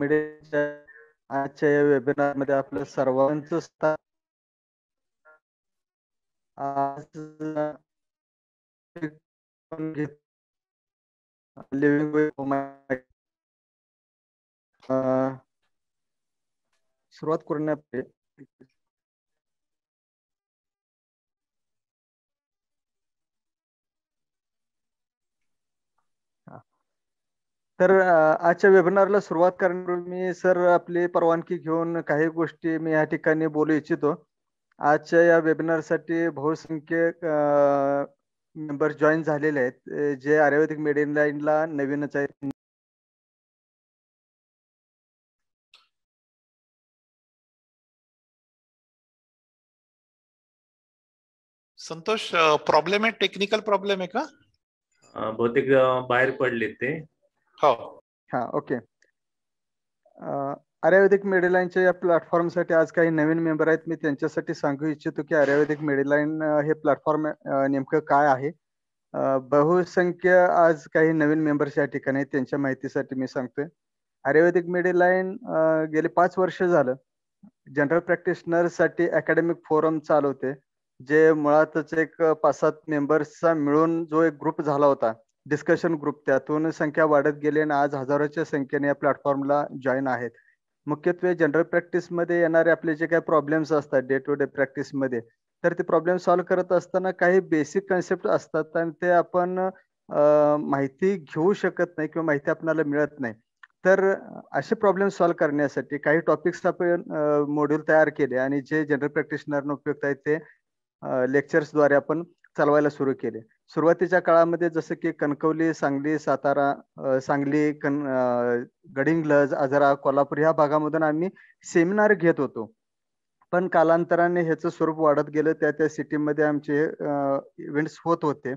मीडियाच्या आजच्या या वेबिनार मध्ये आपलं सर्वांच स्थान आज लिव्हिंग oh सुरुवात करण्यापूर्वी तर आजच्या वेबिनारला सुरुवात करण्यापूर्वी मी सर आपली परवानगी घेऊन काही गोष्टी मी या ठिकाणी बोलू इच्छितो आजच्या या वेबिनारसाठी बहुसंख्य मेंबर जॉईन झालेले आहेत जे आयुर्वेदिक मेडिन लाईनला नवीनच आहेत संतोष प्रॉब्लेम आहे टेक्निकल प्रॉब्लेम आहे का बहुतेक बाहेर पडले ते हो. हा ओके आयुर्वेदिक मेडिलाईनच्या या प्लॅटफॉर्मसाठी आज काही नवीन मेंबर आहेत मी त्यांच्यासाठी सांगू इच्छितो की आयुर्वेदिक मेडिलाईन हे प्लॅटफॉर्म नेमकं काय आहे बहुसंख्य आज काही नवीन मेंबर्स या ठिकाणी त्यांच्या माहितीसाठी मी सांगतोय आर्यवेदिक मेडिलाईन गेले पाच वर्ष झालं जनरल प्रॅक्टिशनरसाठी अकॅडमिक फोरम चालवते जे मुळातच एक पाच सात मेंबर्सचा मिळून जो एक ग्रुप झाला होता डिस्कशन ग्रुप त्यातून संख्या वाढत गेली आणि आज हजारोच्या संख्येने या प्लॅटफॉर्मला जॉईन आहेत मुख्यत्वे जनरल प्रॅक्टिसमध्ये येणारे आपले जे काही प्रॉब्लेम्स असतात डे टू डे प्रॅक्टिसमध्ये तर ते प्रॉब्लेम सॉल्व्ह करत असताना काही बेसिक कन्सेप्ट असतात आणि ते आपण माहिती घेऊ शकत नाही किंवा माहिती आपल्याला मिळत नाही तर असे प्रॉब्लेम सॉल्व्ह करण्यासाठी काही टॉपिक्स आपण मॉड्यूल तयार केले आणि जे जनरल प्रॅक्टिशनरना उपयुक्त आहेत ते लेक्चर्सद्वारे आपण चालवायला सुरू केले सुरुवातीच्या काळामध्ये जसं की कणकवली सांगली सातारा सांगली कन गडिंगलज आजरा कोल्हापूर ह्या भागामधून आम्ही सेमिनार घेत होतो पण कालांतराने ह्याचं स्वरूप वाढत गेलं त्या त्या सिटीमध्ये आमचे इव्हेंट्स होत होते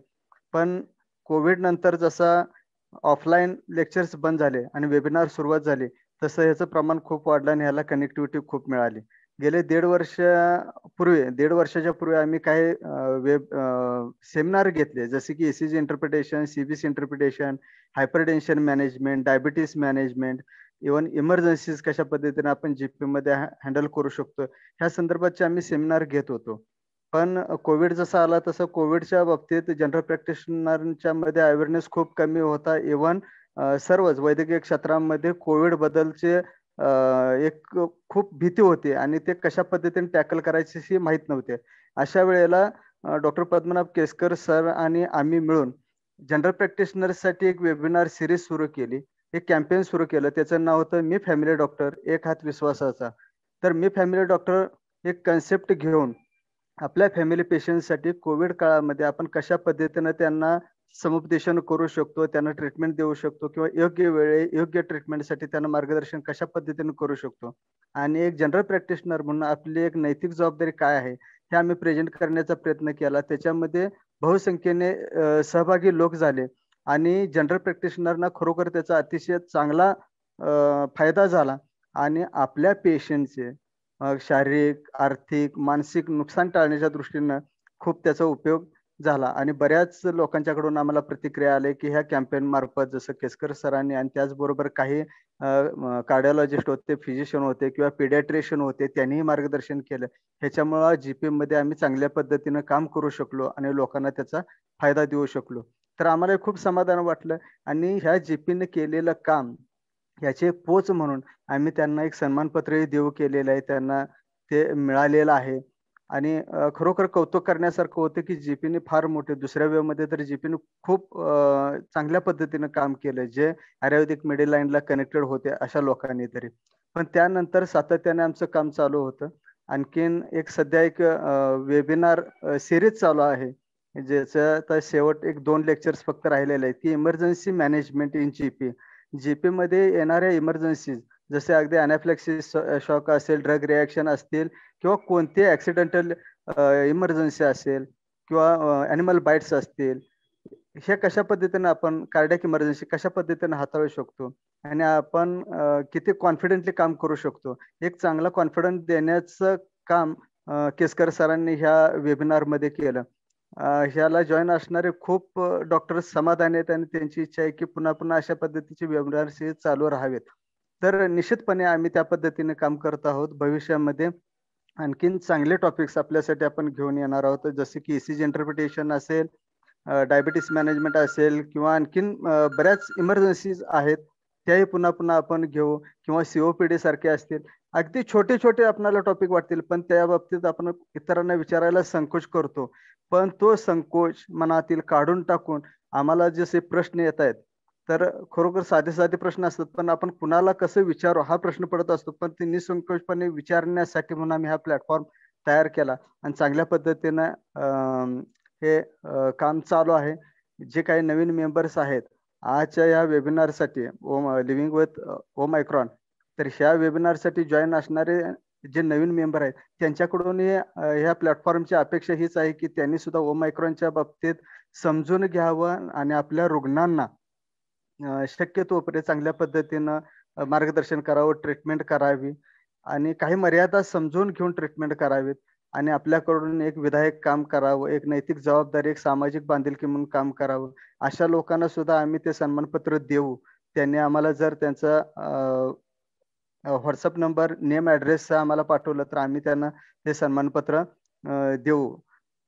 पण कोविड नंतर जसा ऑफलाईन लेक्चर्स बंद झाले आणि वेबिनार सुरुवात झाली तसं ह्याचं प्रमाण खूप वाढलं आणि ह्याला कनेक्टिव्हिटी खूप मिळाली गेले दीड वर्षापूर्वी दीड वर्षाच्या पूर्वी आम्ही काही वेब सेमिनार घेतले जसे की ECG interpretation CBC interpretation hypertension management diabetes management even emergencies कशा पद्धतीने आपण जीपी मध्ये हँडल करू शकतो ह्या संदर्भातचे आम्ही सेमिनार घेत होतो पण कोविड जसा आला तसं कोविडच्या बाबतीत जनरल प्रॅक्टिशनरच्या मध्ये अवेअरनेस खूप कमी होता इवन सर्वच वैद्यकीय क्षेत्रामध्ये कोविड बद्दलचे एक खूप भीती होती आणि ते कशा पद्धतीने टॅकल करायचे हे माहीत नव्हते अशा वेळेला डॉक्टर पद्मनाभ केसकर सर आणि आम्ही मिळून जनरल प्रॅक्टिशनरसाठी एक वेबिनार सिरीज सुरू केली एक कॅम्पेन सुरू केलं त्याचं नाव होतं मी फॅमिली डॉक्टर एक हात विश्वासाचा तर मी फॅमिली डॉक्टर एक कन्सेप्ट घेऊन आपल्या फॅमिली पेशंटसाठी कोविड काळामध्ये आपण कशा पद्धतीनं त्यांना समुपदेशन करू शकतो त्यांना ट्रीटमेंट देऊ शकतो किंवा योग्य वेळे योग्य ट्रीटमेंटसाठी त्यांना मार्गदर्शन कशा पद्धतीने करू शकतो आणि एक जनरल प्रॅक्टिशनर म्हणून आपली एक नैतिक जबाबदारी काय आहे हे आम्ही प्रेझेंट करण्याचा प्रयत्न केला त्याच्यामध्ये बहुसंख्येने सहभागी लोक झाले आणि जनरल प्रॅक्टिशनरना खरोखर त्याचा अतिशय चांगला फायदा झाला आणि आपल्या पेशंटचे शारीरिक आर्थिक मानसिक नुकसान टाळण्याच्या दृष्टीनं खूप त्याचा उपयोग झाला आणि बऱ्याच लोकांच्याकडून आम्हाला प्रतिक्रिया आले की ह्या कॅम्पेन मार्फत जसं केसकर सरांनी आणि त्याचबरोबर काही कार्डिओलॉजिस्ट होते फिजिशियन होते किंवा पिडियाट्रिशियन होते त्यांनीही मार्गदर्शन केलं ह्याच्यामुळं जीपी मध्ये आम्ही चांगल्या पद्धतीनं काम करू शकलो आणि लोकांना त्याचा फायदा देऊ शकलो तर आम्हाला खूप समाधान वाटलं आणि ह्या जी पीनं केलेलं काम ह्याचे पोच म्हणून आम्ही त्यांना एक सन्मानपत्रही देऊ केलेलं आहे त्यांना ते मिळालेलं आहे आणि खरोखर कौतुक करण्यासारखं होतं की जीपीने फार मोठे दुसऱ्या मध्ये तर जीपीने खूप चांगल्या पद्धतीने काम केलं जे आयुर्वेदिक मिडल लाईनला कनेक्टेड होते अशा लोकांनी तरी पण त्यानंतर सातत्याने आमचं काम चालू होतं आणखीन एक सध्या एक वेबिनार सिरीज चालू आहे ज्याचं शेवट एक दोन लेक्चर्स फक्त राहिलेले आहेत की emergency management in GP GP मध्ये येणाऱ्या इमर्जन्सीज जसे अगदी अनॅफ्लेक्सिस शॉक असेल ड्रग रिॲक्शन असतील किंवा कोणते ऍक्सिडेंटल इमर्जन्सी असेल किंवा ॲनिमल बाईट्स असतील हे कशा पद्धतीने आपण कार्डिक इमर्जन्सी कशा पद्धतीने हाताळू शकतो आणि आपण किती कॉन्फिडेंटली काम करू शकतो एक चांगला कॉन्फिडन्स देण्याचं काम केसकर सरांनी ह्या वेबिनारमध्ये केलं ह्याला जॉईन असणारे खूप डॉक्टर समाधानी आहेत आणि त्यांची इच्छा आहे की पुन्हा पुन्हा अशा पद्धतीचे वेबिनार्स हे चालू राहावेत तर निश्चितपणे आम्ही त्या पद्धतीने काम करत आहोत भविष्यामध्ये आणखीन चांगले टॉपिक्स आपल्यासाठी आपण घेऊन येणार आहोत जसे की एसीज e इंटरप्रिटेशन असेल डायबिटीस मॅनेजमेंट असेल किंवा आणखीन बऱ्याच इमर्जन्सीज आहेत त्याही पुन्हा पुन्हा आपण घेऊ किंवा सीओपीडी सारखे असतील अगदी छोटे छोटे आपल्याला टॉपिक वाटतील पण त्या बाबतीत आपण इतरांना विचारायला संकोच करतो पण तो संकोच मनातील काढून टाकून आम्हाला जसे प्रश्न येत आहेत तर खरोखर साधे साधे प्रश्न असतात पण आपण कुणाला कसं विचारू हा प्रश्न पडत असतो पण ते निसंकोचपणे विचारण्यासाठी म्हणून आम्ही हा प्लॅटफॉर्म तयार केला आणि चांगल्या पद्धतीनं हे काम चालू आहे जे काही नवीन मेंबर्स आहेत आजच्या या वेबिनारसाठी ओम लिव्हिंग विथ ओम मायक्रॉन तर ह्या वेबिनारसाठी जॉईन असणारे जे नवीन मेंबर आहेत त्यांच्याकडून ह्या प्लॅटफॉर्मची अपेक्षा हीच आहे की त्यांनी सुद्धा ओम मायक्रॉनच्या बाबतीत समजून घ्यावं आणि आपल्या रुग्णांना शक्यतो चांगल्या पद्धतीनं मार्गदर्शन करावं ट्रीटमेंट करावी आणि काही मर्यादा समजून घेऊन ट्रीटमेंट करावीत आणि आपल्याकडून एक विधायक काम करावं एक नैतिक जबाबदारी एक सामाजिक बांधिलकी म्हणून काम करावं अशा लोकांना सुद्धा आम्ही ते सन्मानपत्र देऊ त्यांनी आम्हाला जर त्यांचा व्हॉट्सअप नंबर नेम ऍड्रेस आम्हाला पाठवलं तर आम्ही त्यांना हे सन्मानपत्र देऊ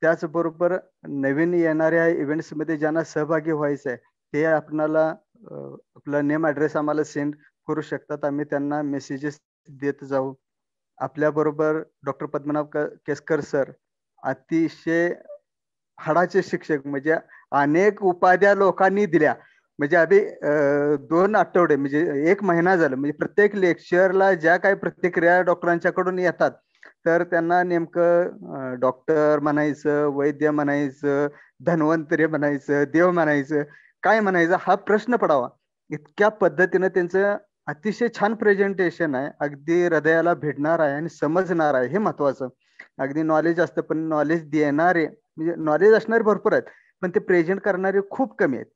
त्याचबरोबर नवीन येणाऱ्या इव्हेंट्समध्ये ज्यांना सहभागी व्हायचं आहे ते आपणाला आपला नेम ऍड्रेस आम्हाला सेंड करू शकतात आम्ही त्यांना मेसेजेस देत जाऊ आपल्याबरोबर डॉक्टर पद्मनाभ केसकर सर अतिशय हाडाचे शिक्षक म्हणजे अनेक उपाध्या लोकांनी दिल्या म्हणजे आधी दोन आठवडे म्हणजे एक महिना झाला म्हणजे प्रत्येक लेक्चरला ज्या काही प्रतिक्रिया डॉक्टरांच्याकडून येतात तर त्यांना नेमकं डॉक्टर म्हणायचं वैद्य म्हणायचं धन्वंतरी म्हणायचं देव म्हणायचं काय म्हणायचा हा प्रश्न पडावा इतक्या पद्धतीनं त्यांचं अतिशय छान प्रेझेंटेशन आहे अगदी हृदयाला भिडणार आहे आणि समजणार आहे हे महत्वाचं अगदी नॉलेज असतं पण नॉलेज देणारे म्हणजे नॉलेज असणारे भरपूर आहेत पण ते प्रेझेंट करणारे खूप कमी आहेत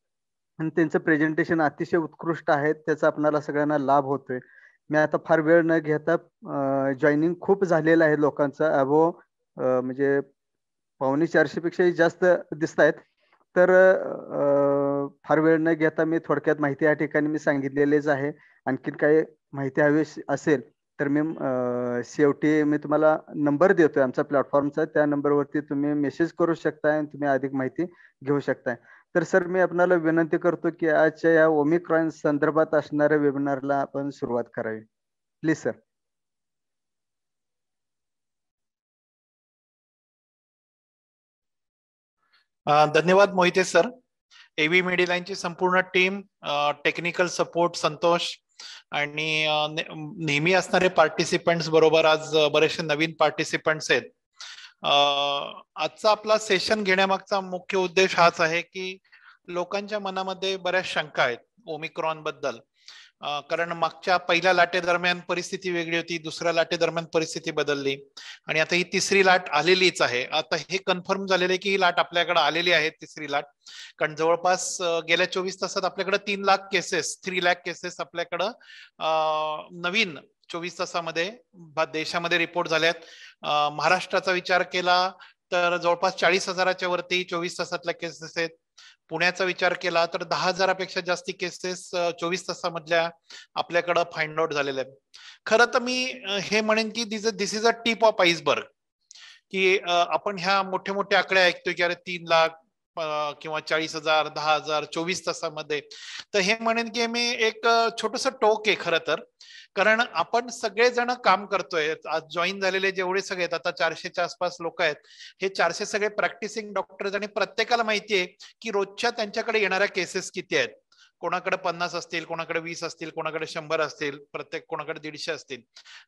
आणि त्यांचं प्रेझेंटेशन अतिशय उत्कृष्ट आहे त्याचा आपणाला सगळ्यांना लाभ होतोय मी आता फार वेळ न घेता जॉईनिंग खूप झालेलं आहे लोकांचं अबो म्हणजे पावणे चारशे पेक्षाही जास्त दिसत आहेत तर फार वेळ न घेता मी थोडक्यात माहिती या ठिकाणी मी सांगितलेलीच आहे आणखीन काही माहिती हवी असेल तर मी शेवटी मी तुम्हाला नंबर देतोय आमचा प्लॅटफॉर्मचा त्या नंबरवरती तुम्ही मेसेज करू शकता आणि तुम्ही अधिक माहिती घेऊ शकताय तर सर मी आपल्याला विनंती करतो की आजच्या या ओमिक्रॉन संदर्भात असणाऱ्या वेबिनारला आपण सुरुवात करावी प्लीज सर धन्यवाद मोहिते सर एव्ही ची संपूर्ण टीम टेक्निकल सपोर्ट संतोष आणि नेहमी असणारे पार्टिसिपंट्स बरोबर आज बरेचसे नवीन पार्टिसिपंट्स आहेत आजचा आपला सेशन घेण्यामागचा मुख्य उद्देश हाच आहे की लोकांच्या मनामध्ये बऱ्याच शंका आहेत ओमिक्रॉन बद्दल कारण मागच्या पहिल्या लाटेदरम्यान परिस्थिती वेगळी होती दुसऱ्या लाटेदरम्यान परिस्थिती बदलली आणि आता ही तिसरी लाट आलेलीच आहे आता हे कन्फर्म झालेले की ही लाट आपल्याकडे आलेली आहे तिसरी लाट कारण जवळपास गेल्या चोवीस तासात आपल्याकडे तीन lakh cases three lakh cases आपल्याकडं नवीन चोवीस तासामध्ये देशामध्ये रिपोर्ट झाल्यात महाराष्ट्राचा विचार केला तर जवळपास चाळीस हजाराच्या वरती चोवीस तासातल्या केसेस आहेत पुण्याचा विचार केला तर दहा हजारापेक्षा जास्ती केसेस चोवीस तासामधल्या आपल्याकडं फाइंड आउट झालेल्या आहेत खरं तर मी हे म्हणेन की this this is a tip of iceberg की आपण ह्या मोठे मोठे आकडे ऐकतोय की अरे तीन लाख किंवा चाळीस हजार दहा हजार चोवीस तासामध्ये तर हे म्हणेन की मी एक छोटस टोक आहे खरं तर कारण आपण सगळेजण काम करतोय आज जॉईन झालेले जेवढे सगळे आहेत आता चारशेच्या आसपास लोक आहेत हे चारशे सगळे प्रॅक्टिसिंग डॉक्टर्स आणि प्रत्येकाला माहितीये की रोजच्या त्यांच्याकडे येणाऱ्या केसेस किती आहेत कोणाकडे पन्नास असतील कोणाकडे वीस असतील कोणाकडे शंभर असतील प्रत्येक कोणाकडे दीडशे असतील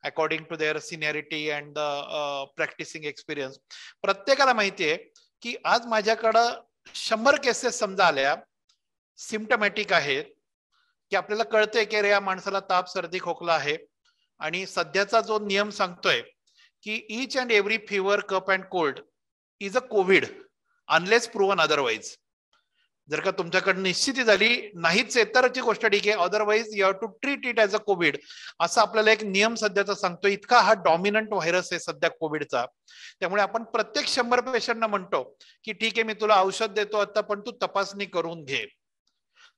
according to their seniority and the practising experience प्रत्येकाला माहितीये की आज माझ्याकडं शंभर केसेस समजा आल्या सिमटमॅटिक आहेत की आपल्याला कळतंय की अरे या माणसाला ताप सर्दी खोकला आहे आणि सध्याचा जो नियम सांगतोय की each and every fever cough and cold is a covid unless proven otherwise जर का तुमच्याकडे निश्चिती झाली नाहीच इतरची गोष्ट ठीक आहे otherwise you have to treat it as a covid असा आपल्याला एक नियम सध्याचा सांगतो इतका हा डॉमिनंट व्हायरस आहे सध्या कोविडचा त्यामुळे आपण प्रत्येक शंभर पेशंटना म्हणतो की ठीक आहे मी तुला औषध देतो आता पण तू तपासणी करून घे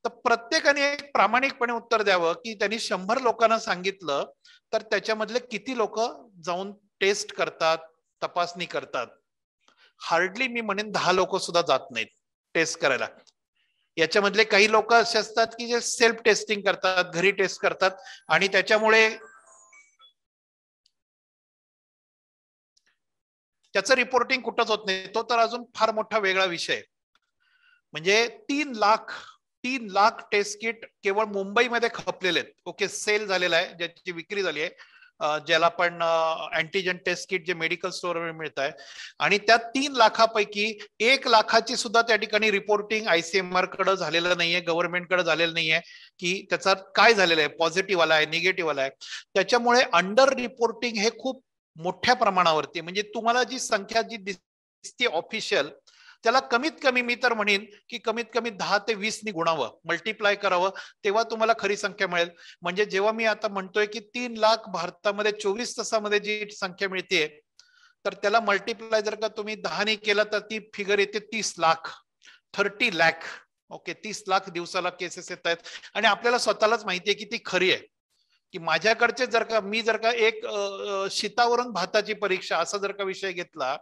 तर प्रत्येकाने एक प्रामाणिकपणे उत्तर द्यावं की त्यांनी शंभर लोकांना सांगितलं तर त्याच्यामधले किती लोक जाऊन टेस्ट करतात तपासणी करतात हार्डली मी म्हणेन दहा लोक सुद्धा जात नाहीत टेस्ट करायला याच्यामधले काही लोक असे असतात की जे सेल्फ टेस्टिंग करतात घरी टेस्ट करतात आणि त्याच्यामुळे त्याचं रिपोर्टिंग कुठंच होत नाही तो तर अजून फार मोठा वेगळा विषय म्हणजे तीन लाख तीन लाख टेस्ट किट केवळ मुंबईमध्ये खपलेले आहेत ओके सेल झालेला आहे ज्याची विक्री झाली आहे ज्याला आपण अँटीजेन टेस्ट किट जे मेडिकल स्टोर मिळत आहे आणि त्या तीन लाखापैकी एक लाखाची सुद्धा त्या ठिकाणी रिपोर्टिंग आयसीएमआर कडे झालेलं नाहीये गव्हर्नमेंटकडे झालेलं नाहीये की त्याचा काय झालेलं आहे पॉझिटिव्ह आला आहे निगेटिव्ह आला आहे त्याच्यामुळे अंडर रिपोर्टिंग हे खूप मोठ्या प्रमाणावरती म्हणजे तुम्हाला जी संख्या जी दिसते ऑफिशियल त्याला कमीत कमी मी तर म्हणेन की कमीत कमी दहा ते वीसनी गुणावं मल्टिप्लाय करावं तेव्हा तुम्हाला खरी संख्या मिळेल म्हणजे जेव्हा मी आता म्हणतोय की तीन लाख भारतामध्ये चोवीस तासामध्ये जी संख्या मिळते तर त्याला मल्टिप्लाय जर का तुम्ही दहाने केला तर ती फिगर येते तीस लाख थर्टी लॅख ओके तीस लाख दिवसाला केसेस येत आहेत आणि आपल्याला स्वतःलाच माहिती आहे की ती खरी आहे की माझ्याकडचे जर का मी जर का एक शीतावरून भाताची परीक्षा असा जर का विषय घेतला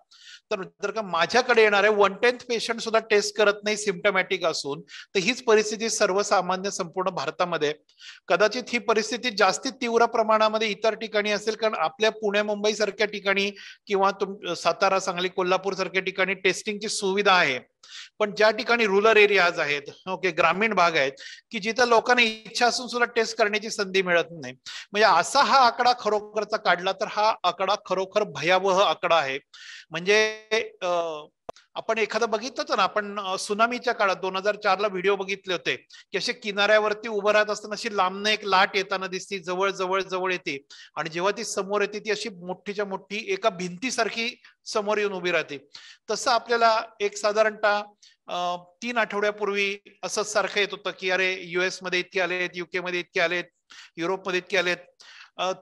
तर जर का माझ्याकडे येणारे वन टेन्थ पेशंट सुद्धा टेस्ट करत नाही सिमटमॅटिक असून तर हीच परिस्थिती सर्वसामान्य संपूर्ण भारतामध्ये कदाचित ही परिस्थिती जास्तीत तीव्र प्रमाणामध्ये इतर ठिकाणी असेल कारण आपल्या पुणे मुंबई सारख्या ठिकाणी किंवा तुम सातारा सांगली कोल्हापूर सारख्या ठिकाणी टेस्टिंगची सुविधा आहे पण ज्या ठिकाणी रुरल एरियाज आहेत ओके ग्रामीण भाग आहेत की जिथे लोकांना इच्छा असून सुद्धा टेस्ट करण्याची संधी मिळत नाही म्हणजे असा हा आकडा खरोखरचा काढला तर हा आकडा खरोखर भयावह आकडा आहे म्हणजे आपण एखादं बघितलंच ना आपण सुनामीच्या काळात दोन हजार चार ला व्हिडिओ बघितले होते की असे किनाऱ्यावरती उभं राहत असताना अशी लांबनं एक लाट येताना दिसती जवळ जवळ जवळ येते आणि जेव्हा ती समोर येते ती अशी मोठीच्या मोठी एका भिंतीसारखी समोर येऊन उभी राहते तसं आपल्याला एक साधारणतः तीन आठवड्यापूर्वी असंच सारखं येत होतं की अरे युएस मध्ये इतके आलेत युके मध्ये इतके आलेत युरोपमध्ये इतके आलेत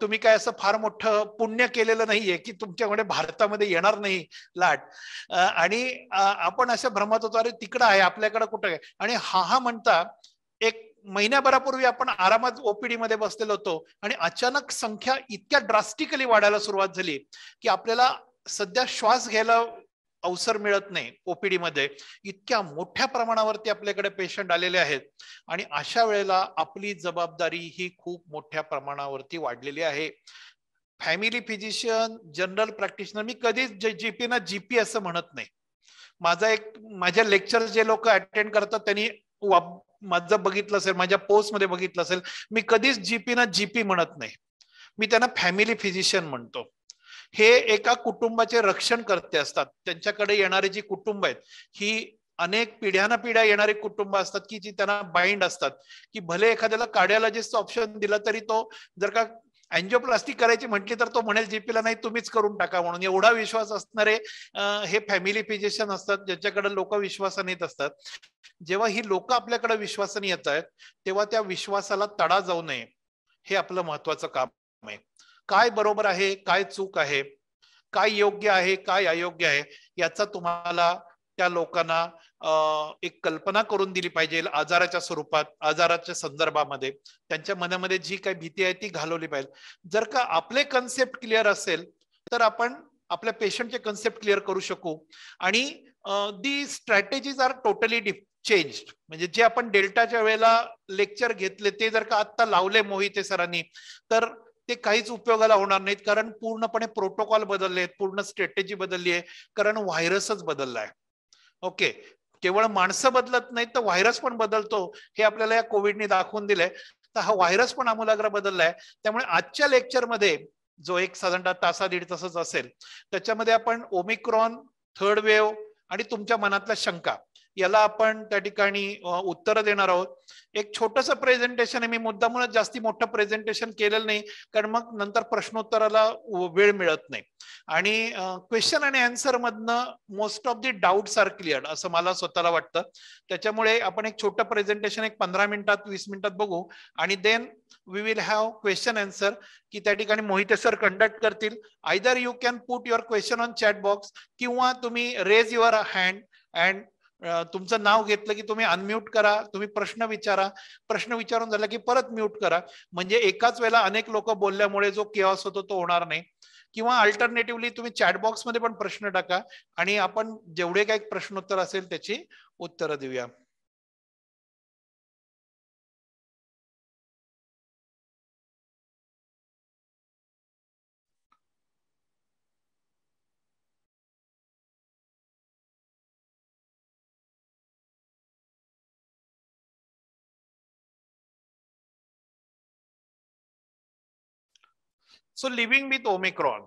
तुम्ही काय असं फार मोठं पुण्य केलेलं नाहीये की तुमच्याकडे भारतामध्ये येणार नाही लाट आणि आपण असं भ्रमात होतो अरे तिकडं आहे आपल्याकडे कुठं आहे आणि हा हा म्हणता एक महिन्याभरापूर्वी आपण आरामात ओपीडी मध्ये बसलेलो होतो आणि अचानक संख्या इतक्या ड्रास्टिकली वाढायला सुरुवात झाली की आपल्याला सध्या श्वास घ्यायला अवसर मिळत नाही ओपीडी मध्ये इतक्या मोठ्या प्रमाणावरती आपल्याकडे पेशंट आलेले आहेत आणि अशा वेळेला आपली जबाबदारी ही खूप मोठ्या प्रमाणावरती वाढलेली आहे फॅमिली फिजिशियन जनरल प्रॅक्टिशनर मी कधीच ना जीपी असं म्हणत नाही माझा एक माझ्या लेक्चर जे लोक अटेंड करतात त्यांनी माझं बघितलं असेल माझ्या पोस्टमध्ये बघितलं असेल मी कधीच ना जीपी म्हणत नाही मी त्यांना फॅमिली फिजिशियन म्हणतो हे एका कुटुंबाचे रक्षण करते असतात त्यांच्याकडे येणारे जी कुटुंब आहेत ही अनेक पिढ्याना पिढ्या येणारी कुटुंब असतात की जी त्यांना बाइंड असतात की भले एखाद्याला कार्डिओलॉजिस्ट ऑप्शन दिला तरी तो जर का अँजिओप्लास्टिक करायची म्हटली तर तो म्हणेल जीपीला नाही तुम्हीच करून टाका म्हणून एवढा विश्वास असणारे हे फॅमिली फिजिशियन असतात ज्यांच्याकडे लोक विश्वासाने येत असतात जेव्हा ही लोक आपल्याकडे विश्वासाने येत आहेत तेव्हा त्या विश्वासाला तडा जाऊ नये हे आपलं महत्वाचं काम आहे काय बरोबर आहे काय चूक आहे काय योग्य आहे काय अयोग्य आहे याचा तुम्हाला त्या लोकांना एक कल्पना करून दिली पाहिजे आजाराच्या स्वरूपात आजाराच्या संदर्भामध्ये त्यांच्या मनामध्ये जी काही भीती आहे ती घालवली पाहिजे जर का आपले कन्सेप्ट क्लिअर असेल तर आपण आपल्या पेशंटचे कन्सेप्ट क्लिअर करू शकू आणि the strategies are totally change म्हणजे जे आपण डेल्टाच्या वेळेला लेक्चर घेतले ते जर का आत्ता लावले मोहिते सरांनी तर ते काहीच उपयोगाला होणार नाहीत कारण पूर्णपणे प्रोटोकॉल बदलले आहेत पूर्ण स्ट्रॅटेजी बदलली आहे कारण व्हायरसच बदललाय ओके केवळ माणसं बदलत नाहीत तर व्हायरस पण बदलतो हे आपल्याला या कोविडने दाखवून दिलंय तर हा व्हायरस पण आमूलाग्र बदललाय त्यामुळे आजच्या लेक्चरमध्ये जो एक साधारणतः तासा दीड तासच असेल त्याच्यामध्ये आपण ओमिक्रॉन थर्ड वेव्ह आणि तुमच्या मनातल्या शंका याला आपण त्या ठिकाणी उत्तर देणार आहोत एक छोटस प्रेझेंटेशन आहे मी मुद्दामुळे जास्ती मोठं प्रेझेंटेशन केलेलं नाही कारण मग नंतर प्रश्नोत्तराला वेळ मिळत नाही आणि क्वेश्चन आणि आन्सर मधनं most of the doubts are clear असं मला स्वतःला वाटतं त्याच्यामुळे आपण एक छोटं प्रेझेंटेशन एक पंधरा मिनिटात वीस मिनिटात बघू आणि then we will have question answer की त्या ठिकाणी मोहिते सर कंडक्ट करतील either you can put your question on chat box किंवा तुम्ही रेज युअर हँड अँड तुमचं नाव घेतलं की तुम्ही अनम्यूट करा तुम्ही प्रश्न विचारा प्रश्न विचारून झाला की परत म्यूट करा म्हणजे एकाच वेळेला अनेक लोक बोलल्यामुळे जो केस होतो तो होणार नाही किंवा अल्टरनेटिव्हली तुम्ही चॅटबॉक्समध्ये पण प्रश्न टाका आणि आपण जेवढे काही प्रश्नोत्तर असेल त्याची उत्तरं देऊया so living with omicron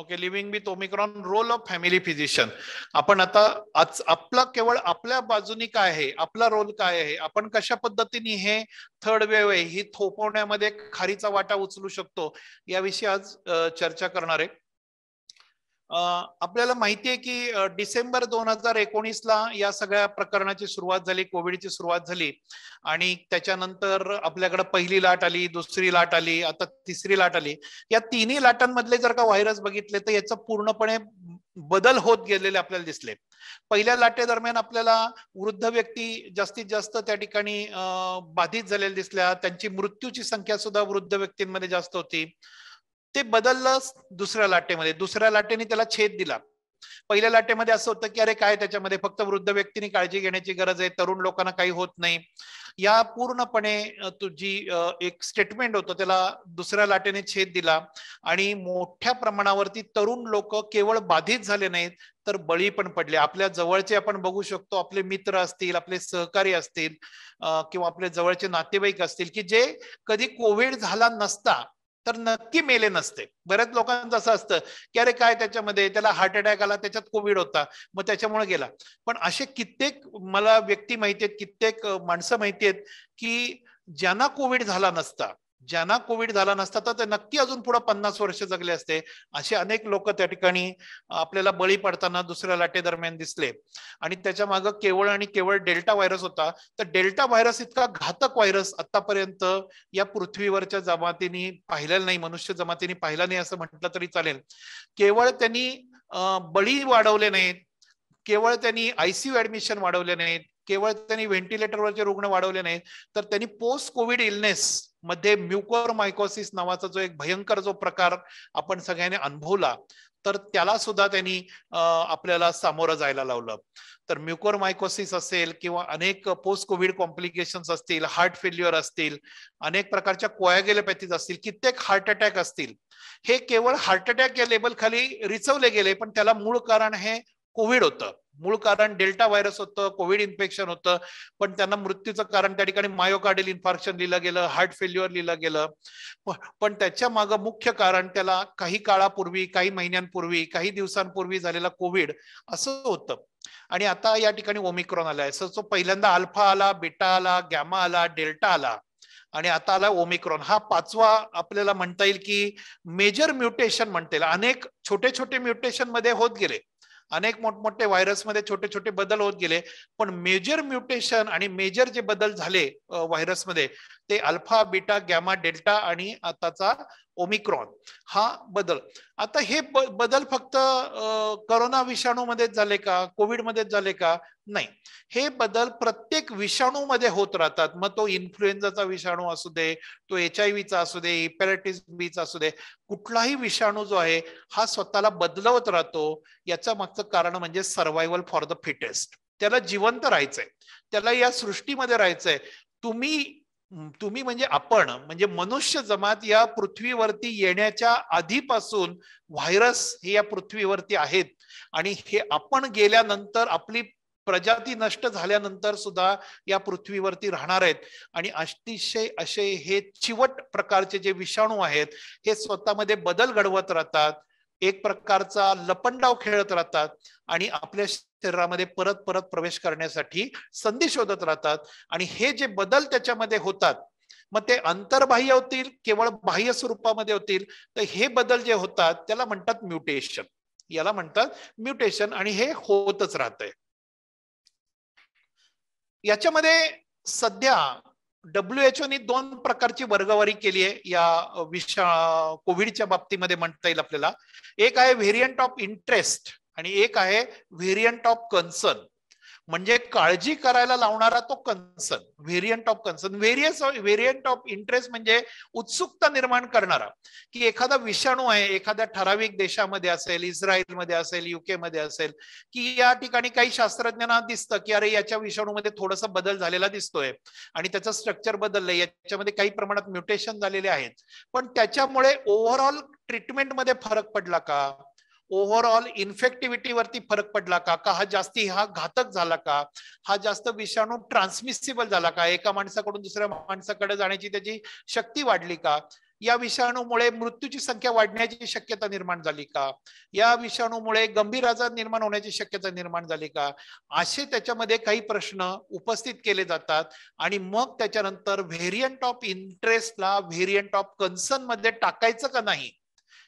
okay living with omicron role of family physician आपण आता आज आपला केवळ आपल्या बाजूनी काय आहे आपला रोल काय आहे आपण कशा पद्धतीने हे थर्ड वेव आहे ही थोपवण्यामध्ये खारीचा वाटा उचलू शकतो याविषयी आज चर्चा करणार आहे आपल्याला माहिती आहे की डिसेंबर दोन हजार एकोणीसला या सगळ्या प्रकरणाची सुरुवात झाली कोविडची सुरुवात झाली आणि त्याच्यानंतर आपल्याकडे पहिली लाट आली दुसरी लाट आली आता तिसरी लाट आली या तिन्ही लाटांमधले जर का व्हायरस बघितले तर याचं पूर्णपणे बदल होत गेलेले आपल्याला दिसले पहिल्या लाटेदरम्यान आपल्याला वृद्ध व्यक्ती जास्तीत जास्त त्या ठिकाणी बाधित झालेल्या दिसल्या त्यांची मृत्यूची संख्या सुद्धा वृद्ध व्यक्तींमध्ये जास्त होती ते बदललं दुसऱ्या लाटेमध्ये दुसऱ्या लाटेने त्याला छेद दिला पहिल्या लाटेमध्ये असं होतं की अरे काय त्याच्यामध्ये फक्त वृद्ध व्यक्तींनी काळजी घेण्याची गरज आहे तरुण लोकांना काही होत नाही या पूर्णपणे तुझी एक स्टेटमेंट होतं त्याला दुसऱ्या लाटेने छेद दिला आणि मोठ्या प्रमाणावरती तरुण लोक केवळ बाधित झाले नाहीत तर बळी पण पडले आपल्या जवळचे आपण बघू शकतो आपले मित्र असतील आपले सहकारी असतील किंवा आपले जवळचे नातेवाईक असतील की जे कधी कोविड झाला नसता तर नक्की मेले नसते बऱ्याच लोकांचं असं असतं की अरे काय त्याच्यामध्ये त्याला हार्ट अटॅक आला त्याच्यात कोविड होता मग त्याच्यामुळे गेला पण असे कित्येक मला व्यक्ती माहिती आहेत कित्येक माणसं माहिती आहेत की ज्यांना कोविड झाला नसता ज्यांना कोविड झाला नसता तर ते नक्की अजून पुढे पन्नास वर्ष जगले असते असे अनेक लोक त्या ठिकाणी आपल्याला बळी पडताना दुसऱ्या लाटे दरम्यान दिसले आणि त्याच्या मागे केवळ आणि केवळ डेल्टा व्हायरस होता तर डेल्टा व्हायरस इतका घातक व्हायरस आतापर्यंत या पृथ्वीवरच्या जमातीने पाहिलेला नाही मनुष्य जमातीने पाहिला नाही असं म्हटलं तरी चालेल केवळ त्यांनी बळी वाढवले नाहीत केवळ त्यांनी आयसीयू ऍडमिशन वाढवले नाहीत केवळ त्यांनी व्हेंटिलेटरवरचे रुग्ण वाढवले नाहीत तर त्यांनी पोस्ट कोविड इलनेस मध्ये मायकोसिस नावाचा जो एक भयंकर जो प्रकार आपण सगळ्यांनी अनुभवला तर त्याला सुद्धा त्यांनी आपल्याला सामोरं जायला लावलं तर मायकोसिस असेल किंवा अनेक पोस्ट कोविड कॉम्प्लिकेशन असतील हार्ट फेल्युअर असतील अनेक प्रकारच्या कोयागेलोपॅथीज असतील कित्येक हार्ट अटॅक असतील हे केवळ हार्ट अटॅक या लेबल खाली रिचवले गेले पण त्याला मूळ कारण हे कोविड होतं मूळ कारण डेल्टा व्हायरस होतं कोविड इन्फेक्शन होतं पण त्यांना मृत्यूचं कारण त्या ठिकाणी मायोकार्डियल इन्फार्क्शन लिहिलं गेलं हार्ट फेल्युअर लिहिलं गेलं पण त्याच्या मागं मुख्य कारण त्याला काही काळापूर्वी काही महिन्यांपूर्वी काही दिवसांपूर्वी झालेला कोविड असं होतं आणि आता या ठिकाणी ओमिक्रॉन आलाय जो पहिल्यांदा अल्फा आला बेटा आला गॅमा आला डेल्टा आला आणि आता आला ओमिक्रॉन हा पाचवा आपल्याला म्हणता येईल की मेजर म्युटेशन म्हणता येईल अनेक छोटे छोटे म्युटेशन मध्ये होत गेले अनेक मोठमोठे व्हायरसमध्ये छोटे छोटे बदल होत गेले पण मेजर म्युटेशन आणि मेजर जे बदल झाले व्हायरसमध्ये ते अल्फा बीटा, गॅमा डेल्टा आणि आताचा ओमिक्रॉन हा बदल आता हे बदल फक्त करोना विषाणूमध्येच झाले का कोविडमध्येच झाले का नाही हे बदल प्रत्येक विषाणूमध्ये होत राहतात मग तो इन्फ्लुएन्झाचा विषाणू असू दे तो एच आय व्हीचा असू दे हिपॅरायटिस बीचा असू दे कुठलाही विषाणू जो आहे हा स्वतःला बदलवत राहतो याचं मागचं कारण म्हणजे सर्वायवल फॉर द फिटेस्ट त्याला जिवंत राहायचंय त्याला या सृष्टीमध्ये राहायचंय तुम्ही तुम्ही म्हणजे आपण म्हणजे मनुष्य जमात या पृथ्वीवरती येण्याच्या आधीपासून व्हायरस हे या पृथ्वीवरती आहेत आणि हे आपण गेल्यानंतर आपली प्रजाती नष्ट झाल्यानंतर सुद्धा या पृथ्वीवरती राहणार आहेत आणि अतिशय असे हे चिवट प्रकारचे जे विषाणू आहेत हे स्वतःमध्ये बदल घडवत राहतात एक प्रकारचा लपंडाव खेळत राहतात आणि आपल्या शरीरामध्ये परत परत प्रवेश करण्यासाठी संधी शोधत राहतात आणि हे जे बदल त्याच्यामध्ये होतात मग ते अंतर्बाह्य होतील केवळ बाह्य स्वरूपामध्ये होतील तर हे बदल जे होतात त्याला म्हणतात म्युटेशन याला म्हणतात म्युटेशन आणि हे होतच राहतंय याच्यामध्ये सध्या डब्ल्यू एच ओनी दोन प्रकारची वर्गवारी केली आहे या विषा कोविडच्या बाबतीमध्ये म्हणता येईल आपल्याला एक आहे व्हेरियंट ऑफ इंटरेस्ट आणि एक आहे व्हेरियंट ऑफ कन्सर्न म्हणजे काळजी करायला लावणारा तो concern variant of concern various variant of interest म्हणजे उत्सुकता निर्माण करणारा की एखादा विषाणू आहे एखाद्या ठराविक देशामध्ये असेल इस्रायलमध्ये असेल युके मध्ये असेल की या ठिकाणी काही शास्त्रज्ञांना दिसतं की अरे याच्या विषाणूमध्ये थोडासा बदल झालेला दिसतोय आणि त्याचं स्ट्रक्चर बदललंय याच्यामध्ये काही प्रमाणात म्युटेशन झालेले आहेत पण त्याच्यामुळे ओव्हरऑल ट्रीटमेंटमध्ये फरक पडला का ओव्हरऑल इन्फेक्टिव्हिटीवरती फरक पडला का का हा जास्ती हा घातक झाला का हा जास्त विषाणू ट्रान्समिसिबल झाला का एका माणसाकडून दुसऱ्या माणसाकडे जाण्याची त्याची शक्ती वाढली का या विषाणूमुळे मृत्यूची संख्या वाढण्याची शक्यता निर्माण झाली का या विषाणूमुळे गंभीर आजार निर्माण होण्याची शक्यता निर्माण झाली का असे त्याच्यामध्ये काही प्रश्न उपस्थित केले जातात आणि मग त्याच्यानंतर व्हेरियंट ऑफ इंटरेस्टला व्हेरियंट ऑफ कन्सर्न मध्ये टाकायचं का नाही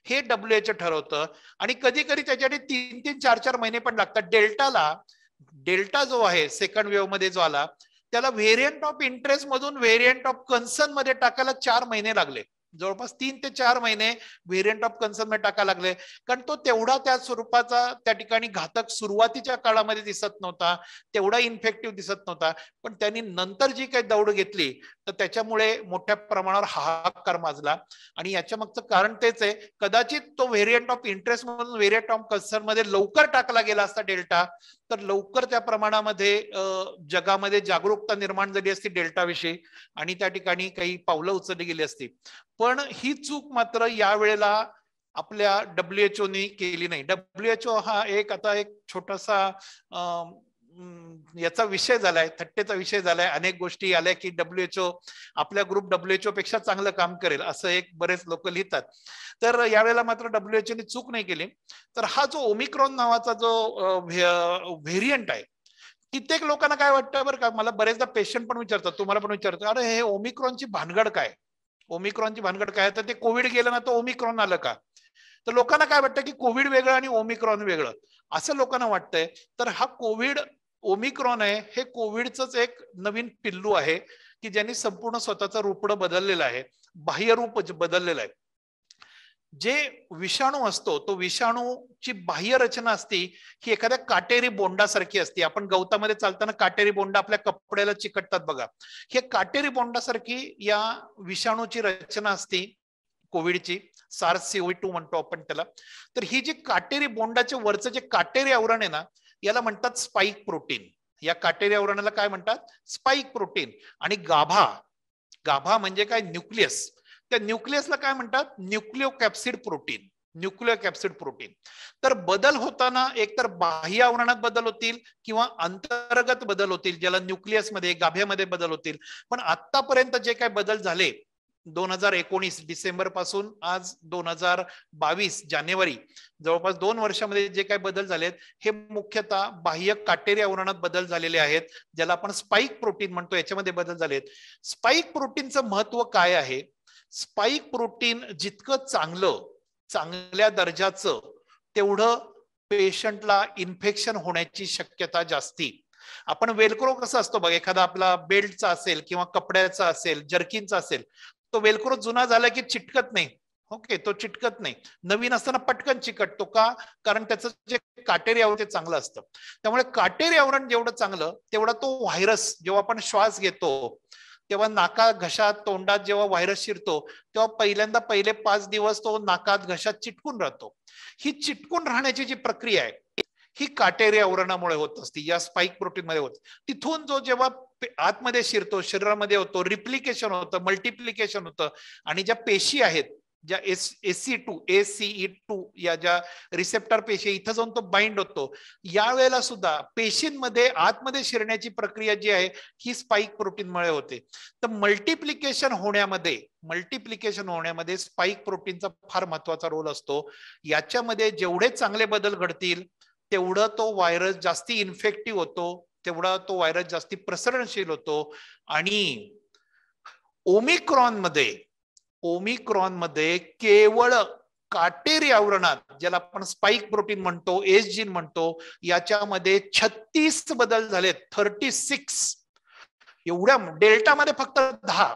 हे डब्ल्यू एच ठरवतं आणि कधी कधी त्याच्यासाठी तीन तीन चार चार महिने पण लागतात डेल्टाला डेल्टा जो आहे सेकंड वेव्ह मध्ये जो आला त्याला व्हेरियंट ऑफ इंटरेस्ट मधून व्हेरियंट ऑफ कन्सर्न मध्ये टाकायला चार महिने लागले जवळपास तीन ते चार महिने व्हेरियंट ऑफ कन्सर्न मध्ये टाकायला लागले कारण तो तेवढा त्या स्वरूपाचा त्या ठिकाणी घातक सुरुवातीच्या काळामध्ये दिसत नव्हता तेवढा इन्फेक्टिव्ह दिसत नव्हता पण त्यांनी नंतर जी काही दौड घेतली तर त्याच्यामुळे मोठ्या प्रमाणावर हाहाकार माजला आणि याच्या मागचं कारण तेच आहे कदाचित तो व्हेरियंट ऑफ इंटरेस्ट म्हणून व्हेरियंट ऑफ कन्सर्न मध्ये लवकर टाकला गेला असता डेल्टा तर लवकर त्या प्रमाणामध्ये जगामध्ये जागरूकता निर्माण झाली असती डेल्टाविषयी आणि त्या ठिकाणी काही पावलं उचलली गेली असती पण ही चूक मात्र यावेळेला आपल्या ने केली नाही डब्ल्यूएचओ हा एक आता एक छोटासा याचा विषय झालाय थट्टेचा विषय झालाय अनेक गोष्टी आल्या की डब्ल्यूएचओ आपल्या ग्रुप डब्ल्यूएचओ पेक्षा चांगलं काम करेल असं एक बरेच लोक लिहितात तर यावेळेला मात्र डब्ल्यूएचओ ने चूक नाही केली तर हा जो ओमिक्रॉन नावाचा जो व्हेरियंट आहे कित्येक लोकांना काय वाटतं बरं का मला बरेचदा पेशंट पण विचारतात तुम्हाला पण विचारतो अरे हे ओमिक्रॉनची भानगड काय ओमिक्रॉनची भानगड काय तर ते कोविड गेलं ना तर ओमिक्रॉन आलं का तर लोकांना काय वाटतं की कोविड वेगळं आणि ओमिक्रॉन वेगळं असं लोकांना वाटतंय तर हा कोविड ओमिक्रॉन आहे हे कोविडचंच एक नवीन पिल्लू आहे की ज्यांनी संपूर्ण स्वतःचं रूपड बदललेलं आहे बाह्य रूप बदललेलं आहे जे विषाणू असतो तो विषाणूची बाह्य रचना असती ही एखाद्या काटेरी बोंडासारखी असते आपण गवतामध्ये चालताना काटेरी बोंडा आपल्या कपड्याला चिकटतात बघा हे काटेरी बोंडासारखी या विषाणूची रचना असती कोविडची सार्स सीओ टू म्हणतो आपण त्याला तर ही जी काटेरी बोंडाचे वरचं जे काटेरी आवरण आहे ना याला म्हणतात स्पाईक प्रोटीन या काटेरी आवरणाला काय म्हणतात स्पाईक प्रोटीन आणि गाभा गाभा म्हणजे काय न्यूक्लियस त्या न्यूक्लियसला काय म्हणतात nucleocapsid protein nucleocapsid protein तर बदल होताना एकतर बाह्य आवरणात बदल होतील किंवा अंतर्गत बदल होतील ज्याला न्यूक्लियसमध्ये गाभ्यामध्ये बदल होतील पण आतापर्यंत जे काय बदल झाले दोन हजार एकोणीस डिसेंबर पासून आज दोन हजार बावीस जानेवारी जवळपास दोन वर्षामध्ये जे काही बदल झालेत हे मुख्यतः बाह्य काटेरी आवरणात बदल झालेले आहेत ज्याला आपण स्पाइक प्रोटीन म्हणतो याच्यामध्ये बदल झालेत स्पाइक प्रोटीनचं महत्व काय आहे स्पाइक प्रोटीन जितकं चांगलं चांगल्या दर्जाचं तेवढं पेशंटला इन्फेक्शन होण्याची शक्यता जास्ती आपण वेलक्रो कसं असतो बघ एखादा आपला बेल्टचा असेल किंवा कपड्याचा असेल जर्किनचा असेल तो वेलक्रो जुना झाला की चिटकत नाही ओके तो चिटकत नाही नवीन असताना पटकन चिकटतो का कारण त्याचं जे काटेरी आवरण ते चांगलं असतं त्यामुळे काटेरी आवरण जेवढं चांगलं तेवढा तो व्हायरस जेव्हा आपण श्वास घेतो तेव्हा नाका घशात तोंडात जेव्हा व्हायरस शिरतो तेव्हा पहिल्यांदा पहिले पाच दिवस तो नाकात घशात चिटकून राहतो ही चिटकून राहण्याची जी प्रक्रिया आहे ही काटेरी आवरणामुळे होत असती या स्पाइक प्रोटीन मध्ये होत तिथून जो जेव्हा आतमध्ये शिरतो शरीरामध्ये होतो रिप्लिकेशन होतं मल्टिप्लिकेशन होतं आणि ज्या पेशी आहेत ज्या ACE AC two CE e two या ज्या रिसेप्टर पेशी इथं जाऊन तो बाइंड होतो यावेळेला सुद्धा पेशींमध्ये आतमध्ये शिरण्याची प्रक्रिया जी आहे ही स्पाइक प्रोटीनमुळे होते तर मल्टिप्लिकेशन होण्यामध्ये मल्टिप्लिकेशन होण्यामध्ये स्पाइक प्रोटीनचा फार महत्वाचा रोल असतो याच्यामध्ये जेवढे चांगले बदल घडतील तेवढं तो व्हायरस जास्ती इन्फेक्टिव्ह होतो तेवढा तो व्हायरस जास्ती प्रसरणशील होतो आणि ओमिक्रॉन मध्ये ओमिक्रॉन मध्ये केवळ काटेरी आवरणात ज्याला आपण स्पाइक प्रोटीन म्हणतो एस जीन म्हणतो याच्यामध्ये छत्तीस बदल झालेत थर्टी सिक्स एवढ्या डेल्टामध्ये फक्त दहा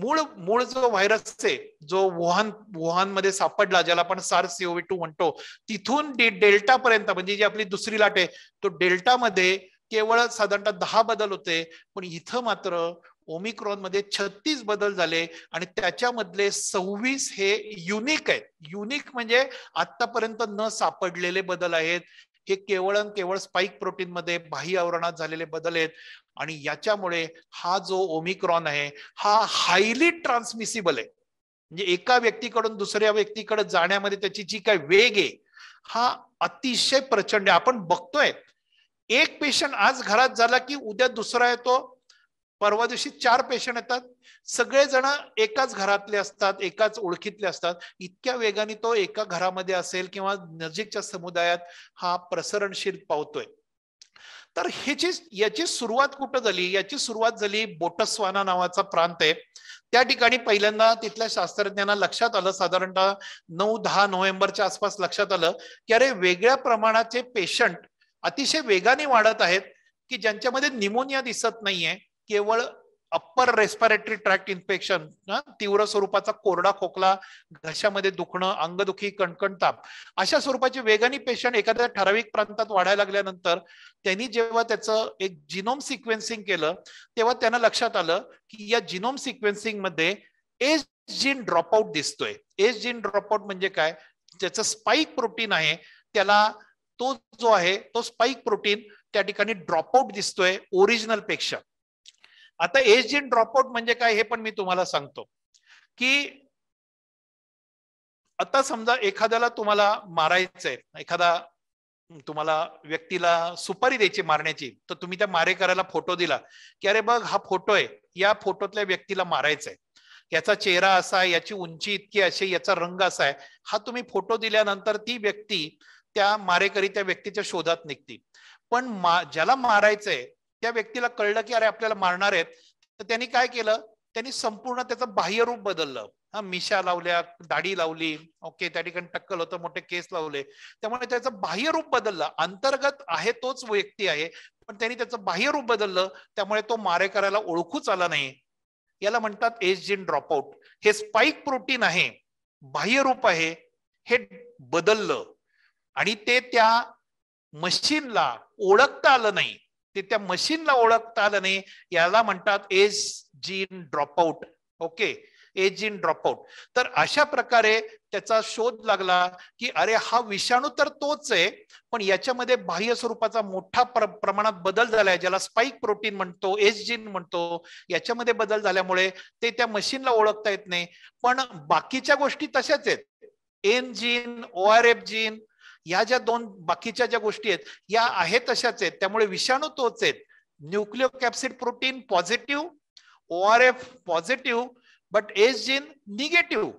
मूळ मूळ जो व्हायरस आहे जो वुहान मध्ये सापडला ज्याला आपण सार सीओव्ही टू म्हणतो तिथून डेल्टा पर्यंत म्हणजे जी आपली दुसरी लाट आहे तो डेल्टा मध्ये केवळ साधारणतः दहा बदल होते पण इथं मात्र ओमिक्रॉन मध्ये छत्तीस बदल झाले आणि त्याच्यामधले सव्वीस हे युनिक आहेत युनिक म्हणजे आतापर्यंत न सापडलेले बदल आहेत हे केवळ केवळ स्पाइक प्रोटीन मध्ये बाह्य आवरणात झालेले बदल आहेत आणि याच्यामुळे हा जो ओमिक्रॉन आहे हा हायली ट्रान्समिसिबल आहे म्हणजे एका व्यक्तीकडून दुसऱ्या व्यक्तीकडे जाण्यामध्ये त्याची जी काय वेग आहे हा अतिशय प्रचंड आहे आपण बघतोय एक पेशंट आज घरात झाला की उद्या दुसरा येतो परवा दिवशी चार पेशंट येतात सगळेजण एकाच घरातले असतात एकाच ओळखीतले असतात इतक्या वेगाने तो एका घरामध्ये असेल किंवा नजीकच्या समुदायात हा प्रसरणशील पावतोय तर ह्याची याची सुरुवात कुठं झाली याची सुरुवात झाली बोटस्वाना नावाचा प्रांत आहे त्या ठिकाणी पहिल्यांदा तिथल्या शास्त्रज्ञांना लक्षात आलं साधारणतः नऊ दहा नोव्हेंबरच्या आसपास लक्षात आलं की अरे वेगळ्या प्रमाणाचे पेशंट अतिशय वेगाने वाढत आहेत की ज्यांच्यामध्ये निमोनिया दिसत नाहीये केवळ अप्पर रेस्पिरेटरी ट्रॅक्ट इन्फेक्शन तीव्र स्वरूपाचा कोरडा खोकला घशामध्ये दुखणं अंगदुखी कणकणताप अशा स्वरूपाचे वेगाने पेशंट एखाद्या ठराविक प्रांतात वाढायला लागल्यानंतर त्यांनी जेव्हा त्याचं एक जिनोम सिक्वेन्सिंग केलं तेव्हा त्यांना लक्षात आलं की या जिनोम सिक्वेन्सिंग मध्ये एज जीन ड्रॉपआउट दिसतोय एज जीन ड्रॉपआउट म्हणजे काय ज्याचं स्पाईक प्रोटीन आहे त्याला तो जो आहे तो स्पाईक प्रोटीन त्या ठिकाणी ड्रॉपआउट दिसतोय ओरिजिनल पेक्षा आता एज ड्रॉप ड्रॉपआउट म्हणजे काय हे पण मी तुम्हाला सांगतो की आता समजा एखाद्याला तुम्हाला मारायचंय एखादा तुम्हाला व्यक्तीला सुपारी द्यायची मारण्याची तर तुम्ही त्या मारेकऱ्याला फोटो दिला की अरे बघ हा फोटो आहे या फोटोतल्या व्यक्तीला मारायचंय याचा चेहरा असा आहे याची उंची इतकी अशी याचा रंग असा आहे हा तुम्ही फोटो दिल्यानंतर ती व्यक्ती त्या मारेकरी त्या व्यक्तीच्या शोधात निघते पण ज्याला मारायचंय त्या व्यक्तीला कळलं की अरे आपल्याला मारणार आहेत तर त्यांनी काय केलं त्यांनी संपूर्ण त्याचं बाह्यरूप बदललं हा मिशा लावल्या दाढी लावली ओके त्या ठिकाणी टक्कल होतं मोठे केस लावले त्यामुळे त्याचं बाह्यरूप बदललं अंतर्गत आहे तोच व्यक्ती आहे पण त्यांनी त्याचं बाह्य रूप बदललं त्यामुळे तो मारेकऱ्याला ओळखूच आला नाही याला म्हणतात एसजीन ड्रॉपआउट हे स्पाइक प्रोटीन आहे बाह्य रूप आहे हे बदललं आणि ते त्या मशीनला ओळखता आलं नाही ते त्या मशीनला ओळखता आलं नाही याला म्हणतात S gene dropout okay S gene dropout तर अशा प्रकारे त्याचा शोध लागला की अरे हा विषाणू तर तोच आहे पण याच्यामध्ये बाह्य स्वरूपाचा मोठा प्र, प्रमाणात बदल झालाय ज्याला स्पाइक प्रोटीन म्हणतो एस जीन म्हणतो याच्यामध्ये बदल झाल्यामुळे ते त्या मशीनला ओळखता येत नाही पण बाकीच्या गोष्टी तशाच आहेत N gene O R F gene या ज्या दोन बाकीच्या ज्या गोष्टी आहेत या आहेत तशाच आहेत त्यामुळे विषाणू तोच आहेत nucleocapsid protein positive O R F positive but S gene negative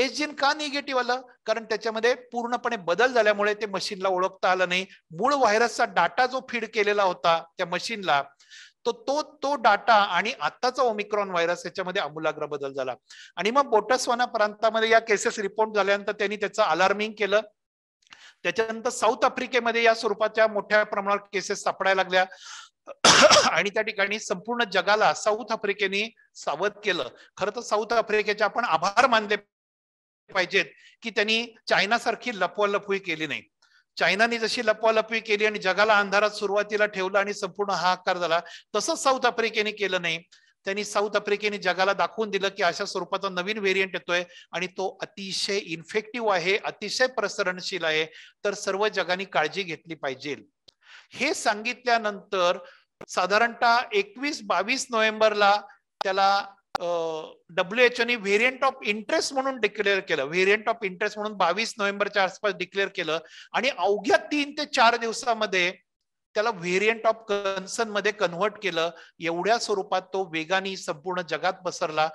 S gene का निगेटिव्ह आलं कारण त्याच्यामध्ये पूर्णपणे बदल झाल्यामुळे ते मशीनला ओळखता आलं नाही मूळ व्हायरसचा डाटा जो फीड केलेला होता त्या मशीनला तो तो तो डाटा आणि आताचा ओमिक्रॉन व्हायरस याच्यामध्ये अमूलाग्र बदल झाला आणि मग बोटसवाना प्रांतामध्ये या केसेस रिपोर्ट झाल्यानंतर त्यांनी त्याचं अलार्मिंग केलं त्याच्यानंतर साऊथ आफ्रिकेमध्ये या स्वरूपाच्या मोठ्या प्रमाणावर केसेस सापडायला लागल्या आणि त्या ठिकाणी संपूर्ण जगाला साऊथ आफ्रिकेने सावध केलं खरं तर साऊथ आफ्रिकेचे आपण आभार मानले पाहिजेत की त्यांनी चायनासारखी लपवालपवी केली नाही चायनाने जशी लपवालपवी केली आणि जगाला अंधारात सुरुवातीला ठेवलं आणि संपूर्ण हाकार झाला तसंच साऊथ आफ्रिकेने केलं नाही त्यांनी साऊथ आफ्रिकेने जगाला दाखवून दिलं की अशा स्वरूपाचा नवीन व्हेरियंट येतोय आणि तो अतिशय इन्फेक्टिव्ह आहे अतिशय प्रसरणशील आहे तर सर्व जगाने काळजी घेतली पाहिजे हे सांगितल्यानंतर साधारणतः एकवीस बावीस नोव्हेंबरला त्याला डब्ल्यू एच ओनी व्हेरियंट ऑफ इंटरेस्ट म्हणून डिक्लेअर केलं व्हेरियंट ऑफ इंटरेस्ट म्हणून बावीस नोव्हेंबरच्या आसपास डिक्लेअर केलं आणि अवघ्या तीन ते चार दिवसामध्ये त्याला व्हेरियंट ऑफ कन्सर्न मध्ये कन्व्हर्ट केलं एवढ्या स्वरूपात तो वेगाने संपूर्ण जगात पसरला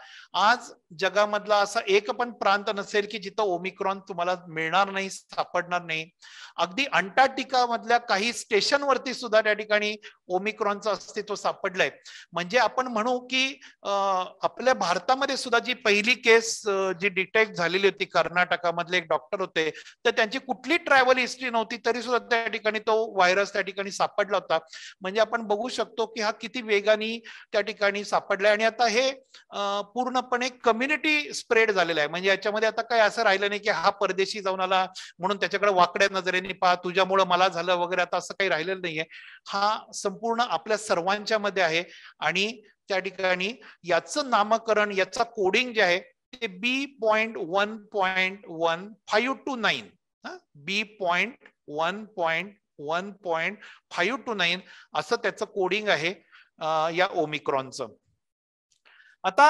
आज जगामधला असा एक पण प्रांत नसेल की जिथं ओमिक्रॉन तुम्हाला मिळणार नाही सापडणार नाही अगदी अंटार्क्टिका मधल्या काही स्टेशनवरती सुद्धा त्या ठिकाणी ओमिक्रॉनचं अस्तित्व सापडलंय म्हणजे आपण म्हणू की आपल्या भारतामध्ये सुद्धा जी पहिली केस जी डिटेक्ट झालेली होती कर्नाटकामधले एक डॉक्टर होते तर त्यांची कुठली ट्रॅव्हल हिस्ट्री नव्हती तरी सुद्धा त्या ठिकाणी तो व्हायरस त्या ठिकाणी सापडला होता म्हणजे आपण बघू शकतो की हा किती वेगाने त्या ठिकाणी सापडलाय आणि आता हे पूर्णपणे कम्युनिटी स्प्रेड झालेलं आहे म्हणजे याच्यामध्ये आता काय असं राहिलं नाही की हा परदेशी जाऊन आला म्हणून त्याच्याकडे वाकड्या नजरेने पहा तुझ्यामुळे मला झालं वगैरे आता असं काही राहिलेलं नाहीये हा संपूर्ण आपल्या सर्वांच्या मध्ये आहे आणि त्या ठिकाणी याचं नामकरण याचा कोडिंग जे आहे ते B point one point one five two nine B point one point one point five two nine असं त्याचं कोडिंग आहे या ओमिक्रॉनचं आता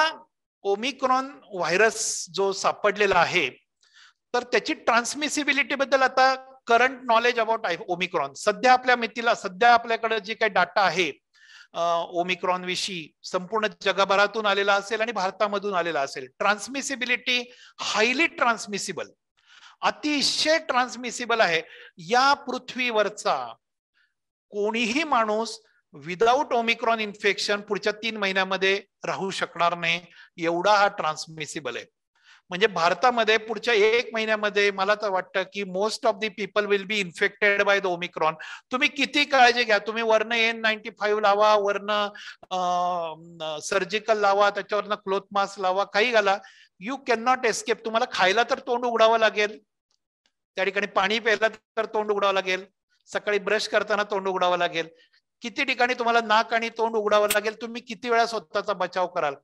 ओमिक्रॉन व्हायरस जो सापडलेला आहे तर त्याची ट्रान्समिसिबिलिटी बद्दल आता करंट नॉलेज अबाउट ओमिक्रॉन सध्या आपल्या मितीला सध्या आपल्याकडे जे काही डाटा आहे ओमिक्रॉन विषयी संपूर्ण जगभरातून आलेला असेल आणि भारतामधून आलेला असेल ट्रान्समिसिबिलिटी हायली ट्रान्समिसिबल अतिशय ट्रान्समिसिबल आहे या पृथ्वीवरचा कोणीही माणूस विदाउट ओमिक्रॉन इन्फेक्शन पुढच्या तीन महिन्यामध्ये राहू शकणार नाही एवढा हा ट्रान्समिसिबल आहे म्हणजे भारतामध्ये पुढच्या एक महिन्यामध्ये मला तर वाटतं की most of the people will be infected by the omicron तुम्ही किती काळजी घ्या तुम्ही वर्ण एन नाईन्टी फाईव्ह लावा वरनं सर्जिकल लावा त्याच्यावरनं क्लोथ मास्क लावा काही घाला यू कॅन नॉट एस्केप तुम्हाला खायला तर तोंड उघडावं लागेल त्या ठिकाणी पाणी प्यायला तर तोंड उघडावं लागेल सकाळी ब्रश करताना तोंड उघडावं लागेल किती ठिकाणी तुम्हाला नाक आणि तोंड उघडावं लागेल तुम्ही किती वेळा स्वतःचा बचाव कराल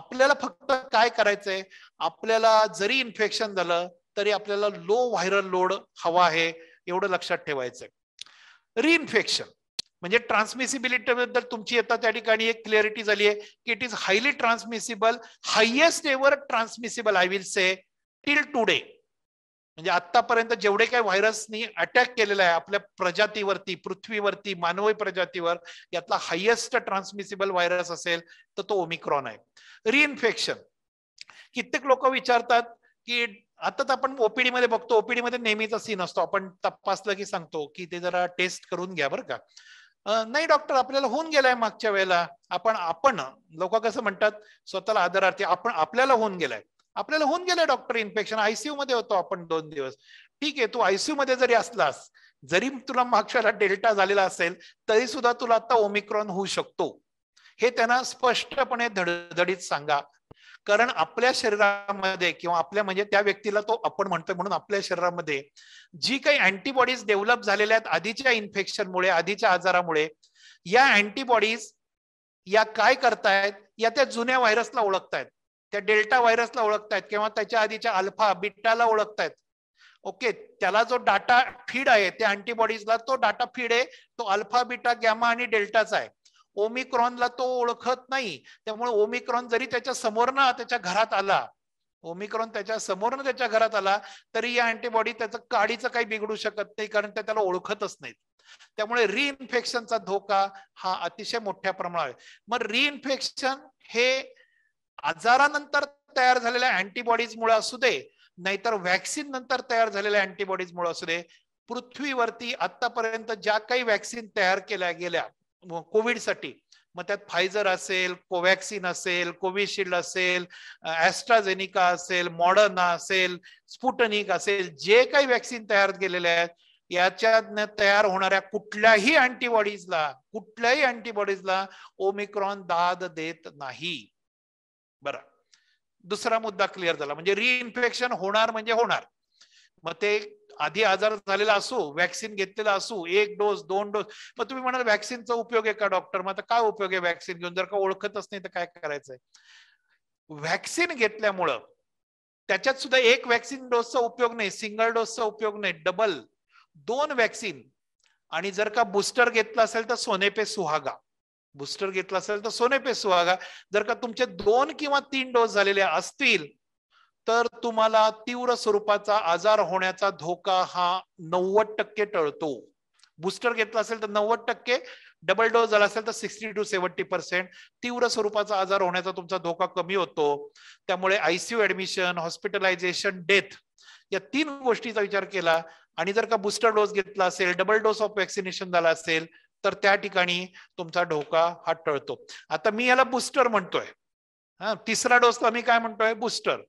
आपल्याला फक्त काय करायचंय आपल्याला जरी इन्फेक्शन झालं तरी आपल्याला लो व्हायरल लोड हवा आहे एवढं लक्षात ठेवायचंय रिइन्फेक्शन म्हणजे ट्रान्समिसिबिलिटी बद्दल तुमची येतात त्या ठिकाणी एक क्लिअरिटी झाली आहे की it is highly transmissible highest ever transmissible I will say till today म्हणजे आतापर्यंत जेवढे काही व्हायरसनी अटॅक केलेला आहे आपल्या प्रजातीवरती पृथ्वीवरती मानवी प्रजातीवर यातला हायेस्ट ट्रान्समिसिबल व्हायरस असेल तर तो ओमिक्रॉन आहे रिइन्फेक्शन कित्येक लोक विचारतात की तर आपण ओपीडी मध्ये बघतो ओपीडी मध्ये नेहमीचा सीन असतो आपण तपासलं की सांगतो की ते जरा टेस्ट करून घ्या बरं का नाही डॉक्टर आपल्याला होऊन गेलाय मागच्या वेळेला आपण आपण लोक कसं म्हणतात स्वतःला आदरार्थी आपण आपल्याला होऊन गेलाय आपल्याला होऊन गेलाय डॉक्टर इन्फेक्शन आयसीयू मध्ये होतो आपण दोन दिवस ठीक आहे तू आयसीयू मध्ये जरी असलास जरी तुला मागच्या डेल्टा झालेला असेल तरी सुद्धा तुला आता ओमिक्रॉन होऊ शकतो हे त्यांना स्पष्टपणे धडधडीत सांगा कारण आपल्या शरीरामध्ये किंवा आपल्या म्हणजे त्या व्यक्तीला तो आपण म्हणतोय म्हणून आपल्या शरीरामध्ये जी काही अँटीबॉडीज डेव्हलप झालेल्या आहेत आधीच्या इन्फेक्शनमुळे आधीच्या आजारामुळे या अँटीबॉडीज या काय करतायत या त्या जुन्या व्हायरसला ओळखतायत त्या डेल्टा व्हायरसला ओळखतायत किंवा त्याच्या आधीच्या अल्फा बिट्टाला ओळखतायत ओके त्याला जो डाटा फीड आहे त्या अँटीबॉडीजला तो डाटा फीड आहे तो अल्फा बिटा गॅमा आणि डेल्टाचा आहे ओमिक्रॉनला तो ओळखत नाही त्यामुळे ओमिक्रॉन जरी त्याच्या समोरनं त्याच्या घरात आला ओमिक्रॉन त्याच्या समोरनं त्याच्या घरात आला तरी या अँटीबॉडी त्याचं काडीचं काही बिघडू शकत नाही कारण ते त्याला ओळखतच नाहीत त्यामुळे रिइन्फेक्शनचा धोका हा अतिशय मोठ्या प्रमाणावर मग रिइन्फेक्शन हे आजारानंतर तयार झालेल्या अँटीबॉडीज मुळे असू दे नाहीतर व्हॅक्सिन नंतर तयार झालेल्या अँटीबॉडीज मुळे असू दे पृथ्वीवरती आतापर्यंत ज्या काही व्हॅक्सिन तयार केल्या गेल्या कोविड साठी मग त्यात फायझर असेल कोवॅक्सिन असेल कोविशिल्ड असेल एस्ट्राझेनिका असेल मॉडर्ना असेल स्पुटनिक असेल जे काही वॅक्सिन तयार केलेले आहेत याच्यात तयार होणाऱ्या कुठल्याही अँटीबॉडीजला कुठल्याही अँटीबॉडीजला ओमिक्रॉन दाद देत नाही बर दुसरा मुद्दा क्लिअर झाला म्हणजे रिइन्फेक्शन होणार म्हणजे होणार मग ते आधी आजार झालेला असू वॅक्सिन घेतलेला असू एक डोस दोन डोस मग तुम्ही म्हणाल व्हॅक्सिनचा उपयोग आहे का डॉक्टर मग आता काय उपयोग आहे वॅक्सिन घेऊन जर का ओळखतच नाही तर काय करायचंय व्हॅक्सिन घेतल्यामुळं त्याच्यात सुद्धा एक व्हॅक्सिन डोसचा उपयोग नाही सिंगल डोसचा उपयोग नाही डबल दोन व्हॅक्सिन आणि जर का बुस्टर घेतला असेल तर सोने पे सुहागा बुस्टर घेतला असेल तर सोने पे सुहागा जर का तुमचे दोन किंवा तीन डोस झालेले असतील तर तुम्हाला तीव्र स्वरूपाचा आजार होण्याचा धोका हा नव्वद टक्के टळतो बुस्टर घेतला असेल तर नव्वद टक्के डबल डोस झाला असेल तर सिक्स्टी टू सेव्हन्टी पर्सेंट तीव्र स्वरूपाचा आजार होण्याचा तुमचा धोका कमी होतो त्यामुळे आयसीयू ऍडमिशन हॉस्पिटलायझेशन डेथ या तीन गोष्टीचा विचार केला आणि जर का बूस्टर डोस घेतला असेल डबल डोस ऑफ वॅक्सिनेशन झाला असेल तर त्या ठिकाणी तुमचा धोका हा टळतो आता मी याला बुस्टर म्हणतोय हा तिसरा डोस तर मी काय म्हणतोय बुस्टर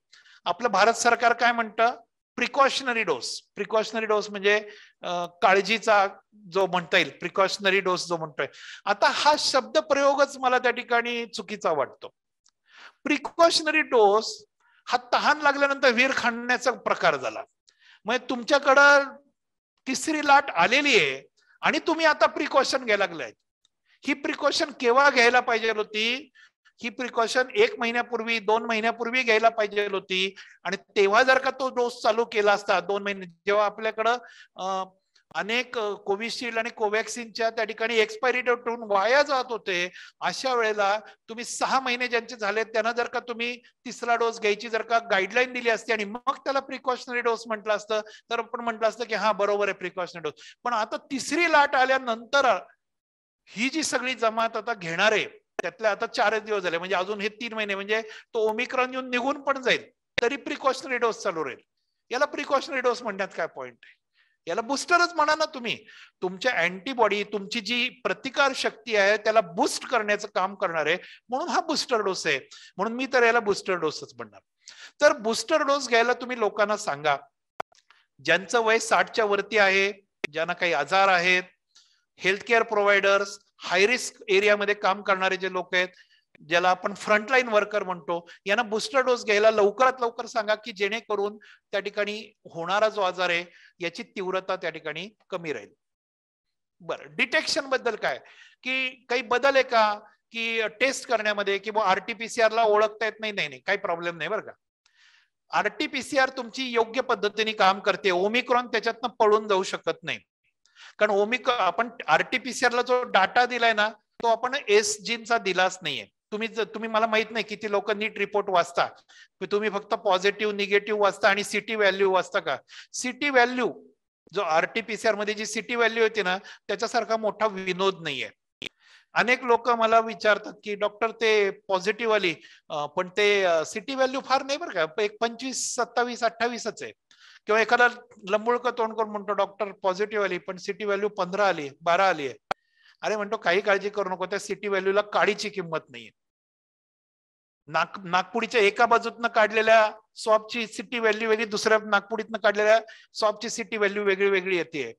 आपलं भारत सरकार काय म्हणतं प्रिकॉशनरी डोस प्रिकॉशनरी डोस म्हणजे काळजीचा जो म्हणता येईल प्रिकॉशनरी डोस जो म्हणतोय आता हा शब्द प्रयोगच मला त्या ठिकाणी चुकीचा वाटतो प्रिकॉशनरी डोस हा तहान लागल्यानंतर वीर खाणण्याचा प्रकार झाला म्हणजे तुमच्याकडं तिसरी लाट आलेली आहे आणि तुम्ही आता प्रिकॉशन घ्यायला लागलाय ही प्रिकॉशन केव्हा घ्यायला पाहिजे होती ही प्रिकॉशन एक महिन्यापूर्वी दोन महिन्यापूर्वी घ्यायला पाहिजे होती आणि तेव्हा जर का तो डोस चालू केला असता दोन महिने जेव्हा आपल्याकडं अनेक कोविशिल्ड आणि कोवॅक्सिनच्या त्या ठिकाणी एक्सपायरी डेट होऊन वाया जात होते अशा वेळेला तुम्ही सहा महिने ज्यांचे झाले त्यांना जर का तुम्ही तिसरा डोस घ्यायची जर का गाईडलाईन दिली असती आणि मग त्याला प्रिकॉशनरी डोस म्हटलं असतं तर आपण म्हटलं असतं की हा बरोबर आहे प्रिकॉशनरी डोस पण आता तिसरी लाट आल्यानंतर ही जी सगळी जमात आता घेणार आहे त्यातले आता चारच दिवस झाले म्हणजे अजून हे तीन महिने म्हणजे तो ओमिक्रॉन येऊन निघून पण जाईल तरी प्रिकॉशनरी डोस चालू राहील याला प्रिकॉशनरी डोस म्हणण्यात काय पॉईंट आहे याला बुस्टरच म्हणा ना तुम्ही तुमच्या अँटीबॉडी तुमची जी प्रतिकार शक्ती आहे त्याला बुस्ट करण्याचं काम करणार आहे म्हणून हा बुस्टर डोस आहे म्हणून मी तर याला बुस्टर डोसच म्हणणार तर बुस्टर डोस घ्यायला तुम्ही लोकांना सांगा ज्यांचं वय साठच्या वरती आहे ज्यांना काही आजार आहेत health care providers high risk एरियामध्ये काम करणारे जे लोक आहेत ज्याला आपण फ्रंटलाईन वर्कर म्हणतो यांना बुस्टर डोस घ्यायला लवकरात लवकर सांगा की जेणेकरून त्या ठिकाणी होणारा जो आजार आहे याची तीव्रता त्या ठिकाणी कमी राहील बरं डिटेक्शन बद्दल काय की काही बदल आहे का की टेस्ट करण्यामध्ये किंवा ला ओळखता येत नाही नाही काही प्रॉब्लेम नाही बरं का आरटीपीसीआर तुमची योग्य पद्धतीने काम करते ओमिक्रॉन त्याच्यातनं पळून जाऊ शकत नाही कारण ओमिक आपण आरटीपीसीआरला जो डाटा दिलाय ना तो आपण एस जीनचा दिलाच नाहीये तुम्ही तुम्ही मला माहित नाही किती लोक नीट रिपोर्ट वाचता तुम्ही फक्त पॉझिटिव्ह निगेटिव्ह वाचता आणि सिटी व्हॅल्यू वाचता का सिटी व्हॅल्यू जो आरटीपीसीआर मध्ये जी सिटी व्हॅल्यू होती ना त्याच्यासारखा मोठा विनोद नाहीये अनेक लोक मला विचारतात की डॉक्टर ते पॉझिटिव्ह आली पण ते सिटी व्हॅल्यू फार नाही बरं का एक पंचवीस सत्तावीस अठ्ठावीसच आहे किंवा एखादा लंबुळक तोंड करून म्हणतो डॉक्टर पॉझिटिव्ह आली पण सिटी व्हॅल्यू पंधरा आली बारा आली आहे अरे म्हणतो काही काळजी करू नको त्या सिटी व्हॅल्यूला काडीची किंमत नाहीये नाग नागपुडीच्या एका बाजूतनं काढलेल्या सॉपची सिटी व्हॅल्यू वेगळी दुसऱ्या नागपुडीतनं काढलेल्या सॉपची सिटी व्हॅल्यू वेगळी वेगळी येते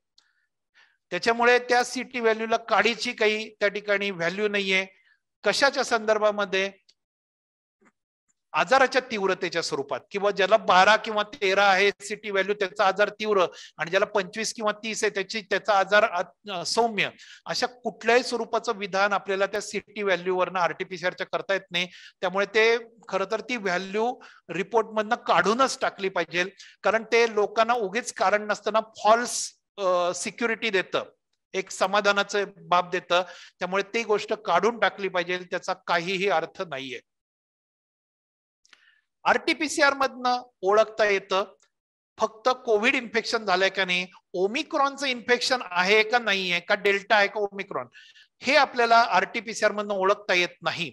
त्याच्यामुळे त्या सिटी व्हॅल्यूला काडीची काही त्या ठिकाणी व्हॅल्यू नाहीये कशाच्या संदर्भामध्ये आजाराच्या तीव्रतेच्या स्वरूपात किंवा ज्याला बारा किंवा तेरा आहे सिटी व्हॅल्यू त्याचा आजार तीव्र आणि ज्याला पंचवीस किंवा तीस आहे त्याची त्याचा आजार सौम्य अशा कुठल्याही स्वरूपाचं विधान आपल्याला त्या सिटी व्हॅल्यूवरनं आरटीपीसीआरच्या करता येत नाही त्यामुळे ते खरं तर ती व्हॅल्यू रिपोर्टमधनं काढूनच टाकली पाहिजे कारण ते लोकांना उगीच कारण नसताना फॉल्स सिक्युरिटी देतं एक समाधानाचं बाब देतं त्यामुळे ती गोष्ट काढून टाकली पाहिजे त्याचा काहीही अर्थ नाहीये आरटीपीसीआर मधनं ओळखता येतं फक्त कोविड इन्फेक्शन झालंय का नाही ओमिक्रॉनचं इन्फेक्शन आहे का नाही आहे का डेल्टा आहे का ओमिक्रॉन हे आपल्याला आरटीपीसीआर मधनं ओळखता येत नाही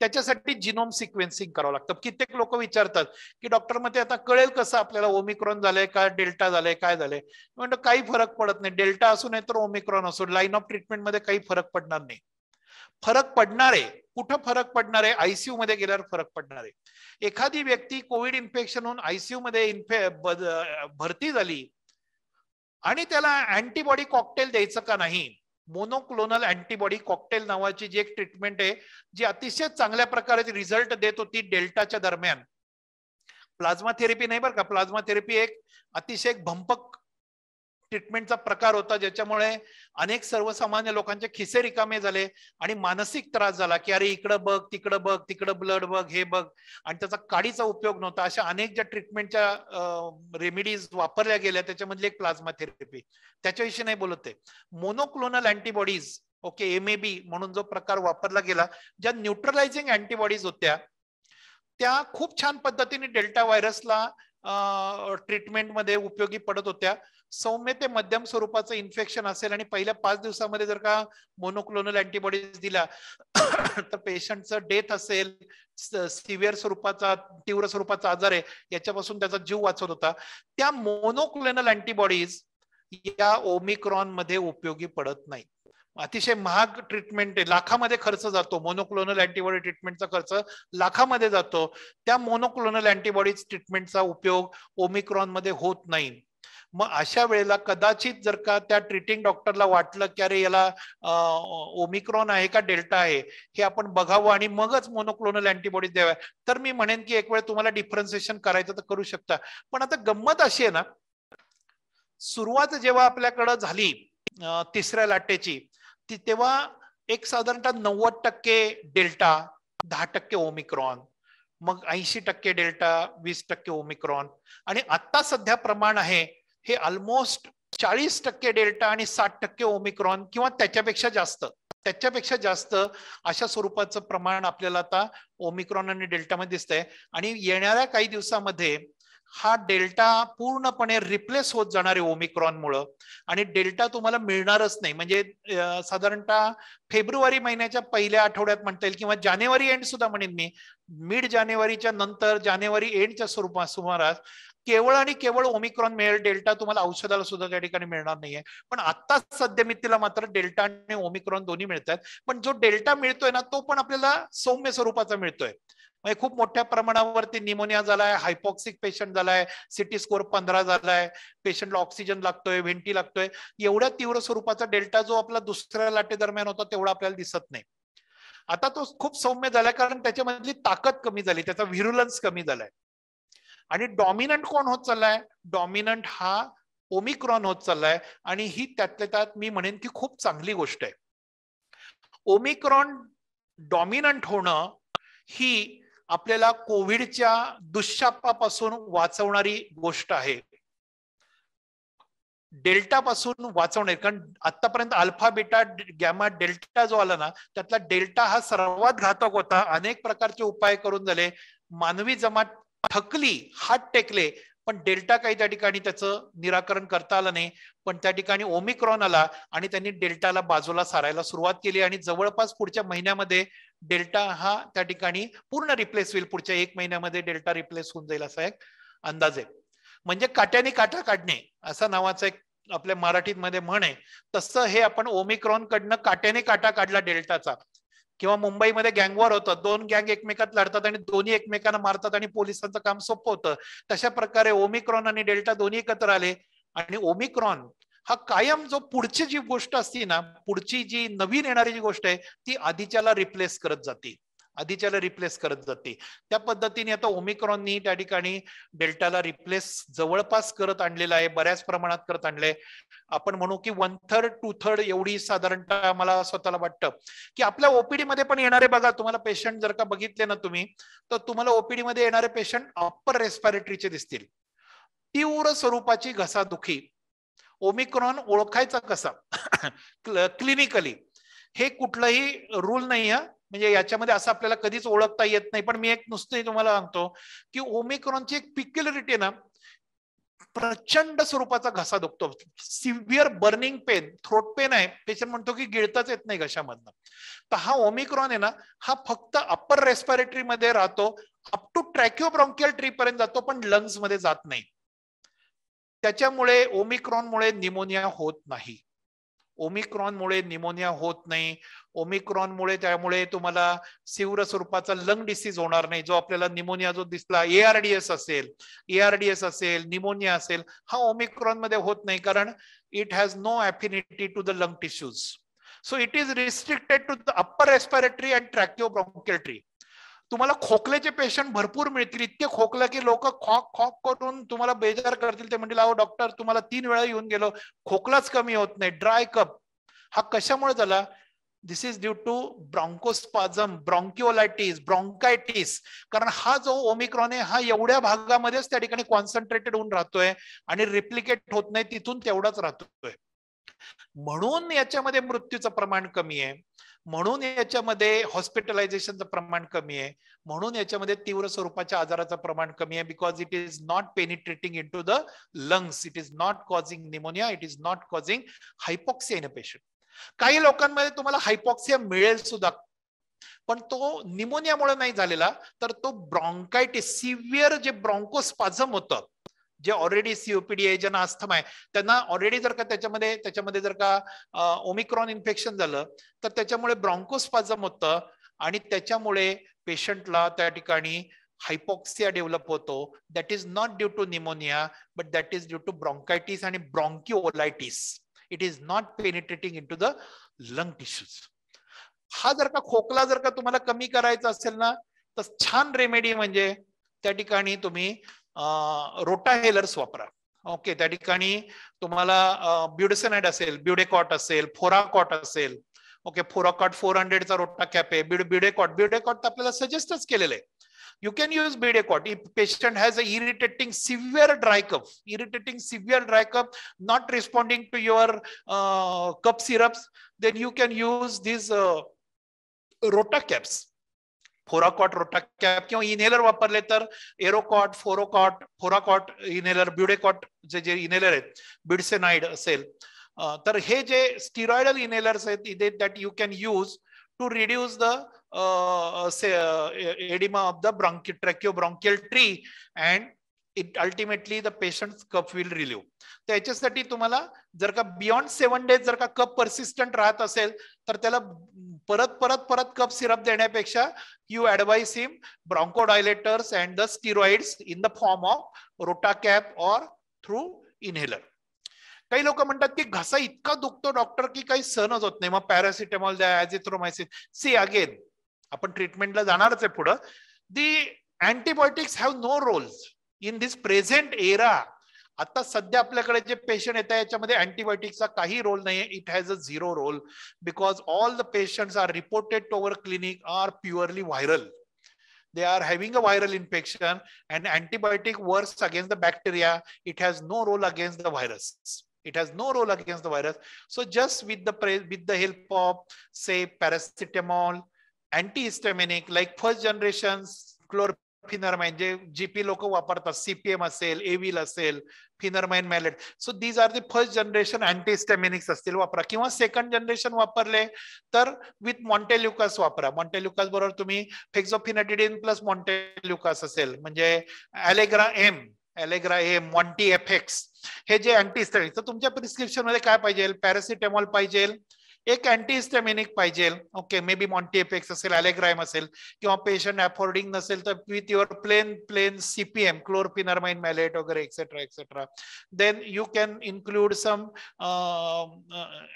त्याच्यासाठी जिनोम सिक्वेन्सिंग करावं लागतं कित्येक लोक विचारतात की डॉक्टर मध्ये आता कळेल कसं आपल्याला ओमिक्रॉन झालंय का डेल्टा झालंय काय झालंय म्हणतो काही फरक पडत नाही डेल्टा असू नये तर ओमिक्रॉन असो लाईन ऑफ ट्रीटमेंट मध्ये काही फरक पडणार नाही फरक पडणार आहे कुठं फरक पडणार आहे आयसीयू मध्ये गेल्यावर फरक पडणार आहे एखादी व्यक्ती कोविड इन्फेक्शन होऊन आयसीयू मध्ये इन्फे भरती झाली आणि त्याला अँटीबॉडी कॉकटेल द्यायचं का नाही मोनोक्लोनल अँटीबॉडी कॉकटेल नावाची जी एक ट्रीटमेंट आहे जी अतिशय चांगल्या प्रकारे रिझल्ट देत होती डेल्टाच्या दरम्यान प्लाझ्मा थेरपी नाही बरं का प्लाझ्मा थेरपी एक अतिशय भंपक ट्रीटमेंटचा प्रकार होता ज्याच्यामुळे अनेक सर्वसामान्य लोकांचे खिसे रिकामे झाले आणि मानसिक त्रास झाला की अरे इकडं बघ तिकडं बघ तिकडं ब्लड बघ हे बघ आणि त्याचा काडीचा उपयोग नव्हता अशा अनेक ज्या ट्रीटमेंटच्या रेमिडीज वापरल्या गेल्या त्याच्यामधली एक प्लाझ्मा थेरपी त्याच्याविषयी नाही बोलत आहे monoclonal antibodies okay M A B म्हणून जो प्रकार वापरला गेला ज्या न्यूट्रलायझिंग अँटीबॉडीज होत्या त्या खूप छान पद्धतीने डेल्टा व्हायरसला ट्रीटमेंटमध्ये उपयोगी पडत होत्या सौम्य ते मध्यम स्वरूपाचं इन्फेक्शन असेल आणि पहिल्या पाच दिवसामध्ये जर का मोनोक्लोनल अँटीबॉडीज दिला तर पेशंटचं डेथ असेल सिव्हिअर स्वरूपाचा तीव्र स्वरूपाचा आजार आहे याच्यापासून त्याचा जीव वाचत होता त्या मोनोक्लोनल अँटीबॉडीज या ओमिक्रॉन मध्ये उपयोगी पडत नाही अतिशय महाग ट्रीटमेंट आहे लाखामध्ये खर्च जातो मोनोक्लोनल अँटीबॉडी ट्रीटमेंटचा खर्च लाखामध्ये जातो त्या मोनोक्लोनल अँटीबॉडीज ट्रीटमेंटचा उपयोग ओमिक्रॉन मध्ये होत नाही मग अशा वेळेला कदाचित जर का त्या ट्रीटिंग डॉक्टरला वाटलं की अरे याला ओमिक्रॉन आहे का डेल्टा आहे हे आपण बघावं आणि मगच मोनोक्लोनल अँटीबॉडीज द्याव्या तर मी म्हणेन की एक वेळ तुम्हाला डिफरन्सिएशन करायचं तर करू शकता पण आता गंमत अशी आहे ना सुरुवात जेव्हा आपल्याकडं झाली तिसऱ्या लाटेची ती तेव्हा एक साधारणतः नव्वद टक्के डेल्टा दहा टक्के ओमिक्रॉन मग ऐंशी टक्के डेल्टा वीस टक्के ओमिक्रॉन आणि आता सध्या प्रमाण आहे हे ऑलमोस्ट चाळीस टक्के डेल्टा आणि साठ टक्के ओमिक्रॉन किंवा त्याच्यापेक्षा जास्त त्याच्यापेक्षा जास्त अशा स्वरूपाचं प्रमाण आपल्याला आता ओमिक्रॉन आणि डेल्टामध्ये दिसतंय आणि येणाऱ्या काही दिवसामध्ये हा डेल्टा पूर्णपणे रिप्लेस होत जाणार आहे ओमिक्रॉनमुळं आणि डेल्टा तुम्हाला मिळणारच नाही म्हणजे साधारणतः फेब्रुवारी महिन्याच्या पहिल्या आठवड्यात म्हणता येईल किंवा जानेवारी एंड सुद्धा म्हणेन मी मिड जानेवारीच्या नंतर जानेवारी एंडच्या स्वरूपात सुमारास केवळ आणि केवळ ओमिक्रॉन मिळेल डेल्टा तुम्हाला औषधाला सुद्धा त्या ठिकाणी मिळणार नाहीये पण आता सध्या मितीला मात्र डेल्टा आणि ओमिक्रॉन दोन्ही मिळत आहेत पण जो डेल्टा मिळतोय ना तो पण आपल्याला सौम्य स्वरूपाचा मिळतोय म्हणजे खूप मोठ्या प्रमाणावरती निमोनिया झालाय हायपॉक्सिक पेशंट झालाय सिटी स्कोर पंधरा झालाय पेशंटला ऑक्सिजन लागतोय व्हेंटी लागतोय एवढ्या तीव्र स्वरूपाचा डेल्टा जो आपला दुसऱ्या लाटे दरम्यान होता तेवढा आपल्याला दिसत नाही आता तो खूप सौम्य झालाय कारण त्याच्यामधली ताकद कमी झाली त्याचा व्हिरुलन्स कमी झालाय आणि डॉमिनंट कोण होत चाललाय डॉमिनंट हा ओमिक्रॉन होत चाललाय आणि ही त्यातल्या त्यात मी म्हणेन की खूप चांगली गोष्ट आहे ओमिक्रॉन डॉमिनंट होणं ही आपल्याला कोविडच्या दुष्शापापासून वाचवणारी गोष्ट आहे डेल्टा पासून वाचवणे कारण आतापर्यंत अल्फा बेटा गॅमा डेल्टा जो आला ना त्यातला डेल्टा हा सर्वात घातक होता अनेक प्रकारचे उपाय करून झाले मानवी जमात थकली हात टेकले पण डेल्टा काही त्या ठिकाणी त्याचं निराकरण करता आलं नाही पण त्या ठिकाणी ओमिक्रॉन आला आणि त्यांनी डेल्टाला बाजूला सारायला सुरुवात केली आणि जवळपास पुढच्या महिन्यामध्ये डेल्टा हा त्या ठिकाणी पूर्ण रिप्लेस होईल पुढच्या एक महिन्यामध्ये डेल्टा रिप्लेस होऊन जाईल असा एक अंदाज आहे म्हणजे काट्याने काटा काढणे असा नावाचा एक आपल्या मराठीत मध्ये म्हण आहे तसं हे आपण ओमिक्रॉन कडनं काट्याने काटा काढला डेल्टाचा किंवा मुंबईमध्ये गँगवॉर होतं दोन गँग एकमेकात लढतात आणि दोन्ही एकमेकांना मारतात आणि पोलिसांचं काम सोपं होतं तशा प्रकारे ओमिक्रॉन आणि डेल्टा दोन्ही एकत्र आले आणि ओमिक्रॉन हा कायम जो पुढची जी गोष्ट असते ना पुढची जी नवीन येणारी जी गोष्ट आहे ती आधीच्याला रिप्लेस करत जाते आधीच्याला रिप्लेस करत जाते त्या पद्धतीने आता ओमिक्रॉननी त्या ठिकाणी डेल्टाला रिप्लेस जवळपास करत आणलेला आहे बऱ्याच प्रमाणात करत आणलंय आपण म्हणू की वन थर्ड टू थर्ड एवढी साधारणतः मला स्वतःला वाटतं की आपल्या ओपीडी मध्ये पण येणारे बघा तुम्हाला पेशंट जर का बघितले ना तुम्ही तर तुम्हाला ओपीडी मध्ये येणारे पेशंट अप्पर रेस्पायरेटरीचे दिसतील तीव्र स्वरूपाची घसादुखी ओमिक्रॉन ओळखायचा कसा क्लिनिकली हे कुठलंही रूल नाही आहे म्हणजे याच्यामध्ये असं आपल्याला कधीच ओळखता येत नाही पण मी एक नुसतं तुम्हाला सांगतो की ओमिक्रॉनची एक पिक्युलरिटी ना प्रचंड स्वरूपाचा घसा दुखतो severe burning pain throat pain आहे पेशंट म्हणतो की गिळताच येत नाही घशामधनं तर हा ओमिक्रॉन आहे ना हा फक्त अप्पर रेस्पिरेटरी मध्ये राहतो अप टू ब्रॉन्कियल ट्री पर्यंत जातो पण लंग्स मध्ये जात नाही त्याच्यामुळे ओमिक्रॉनमुळे निमोनिया होत नाही ओमिक्रॉनमुळे निमोनिया होत नाही ओमिक्रॉनमुळे त्यामुळे तुम्हाला तीव्र स्वरूपाचा लंग डिसीज होणार नाही जो आपल्याला निमोनिया जो दिसला एआरडीएस असेल एआरडीएस असेल निमोनिया असेल हा ओमिक्रॉन मध्ये होत नाही कारण it has no affinity to the lung tissues so it is restricted to the upper respiratory and tracheo ब्रॉकेटरी तुम्हाला खोकल्याचे पेशंट भरपूर मिळतील इतके खोकले की लोक खॉक खॉक करून तुम्हाला बेजार करतील ते म्हणजे अहो डॉक्टर तुम्हाला तीन वेळा येऊन गेलो खोकलाच कमी होत नाही ड्राय कप हा कशामुळे झाला this is due to bronchospasm bronchiolitis bronchitis कारण हा जो ओमिक्रॉन आहे हा एवढ्या भागामध्येच त्या ठिकाणी कॉन्सन्ट्रेटेड होऊन राहतोय आणि रिप्लिकेट होत नाही तिथून तेवढाच राहतोय म्हणून याच्यामध्ये मृत्यूचं प्रमाण कमी आहे म्हणून याच्यामध्ये हॉस्पिटलायझेशनचं प्रमाण कमी आहे म्हणून याच्यामध्ये तीव्र स्वरूपाच्या आजाराचं प्रमाण कमी आहे because it is not penetrating into the lungs it is not causing pneumonia it is not causing hypoxia in a patient काही लोकांमध्ये तुम्हाला हायपॉक्सिया मिळेल सुद्धा पण तो निमोनियामुळे नाही झालेला तर तो ब्रॉन्कायटिस सिव्हिअर जे ब्रॉन्कोस्पाझम होतं जे ऑलरेडी सीओपीडी आहे ज्यांना अस्थम आहे त्यांना ऑलरेडी जर का त्याच्यामध्ये त्याच्यामध्ये जर का ओमिक्रॉन इन्फेक्शन झालं तर त्याच्यामुळे ब्रॉन्कोस्पाझम होतं आणि त्याच्यामुळे पेशंटला त्या ठिकाणी हायपॉक्सिया डेव्हलप होतो that is not due to pneumonia but that is due to bronchitis आणि bronchiolitis it is not penetrating into the lung tissues हा जर का खोकला जर का तुम्हाला कमी करायचा असेल ना तर छान रेमेडी म्हणजे त्या ठिकाणी तुम्ही रोटा हेलर्स वापरा ओके त्या ठिकाणी तुम्हाला ब्युडेसनाइड असेल ब्युडेकॉट असेल फोराकॉट असेल ओके फोराकॉट फोर हंड्रेडचा रोटा कॅप आहे ब्युड ब्युडेकॉट आपल्याला सजेस्टच केलेलं आहे you can use Budecort if patient has a irritating severe dry irritating severe dry not responding to your cough syrups then you can use this rotacaps Foracort rotacap किंवा inhaler वापरले तर एरोकॉट फोरोकॉट फोराकॉट inhaler ब्युडेकॉट जे जे inhaler आहेत बिडसेनाइड असेल तर हे जे स्टिरॉइडल इनहेलर्स आहेत इथे that you can use to reduce the oedema of the bronchi tracheo bronchial tree and it ultimately the patient cough will relieve तर याच्यासाठी तुम्हाला जर का बियॉन्ड सेवन डेज जर का कप परसिस्टंट राहत असेल तर त्याला परत परत परत कप सिरप देण्यापेक्षा you advise him bronchodilators and the steroids in the form of rotacap or through inhaler काही लोक म्हणतात की घसा इतका दुखतो डॉक्टर की काही सहनच होत नाही मग पॅरासिटेमॉल द्या ऍझिथ्रोमायसिन सी अगेन आपण ट्रीटमेंटला जाणारच आहे पुढं the antibiotics have no roles in this present era आता सध्या आपल्याकडे जे पेशंट येत आहे याच्यामध्ये अँटीबायोटिकचा काही रोल नाही it has a zero role because all the patient are reported to our clinic are purely viral they are having a viral infection and antibiotic works against the bacteria. It has no role against the virus. It has no role against the virus. So just with the with the help of say paracetamol, antihistaminic like first generations pheniramine जे GP लोक वापरतात CPM असेल Avil असेल pheniramine maleate so these are the first generation antihistaminics असतील वापरा किंवा second generation वापरले तर विथ मॉन्टेल्युकस वापरा मॉन्टेल्युकस बरोबर तुम्ही फेक्झोफिनाटिडिन प्लस मॉन्टेल्युकस असेल म्हणजे अलेग्रा एम एलेग्रा एम मॉन्टी एफेक्स हे जे अँटीस्टेमिक तर तुमच्या प्रिस्क्रिप्शन मध्ये काय पाहिजे पॅरासिटेमॉल पाहिजे एक अँटीहिस्टॅमिनिक पाहिजे ओके मे बी मॉन्टीएपेक्स असेल अॅलेग्रायम असेल किंवा पेशंट अफोर्डिंग नसेल तर with your plain plain CPM chlorpheniramine maleate वगैरे etcetera etcetera then you can include some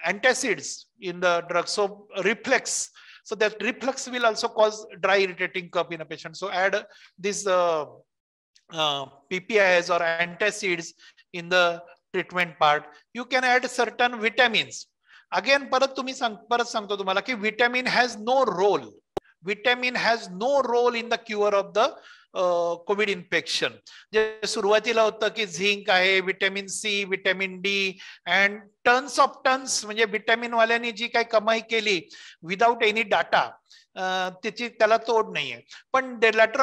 antacids in the drug so reflux so that reflux will also cause dry irritating cough in a patient so add this ppis or antacids in the treatment part you can add certain vitamins again परत तुम्ही सांग परत सांगतो तुम्हाला की vitamin has no role vitamin has no role in the cure of the covid infection जे सुरुवातीला होतं की झिंक आहे vitamin C vitamin D and tons of tons म्हणजे व्हिटॅमिन वाल्यांनी जी काही कमाई केली विदाउट एनी डाटा त्याची त्याला तोड नाहीये पण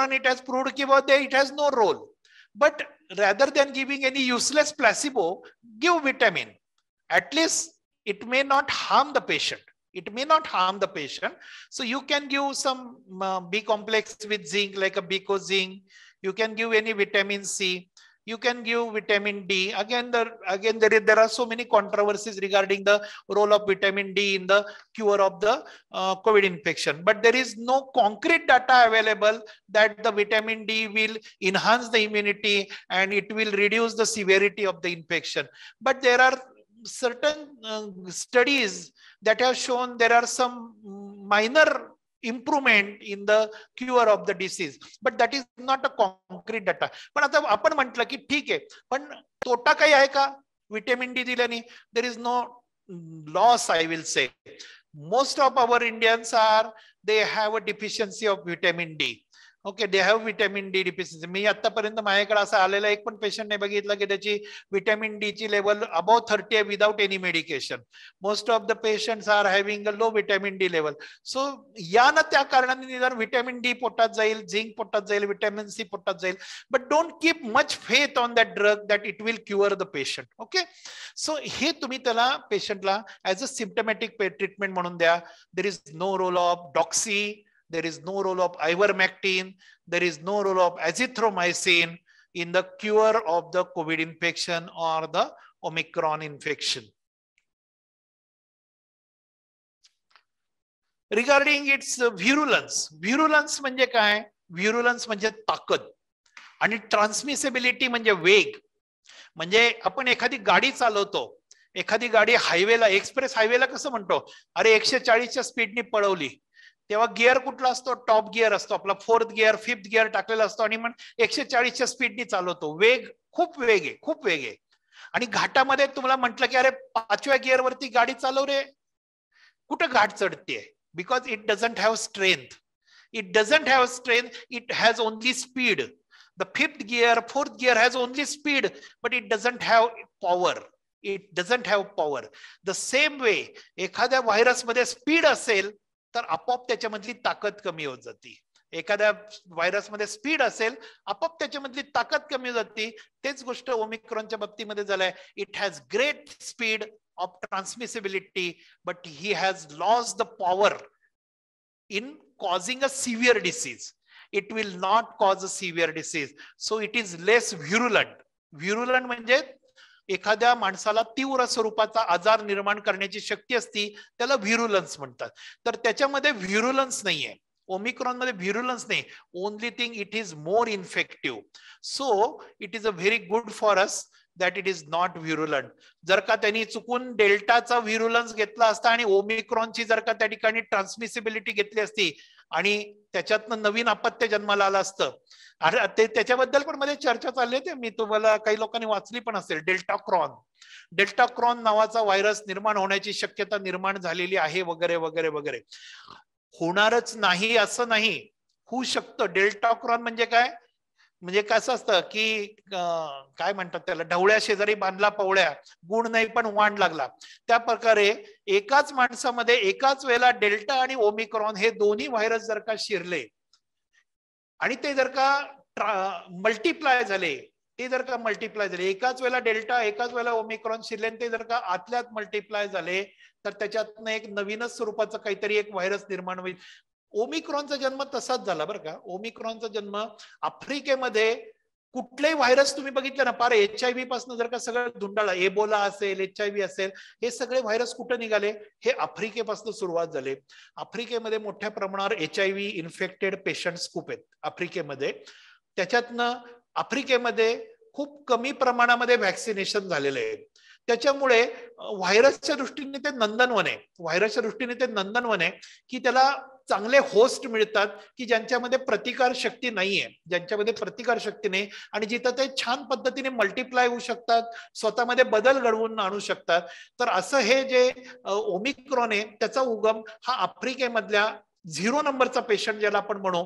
ऑन इट हॅज प्रूव्ड की they it has no role but rather than giving any useless placebo give vitamin at least it may not harm the patient. It may not harm the patient. So you can give some uh, B complex with zinc, like a Bico zinc. You can give any vitamin C. You can give vitamin D. Again, there, again there there are so many controversies regarding the role of vitamin D in the cure of the uh, COVID infection. But there is no concrete data available that the vitamin D will enhance the immunity and it will reduce the severity of the infection. But there are certain uh, studies that have shown there are some minor improvement in the cure of the disease. But that is not a concrete data. But as upon mantla ki tike, but tota kayaika, vitamin D dilani, there is no loss, I will say. Most of our Indians are they have a deficiency of vitamin D. Okay they have vitamin D deficiency मी आतापर्यंत माझ्याकडे असं आलेला एक पण patient नाही बघितलं की त्याची विटॅमिन डी ची लेवल अबोव थर्टी आहे without any medication most of the patient are having a low vitamin D level so या ना त्या कारणाने निदान व्हिटॅमिन डी पोटात जाईल झिंक पोटात जाईल विटॅमिन सी पोटात जाईल but don't keep much faith on that drug that it will cure the patient okay so हे तुम्ही त्याला पेशंटला ऍज अ सिमटमॅटिक ट्रीटमेंट म्हणून द्या there is no role of doxy There is no role of ivermectin. There is no role of azithromycin in the cure of the COVID infection or the Omicron infection. Regarding its uh, virulence, virulence manje kaay? Virulence manje takad. And transmissibility manje vague. Manje apan ekhadi gaadi chalo एखादी गाड़ी highway express highway कस मन तो अरे एकशे चाड़ी speed ने पड़वली तेव्हा gear कुठला असतो टॉप गिअर असतो आपला फोर्थ गिअर फिफ्थ गिअर टाकलेला असतो आणि मग एकशे चाळीसच्या स्पीडनी चालवतो वेग खूप वेग आहे खूप वेग आहे आणि घाटामध्ये तुम्हाला म्हटलं की अरे पाचव्या गिअरवरती गाडी चालव रे कुठं घाट चढते because it doesn't have strength it doesn't have strength it has only speed the fifth gear fourth gear has only speed but it doesn't have power it doesn't have power the same way एखाद्या व्हायरसमध्ये speed असेल तर आपोआप त्याच्यामधली ताकद कमी होत जाते एखाद्या मध्ये स्पीड असेल आपोआप त्याच्यामधली ताकद कमी जाते तेच गोष्ट ओमिक्रॉनच्या बाबतीमध्ये झालंय it has great speed of transmissibility but he has loss the power in causing a severe disease it will not cause a severe disease so it is less virulent virulent म्हणजे एखाद्या माणसाला तीव्र स्वरूपाचा आजार निर्माण करण्याची शक्ती असती त्याला व्हिरुलन्स म्हणतात तर त्याच्यामध्ये व्हिरुलन्स नाहीये ओमिक्रॉन मध्ये व्हिरुलन्स नाही only thing it is more infective so it is a very good for us that it is not virulent जर का त्यांनी चुकून डेल्टाचा व्हिरुलन्स घेतला असता आणि ओमिक्रॉनची जर का त्या ठिकाणी ट्रान्समिसिबिलिटी घेतली असती आणि त्याच्यातनं नवीन आपत्य जन्माला आलं असतं ते त्याच्याबद्दल पण मध्ये चर्चा चालली होती मी तुम्हाला काही लोकांनी वाचली पण असेल डेल्टा क्रॉन डेल्टा क्रॉन नावाचा व्हायरस निर्माण होण्याची शक्यता निर्माण झालेली आहे वगैरे वगैरे वगैरे होणारच नाही असं नाही होऊ शकतं डेल्टा क्रॉन म्हणजे काय म्हणजे कसं असतं की काय म्हणतात त्याला ढवळ्या शेजारी बांधला पवळ्या गुण नाही पण वाण लागला त्या प्रकारे एकाच माणसामध्ये एकाच वेळेला डेल्टा आणि ओमिक्रॉन हे दोन्ही व्हायरस जर का शिरले आणि ते जर का मल्टिप्लाय झाले ते जर का मल्टिप्लाय झाले एकाच वेळेला डेल्टा एकाच वेळेला ओमिक्रॉन शिरले ते जर का आतल्यात मल्टिप्लाय झाले तर त्याच्यातनं एक नवीनच स्वरूपाचं काहीतरी एक व्हायरस निर्माण होईल ओमिक्रॉनचा जन्म तसाच झाला बरं का ओमिक्रॉनचा जन्म आफ्रिकेमध्ये कुठलेही व्हायरस तुम्ही बघितलं ना पार एच आय व्ही पासून जर का सगळं धुंडाळा एबोला असेल एच आय व्ही असेल हे सगळे व्हायरस कुठं निघाले हे आफ्रिकेपासून सुरुवात झाले आफ्रिकेमध्ये मोठ्या प्रमाणावर H I V infected patients खूप आहेत आफ्रिकेमध्ये त्याच्यातनं आफ्रिकेमध्ये खूप कमी प्रमाणामध्ये व्हॅक्सिनेशन झालेलं आहे त्याच्यामुळे व्हायरसच्या दृष्टीने ते नंदनवन आहे व्हायरसच्या दृष्टीने ते नंदनवन आहे की त्याला चांगले होस्ट मिळतात की ज्यांच्यामध्ये प्रतिकार शक्ती नाहीये ज्यांच्यामध्ये प्रतिकार शक्ती नाही आणि जिथं ते छान पद्धतीने मल्टिप्लाय होऊ शकतात स्वतःमध्ये बदल घडवून आणू शकतात तर असं हे जे ओमिक्रॉन आहे त्याचा उगम हा आफ्रिकेमधल्या झिरो नंबरचा पेशंट ज्याला आपण म्हणू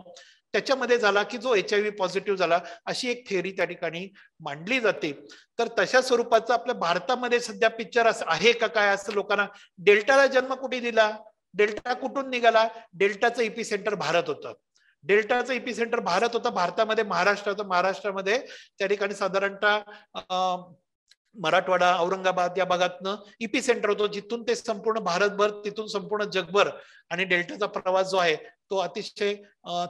त्याच्यामध्ये झाला की जो एच आय व्ही पॉझिटिव्ह झाला अशी एक थेअरी त्या ठिकाणी मांडली जाते तर तशा स्वरूपाचा आपल्या भारतामध्ये सध्या पिक्चर असं आहे का काय असं लोकांना डेल्टाला जन्म कुठे दिला डेल्टा कुठून निघाला डेल्टाचं इपी सेंटर भारत होतं डेल्टाचं इपी सेंटर भारत होतं भारतामध्ये महाराष्ट्राचं महाराष्ट्रामध्ये त्या ठिकाणी साधारणतः मराठवाडा औरंगाबाद या भागातनं इपी सेंटर होतो जिथून ते संपूर्ण भारतभर तिथून संपूर्ण जगभर आणि डेल्टाचा प्रवास जो आहे तो अतिशय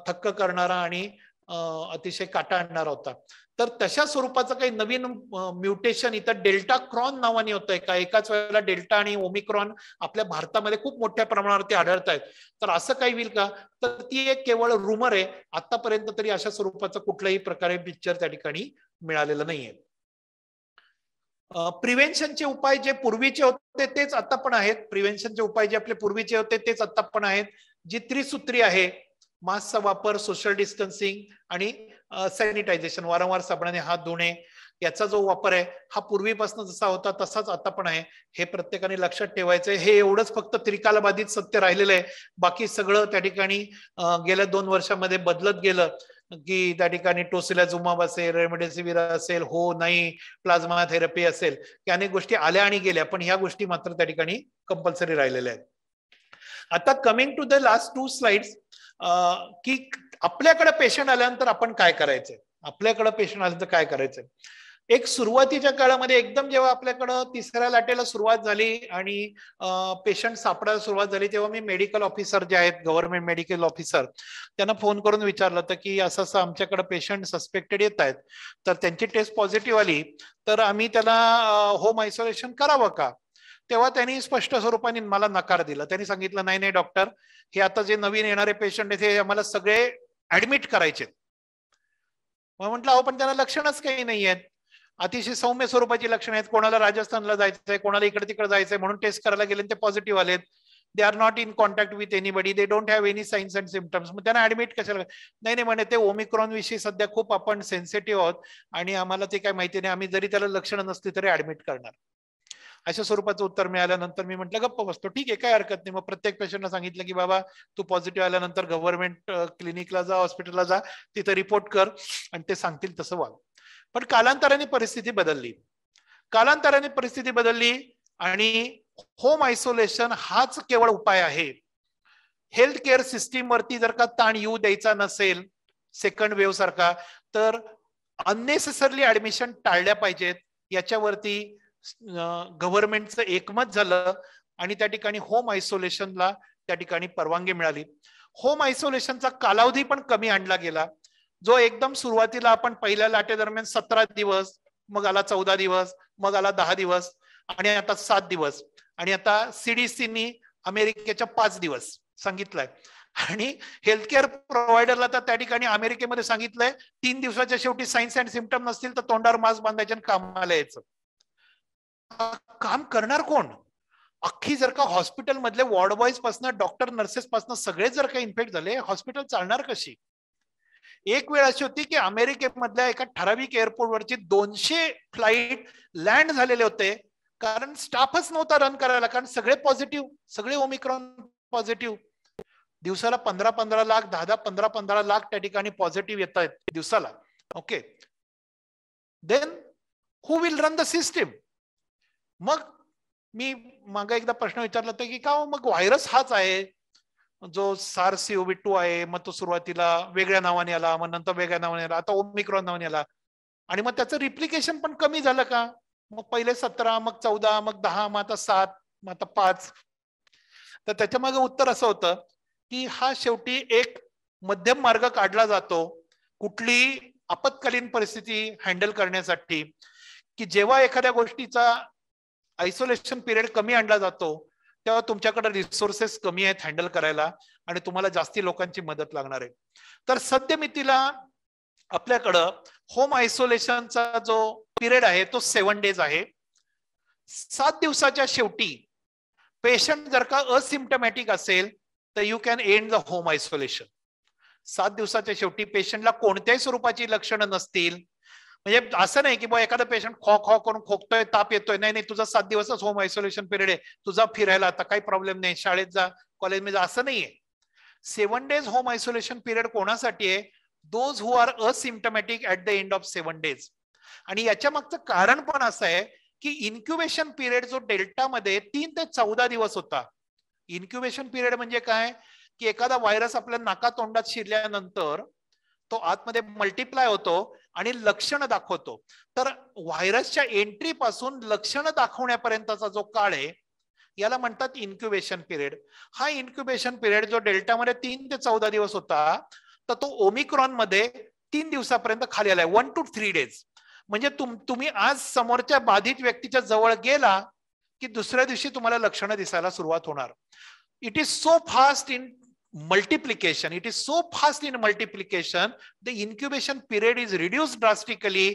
थक्क करणारा आणि अतिशय काटा आणणारा होता तर तशा स्वरूपाचं काही नवीन म्युटेशन इथं डेल्टा क्रॉन नावाने होतंय का एकाच वेळेला डेल्टा आणि ओमिक्रॉन आपल्या भारतामध्ये खूप मोठ्या प्रमाणावरती आढळत आहेत तर असं काही होईल का तर ती एक केवळ रुमर आहे आतापर्यंत तरी अशा स्वरूपाचं कुठल्याही प्रकारे पिक्चर त्या ठिकाणी मिळालेलं नाहीये प्रिव्हेन्शनचे उपाय जे पूर्वीचे होते तेच आता पण आहेत प्रिव्हेन्शनचे उपाय जे आपले पूर्वीचे होते तेच आता पण आहेत जी त्रिसूत्री आहे मास्कचा वापर सोशल डिस्टन्सिंग आणि सॅनिटायझेशन वारंवार साबणाने हात धुणे याचा जो वापर आहे हा पूर्वीपासून जसा होता तसाच आता पण आहे हे प्रत्येकाने लक्षात ठेवायचं हे एवढंच फक्त त्रिकालबाधित सत्य राहिलेलं आहे बाकी सगळं त्या ठिकाणी गेल्या दोन वर्षामध्ये बदलत गेलं की त्या ठिकाणी टोसिला जुमाब असेल रेमडेसिवीर असेल हो नाही प्लाझ्मा थेरपी असेल की अनेक गोष्टी आल्या आणि गेल्या पण ह्या गोष्टी मात्र त्या ठिकाणी कंपल्सरी राहिलेल्या आहेत आता coming to the last two slides की आपल्याकडे पेशंट आल्यानंतर आपण काय करायचंय आपल्याकडे पेशंट आल्यानंतर काय करायचंय एक सुरुवातीच्या काळामध्ये एकदम जेव्हा आपल्याकडं तिसऱ्या लाटेला सुरुवात झाली आणि पेशंट सापडायला सुरुवात झाली तेव्हा मी मेडिकल ऑफिसर जे आहेत गव्हर्नमेंट मेडिकल ऑफिसर त्यांना फोन करून विचारलं होतं की असं असं आमच्याकडे पेशंट सस्पेक्टेड येत आहेत तर त्यांची टेस्ट पॉझिटिव्ह आली तर आम्ही त्याला होम आयसोलेशन करावं का तेव्हा त्यांनी स्पष्ट स्वरूपाने मला नकार दिला त्यांनी सांगितलं नाही नाही डॉक्टर हे आता जे नवीन येणारे पेशंट आहेत हे आम्हाला सगळे ऍडमिट करायचे मग म्हटलं अहो पण त्यांना लक्षणच काही नाही आहेत अतिशय सौम्य स्वरूपाची लक्षणं आहेत कोणाला राजस्थानला जायचंय कोणाला इकडे तिकडे जायचंय म्हणून टेस्ट करायला गेले ते पॉझिटिव्ह आलेत they are not in contact with anybody they don't have any signs and symptoms मग त्यांना ऍडमिट कशाला नाही नाही म्हणे ते ओमिक्रॉन विषयी सध्या खूप आपण सेन्सिटिव्ह आहोत आणि आम्हाला ते काय माहिती नाही आम्ही जरी त्याला लक्षणं नसली तरी ऍडमिट करणार अशा स्वरूपाचं उत्तर मिळाल्यानंतर मी म्हटलं गप्प बसतो ठीक आहे काय हरकत नाही मग प्रत्येक पेशंटला सांगितलं की बाबा तू पॉझिटिव्ह आल्यानंतर गव्हर्नमेंट क्लिनिकला जा हॉस्पिटलला जा तिथं रिपोर्ट कर आणि ते सांगतील तसं वाग पण कालांतराने परिस्थिती बदलली कालांतराने परिस्थिती बदलली आणि होम आयसोलेशन हाच केवळ उपाय आहे हेल्थ केअर सिस्टीमवरती जर का ताण येऊ द्यायचा नसेल सेकंड वेव्ह सारखा तर अननेसेसरली ऍडमिशन टाळल्या पाहिजेत याच्यावरती गव्हर्नमेंटचं एकमत झालं आणि त्या ठिकाणी होम आयसोलेशनला त्या ठिकाणी परवानगी मिळाली होम आयसोलेशनचा कालावधी पण कमी आणला गेला जो एकदम सुरुवातीला आपण पहिल्या लाटे दरम्यान सतरा दिवस मग आला चौदा दिवस मग आला दहा दिवस आणि आता सात दिवस आणि आता सीडीसीनी अमेरिकेच्या पाच दिवस सांगितलंय आणि हेल्थकेअर प्रोव्हायडरला तर त्या ठिकाणी अमेरिकेमध्ये सांगितलंय तीन दिवसाच्या शेवटी सायन्स अँड सिमटम नसतील तर तोंडावर मास्क बांधायचे कामाला यायचं काम करणार कोण अख्खी जर का हॉस्पिटल मधले वॉर्ड बॉईज पासन डॉक्टर नर्सेस पासन सगळे जर का इन्फेक्ट झाले हॉस्पिटल चालणार कशी एक वेळ अशी होती की अमेरिकेमधल्या एका ठराविक वरची दोनशे फ्लाईट लँड झालेले होते कारण स्टाफच नव्हता रन करायला कारण सगळे पॉझिटिव्ह सगळे ओमिक्रॉन पॉझिटिव्ह दिवसाला पंधरा पंधरा लाख दहा दहा पंधरा पंधरा लाख त्या ठिकाणी पॉझिटिव्ह येत आहेत दिवसाला okay then who will run the system मग मी मागे एकदा प्रश्न विचारला होता की का हो, मग व्हायरस हाच आहे जो सार ओबी टू आहे मग तो सुरुवातीला वेगळ्या नावाने आला मग नंतर वेगळ्या नावाने आला आता ओमिक्रॉन नावाने आला आणि मग त्याचं रिप्लिकेशन पण कमी झालं का मग पहिले सतरा मग चौदा मग दहा मग आता सात मग आता पाच तर त्याच्या मागे उत्तर असं होतं की हा शेवटी एक मध्यम मार्ग काढला जातो कुठली आपत्कालीन परिस्थिती हँडल करण्यासाठी की जेव्हा एखाद्या गोष्टीचा आयसोलेशन पिरियड कमी आणला जातो तेव्हा तुमच्याकडे रिसोर्सेस कमी आहेत हँडल करायला आणि तुम्हाला जास्ती लोकांची मदत लागणार आहे तर सद्यमितीला आपल्याकडं होम आयसोलेशनचा जो पिरियड आहे तो सेवन डेज आहे सात दिवसाच्या शेवटी पेशंट जर का असिम्टमॅटिक असेल तर you can end the home isolation सात दिवसाच्या शेवटी पेशंटला कोणत्याही स्वरूपाची लक्षणं नसतील म्हणजे असं नाही की बा एखादा पेशंट खो खो करून खोकतोय ताप येतोय नाही नाही तुझा सात दिवसच होम आयसोलेशन पिरियड आहे तुझा फिरायला आता काही प्रॉब्लेम नाही शाळेत जा कॉलेजमध्ये जा असं नाहीये seven days home isolation period कोणासाठी आहे those who are asymptomatic at the end of seven days आणि याच्या मागचं कारण पण असं आहे की इन्क्युबेशन पिरियड जो डेल्टामध्ये तीन ते चौदा दिवस होता इन्क्युबेशन पिरियड म्हणजे काय की एखादा व्हायरस आपल्या नाका तोंडात शिरल्यानंतर तो आतमध्ये मल्टिप्लाय होतो आणि लक्षण दाखवतो तर व्हायरसच्या एंट्री पासून लक्षण दाखवण्यापर्यंतचा जो काळ आहे याला म्हणतात इन्क्युबेशन पिरियड हा इन्क्युबेशन पिरियड जो मध्ये तीन ते चौदा दिवस होता तर तो ओमिक्रॉन मध्ये तीन दिवसापर्यंत खाली आलाय वन टू थ्री डेज म्हणजे तुम तुम्ही आज समोरच्या बाधित व्यक्तीच्या जवळ गेला की दुसऱ्या दिवशी तुम्हाला लक्षणं दिसायला सुरुवात होणार it is so fast in multiplication it is so fast in multiplication, the incubation period is reduced drastically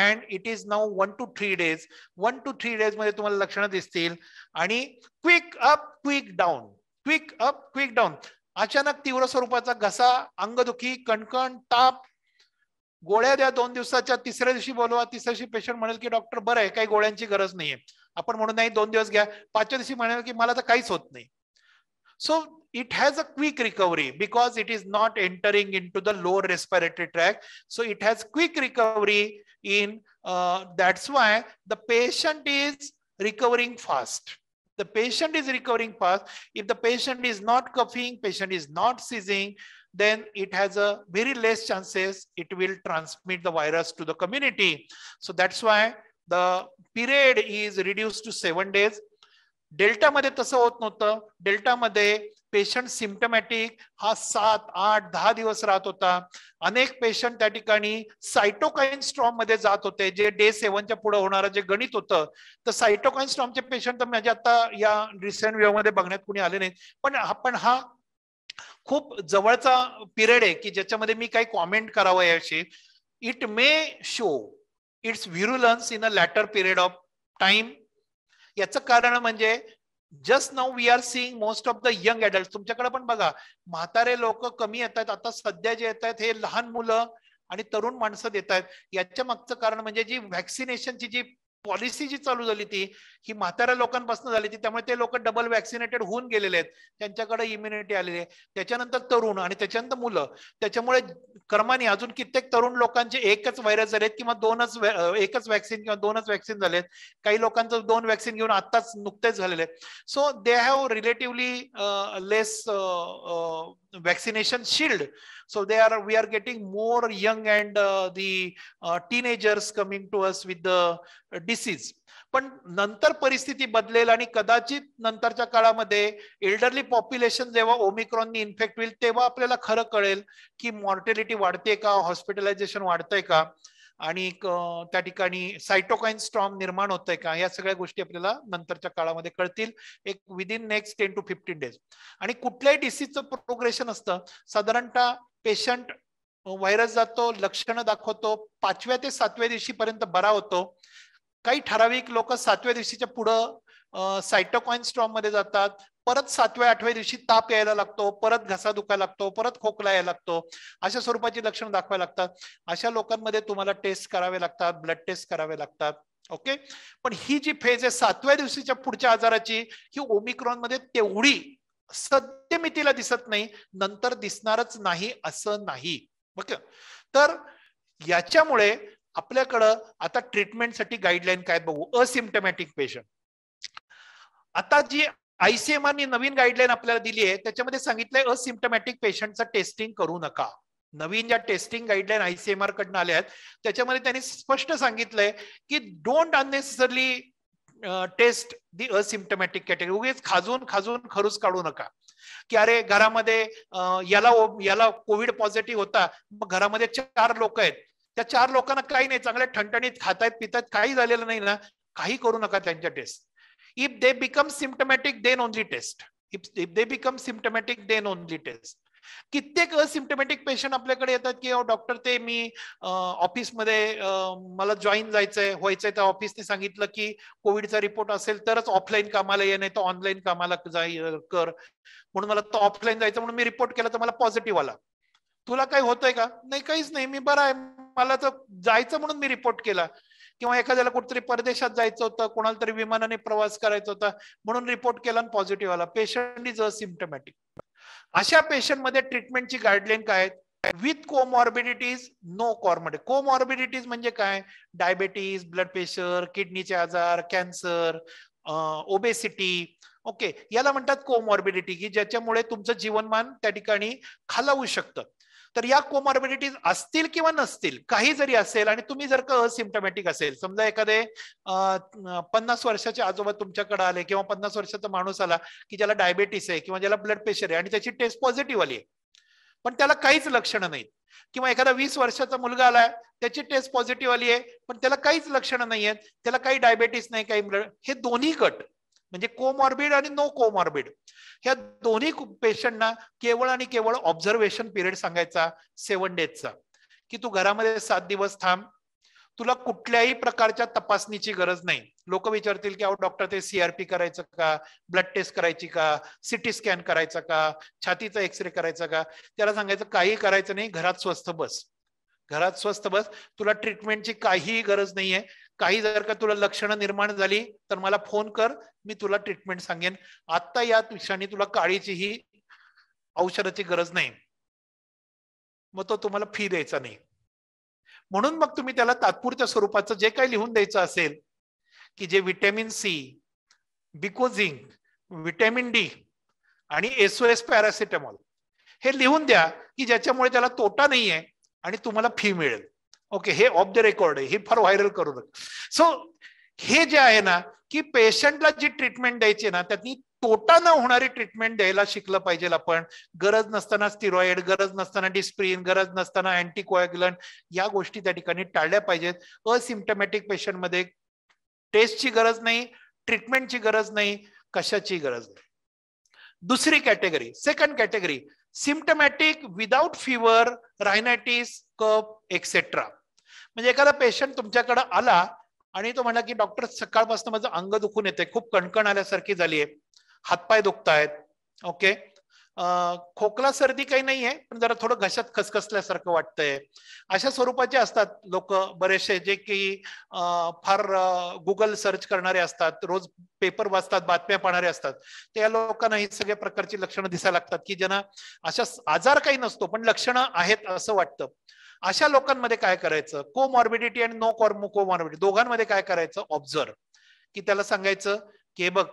and it is now one two three days One two three days मध्ये तुम्हाला लक्षणं दिसतील आणि quick up quick down quick up quick down अचानक तीव्र स्वरूपाचा घसा अंगदुखी कणकण ताप गोळ्या द्या दोन दिवसाच्या तिसऱ्या दिवशी बोलवा तिसऱ्या दिवशी पेशंट म्हणेल की डॉक्टर बरं आहे काही गोळ्यांची गरज नाहीये आपण म्हणून नाही दोन दिवस घ्या पाचव्या दिवशी म्हणाल की मला तर काहीच होत नाही so it has a quick recovery because it is not entering into the lower respiratory tract. So it has quick recovery in, uh, that's why the patient is recovering fast. The patient is recovering fast. If the patient is not coughing, patient is not seizing, then it has a very less chances it will transmit the virus to the community. So that's why the period is reduced to seven days. डेल्टामध्ये तसं होत Delta डेल्टामध्ये patient symptomatic हा सात आठ दहा दिवस राहत होता अनेक पेशंट त्या ठिकाणी सायटोकाईन स्ट्रॉम मध्ये जात होते जे डे सेव्हनच्या पुढे होणारं जे गणित होतं तर सायटोकाईन स्ट्रॉमचे पेशंट तर म्हणजे आता या रिसेंट मध्ये बघण्यात कुणी आले नाहीत पण आपण हा खूप जवळचा पिरियड आहे की ज्याच्यामध्ये मी काही कॉमेंट करावं याविषयी it may show its virulence in a later period of time याचं कारण म्हणजे just now we are seeing most of the young adult तुमच्याकडे पण बघा म्हातारे लोक कमी येत आहेत आता सध्या जे येत आहेत हे लहान मुलं आणि तरुण माणसं देत आहेत याच्या मागचं कारण म्हणजे जी व्हॅक्सिनेशनची जी पॉलिसी जी चालू झाली ती ही म्हाताऱ्या लोकांपासून झाली ती त्यामुळे ते लोक डबल वॅक्सिनेटेड होऊन गेलेले आहेत त्यांच्याकडे इम्युनिटी आलेली आहे त्याच्यानंतर तरुण आणि त्याच्यानंतर मुलं त्याच्यामुळे क्रमाने अजून कित्येक तरुण लोकांचे एकच व्हायरस झालेत किंवा दोनच एकच वॅक्सिन किंवा दोनच वॅक्सिन झालेत काही लोकांचं दोन वॅक्सिन घेऊन आत्ताच नुकतेच झालेले आहेत so they have relatively less vaccination shield so they are we are getting more young and the teenagers coming to us with the disease पण नंतर परिस्थिती बदलेल आणि कदाचित नंतरच्या काळामध्ये एल्डरली पॉप्युलेशन जेव्हा ओमिक्रॉननी इन्फेक्ट होईल तेव्हा आपल्याला खरं कळेल की मॉर्टेलिटी वाढते का हॉस्पिटलायझेशन वाढतंय का आणि त्या ठिकाणी सायटोकाईन स्टॉम निर्माण होत का या सगळ्या गोष्टी आपल्याला नंतरच्या काळामध्ये कळतील एक within next ten to fifteen days आणि कुठल्याही डिसीजचं प्रोग्रेशन असतं साधारणतः पेशंट व्हायरस जातो लक्षणं दाखवतो पाचव्या ते सातव्या दिवशीपर्यंत बरा होतो काही ठराविक लोक सातव्या दिवशीच्या पुढं सायटोकॉइन स्ट्रॉम मध्ये जातात परत सातव्या आठव्या दिवशी ताप यायला लागतो परत घसा दुखायला लागतो परत खोकला यायला लागतो अशा स्वरूपाची लक्षणं दाखवायला लागतात अशा लोकांमध्ये तुम्हाला टेस्ट करावे लागतात ब्लड टेस्ट करावे लागतात ओके पण ही जी फेज आहे सातव्या दिवशीच्या पुढच्या आजाराची ही ओमिक्रॉन मध्ये तेवढी सद्य मी दिसत नाही नंतर दिसणारच नाही असं नाही ओके तर याच्यामुळे आपल्याकडं आता ट्रीटमेंटसाठी गाईडलाईन काय बघू असिम्टमॅटिक पेशंट आता जी आयसीएमआरनी नवीन गाईडलाईन आपल्याला दिली आहे त्याच्यामध्ये सांगितलंय असिम्टमॅटिक पेशंटचं टेस्टिंग करू नका नवीन ज्या टेस्टिंग गाईडलाईन आयसीएमआर कडनं आल्या आहेत त्याच्यामध्ये त्यांनी स्पष्ट सांगितलंय की don't unnecessarily test the asymptomatic category उगीच खाजून खाजून खरूच काढू नका की अरे घरामध्ये याला याला कोविड पॉझिटिव्ह होता मग घरामध्ये चार लोक आहेत त्या चार लोकांना काही नाही चांगल्या ठणठणीत खातायत पितायत काही झालेलं नाही ना काही करू नका त्यांच्या test if they become symptomatic then only test if if they become symptomatic then only test कित्येक असिम्टमॅटिक पेशंट आपल्याकडे येतात की डॉक्टर ते मी ऑफिसमध्ये मला जॉईन जायचंय व्हायचंय तर ऑफिसने सांगितलं की कोविडचा रिपोर्ट असेल तरच ऑफलाईन कामाला ये नाही तर ऑनलाईन कामाला कर म्हणून मला तो ऑफलाईन जायचं म्हणून मी रिपोर्ट केला तर मला पॉझिटिव्ह आला तुला काही होतंय का नाही काहीच नाही मी बरा आहे मला तर जायचं म्हणून मी रिपोर्ट केला किंवा एखाद्याला कुठेतरी परदेशात जायचं होतं कोणाला तरी विमानाने प्रवास करायचा होता म्हणून रिपोर्ट केला आणि पॉझिटिव्ह आला पेशंट इज असिम्टोमॅटिक अशा पेशंटमध्ये ट्रीटमेंटची गाईडलाईन काय with comorbidities no comorbi comorbidities म्हणजे काय डायबेटीज ब्लड प्रेशर किडनीचे आजार कॅन्सर ओबेसिटी ओके याला म्हणतात कोमॉर्बिडिटी की ज्याच्यामुळे तुमचं जीवनमान त्या ठिकाणी खालावू शकतं तर या कोमॉर्बिडिटीज असतील किंवा नसतील काही जरी असेल आणि तुम्ही जर का असिमटमॅटिक असेल समजा एखादे पन्नास वर्षाचे आजोबा तुमच्याकडे आले किंवा पन्नास वर्षाचा माणूस आला की ज्याला डायबेटीस आहे किंवा ज्याला ब्लड प्रेशर आहे आणि त्याची टेस्ट पॉझिटिव्ह आली आहे पण त्याला काहीच लक्षणं नाहीत किंवा एखादा वीस वर्षाचा मुलगा आलाय त्याची टेस्ट पॉझिटिव्ह आली आहे पण त्याला काहीच लक्षणं नाही त्याला काही डायबेटीस नाही काही ब्लड हे दोन्ही गट म्हणजे कोमॉर्बिड आणि नो कोमॉर्बिड ह्या दोन्ही पेशंटना केवळ आणि केवळ ऑब्झर्वेशन पिरियड सांगायचा सेवन डेजचा की तू घरामध्ये सात दिवस थांब तुला कुठल्याही प्रकारच्या तपासणीची गरज नाही लोक विचारतील की अहो डॉक्टर ते सीआरपी करायचं का ब्लड टेस्ट करायची का सिटी स्कॅन करायचा का छातीचा एक्सरे करायचा का त्याला सांगायचं काही करायचं नाही घरात स्वस्थ बस घरात स्वस्थ बस तुला ट्रीटमेंटची काहीही गरज नाहीये काही जर का तुला लक्षणं निर्माण झाली तर मला फोन कर मी तुला ट्रीटमेंट सांगेन आता या विषाणी तुला काळीची ही औषधाची गरज नाही मग तो तुम्हाला फी द्यायचा नाही म्हणून मग तुम्ही त्याला तात्पुरत्या स्वरूपाचं जे काही लिहून द्यायचं असेल की जे vitamin C Becozinc vitamin D आणि एसओएस पॅरासिटामॉल हे लिहून द्या की ज्याच्यामुळे त्याला तोटा नाहीये आणि तुम्हाला फी मिळेल ओके हे ऑफ द रेकॉर्ड आहे हे फार व्हायरल करू नका सो हे जे आहे ना की पेशंटला जी ट्रीटमेंट द्यायची ना त्यातनी तोटा न होणारी ट्रीटमेंट द्यायला शिकलं पाहिजे आपण गरज नसताना स्टिरॉइड गरज नसताना डिस्प्रिन गरज नसताना अँटीकोआगुलंट या गोष्टी त्या ठिकाणी टाळल्या पाहिजेत असिम्टमॅटिक पेशंटमध्ये टेस्टची गरज नाही ट्रीटमेंटची गरज नाही कशाची गरज नाही दुसरी category second category symptomatic without fever rhinitis cough etcetera म्हणजे एखादा पेशंट तुमच्याकडे आला आणि तो म्हणला की डॉक्टर सकाळपासून माझं अंग दुखून येते खूप कणकण आल्यासारखी आहे हातपाय दुखतायत ओके खोकला सर्दी काही नाहीये पण जरा थोडं घशात खसखसल्यासारखं वाटतंय अशा स्वरूपाचे असतात लोक बरेचसे जे की फार गुगल सर्च करणारे असतात रोज पेपर वाचतात बातम्या पाहणारे असतात त्या लोकांना ही सगळ्या प्रकारची लक्षणं दिसायला लागतात की ज्यांना अशा आजार काही नसतो पण लक्षणं आहेत असं वाटतं अशा लोकांमध्ये काय करायचं कोमॉर्बिडिटी आणि नो कॉर्म कोमॉर्बिडिटी दोघांमध्ये काय करायचं ऑब्झर्व की त्याला सांगायचं की बघ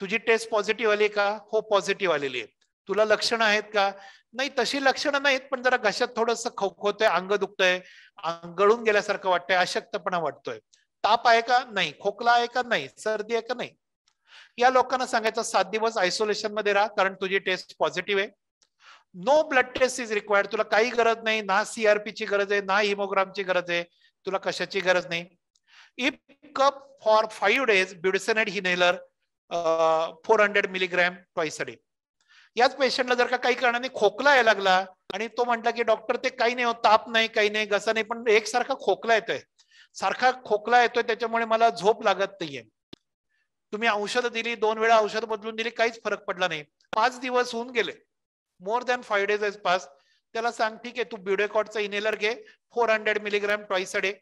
तुझी टेस्ट पॉझिटिव्ह आली का हो पॉझिटिव्ह आलेली आहे तुला लक्षणं आहेत का नाही तशी लक्षणं नाहीत पण जरा घशात थोडस खोतय अंग दुखतंय गळून गेल्यासारखं वाटतंय अशक्तपणा वाटतोय ताप आहे का नाही खोकला आहे का नाही सर्दी आहे का नाही या लोकांना सांगायचं सात दिवस आयसोलेशन मध्ये राहा कारण तुझी टेस्ट पॉझिटिव्ह आहे no blood test is required तुला काही गरज नाही ना ची गरज आहे ना हिमोग्रामची गरज आहे तुला कशाची गरज नाही if cough for five days budesonide inhaler four hundred milligram twice day याच पेशंटला जर का काही कारणाने खोकला यायला लागला आणि तो म्हटला की डॉक्टर ते काही नाही होत ताप नाही काही नाही घसा नाही पण एकसारखा खोकला येतोय सारखा खोकला येतोय त्याच्यामुळे मला झोप लागत नाहीये तुम्ही औषधं दिली दोन वेळा औषध बदलून दिली काहीच फरक पडला नाही पाच दिवस होऊन गेले more than five days has passed त्याला सांग ठीक आहे तू ब्युडेकॉटचा इनेलर घे four hundred milligram twice a day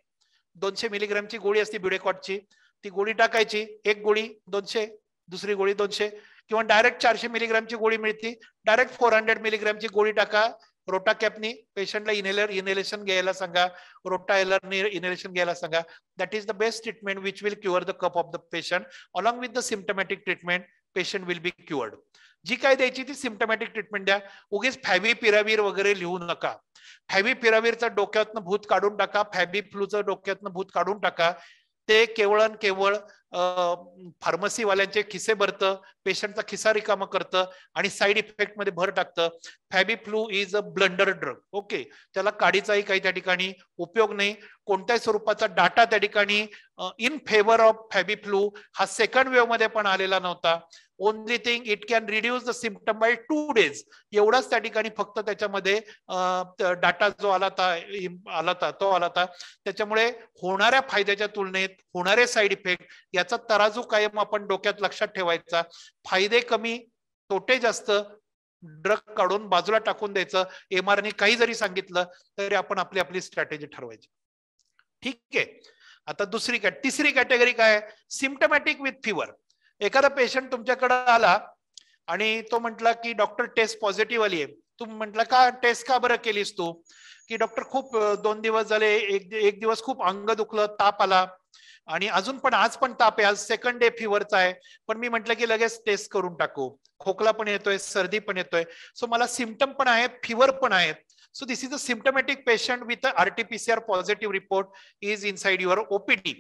दोनशे मिलीग्रॅमची गोळी असते ब्युडेकॉटची ती गोळी टाकायची एक गोळी दोनशे दुसरी गोळी दोनशे किंवा डायरेक्ट चारशे मिलीग्रॅमची गोळी मिळते डायरेक्ट फोर हंड्रेड ची गोळी टाका रोटा कॅपनी पेशंटला इनेलर इनेलेशन घ्यायला सांगा रोटा एलर इनेलेशन घ्यायला सांगा that is the best treatment which will cure the cough of the patient along with the symptomatic treatment patient will be cured जी काय द्यायची ती सिमटमॅटिक ट्रीटमेंट द्या उगीच फॅबी पिरावीर वगैरे लिहू नका फॅबी पिरावीरचा डोक्यातनं भूत काढून टाका फॅबी फ्लूचं डोक्यातनं भूत काढून टाका ते केवळ केवळ केवळ फार्मसीवाल्यांचे खिसे भरतं पेशंटचा खिसा रिकामा करतं आणि साईड इफेक्ट मध्ये भर टाकतं FabiFlu is a blunder drug okay त्याला काढीचाही काही त्या ठिकाणी उपयोग नाही कोणत्याही स्वरूपाचा डाटा त्या ठिकाणी in favour of FabiFlu हा सेकंड वेव्ह मध्ये पण आलेला नव्हता only thing it can reduce the symptom by two days एवढाच त्या ठिकाणी फक्त त्याच्यामध्ये डाटा जो आला आला तो आला होता त्याच्यामुळे होणाऱ्या फायद्याच्या तुलनेत होणारे साईड इफेक्ट याचा तराजू कायम आपण डोक्यात लक्षात ठेवायचा फायदे कमी तोटे जास्त ड्रग काढून बाजूला टाकून द्यायचं ने काही जरी सांगितलं तरी आपण आपली आपली स्ट्रॅटेजी ठरवायची ठीक आहे आता दुसरी कॅ तिसरी कॅटेगरी काय सिमटमॅटिक विथ फिवर एखादा पेशंट तुमच्याकडे आला आणि तो म्हटला की डॉक्टर टेस्ट पॉझिटिव्ह आली आहे तू म्हंटल का टेस्ट का बरं केलीस तू की डॉक्टर खूप दोन दिवस झाले एक एक दिवस खूप अंग दुखलं ताप आला आणि अजून पण आज पण ताप आहे आज सेकंड डे फिवरचा आहे पण मी म्हटलं की लगेच टेस्ट करून टाकू खोकला पण येतोय सर्दी पण येतोय सो मला सिमटम पण आहे फिवर पण आहे so this is a symptomatic patient with RTPCR positive report is inside your OPD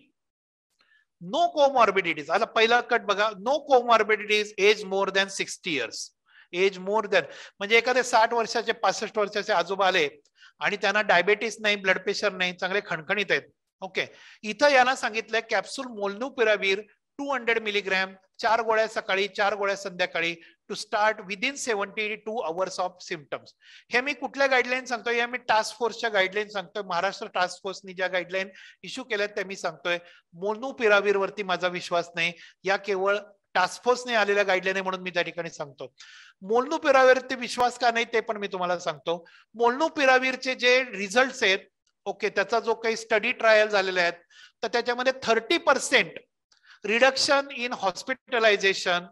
no comorbidities आता पहिला कट बघा no comorbidities age more than sixty years age more than म्हणजे एखादे साठ वर्षाचे पासष्ट वर्षाचे आजोबा आले आणि त्यांना डायबेटीस नाही ब्लड प्रेशर नाही चांगले खणखणीत आहेत ओके इथं याला सांगितलंय capsule piravir two hundred milligram चार गोळ्या सकाळी चार गोळ्या संध्याकाळी to start within seventy two hours of symptoms हे मी कुठल्या गाईडलाईन सांगतोय या मी टास्क फोर्सच्या गाईडलाईन सांगतोय महाराष्ट्र टास्क फोर्सनी ज्या गाईडलाईन इश्यू केल्या त्या मी सांगतोय मोनू वरती माझा विश्वास नाही या केवळ टास्क फोर्सने आलेल्या गाईडलाईन म्हणून मी त्या ठिकाणी सांगतो मोलनू ते विश्वास का नाही ते पण मी तुम्हाला सांगतो मोलनू पिरावीरचे जे रिझल्ट आहेत ओके त्याचा जो काही स्टडी ट्रायल झालेला आहेत तर त्याच्यामध्ये thirty percent reduction in hospitalization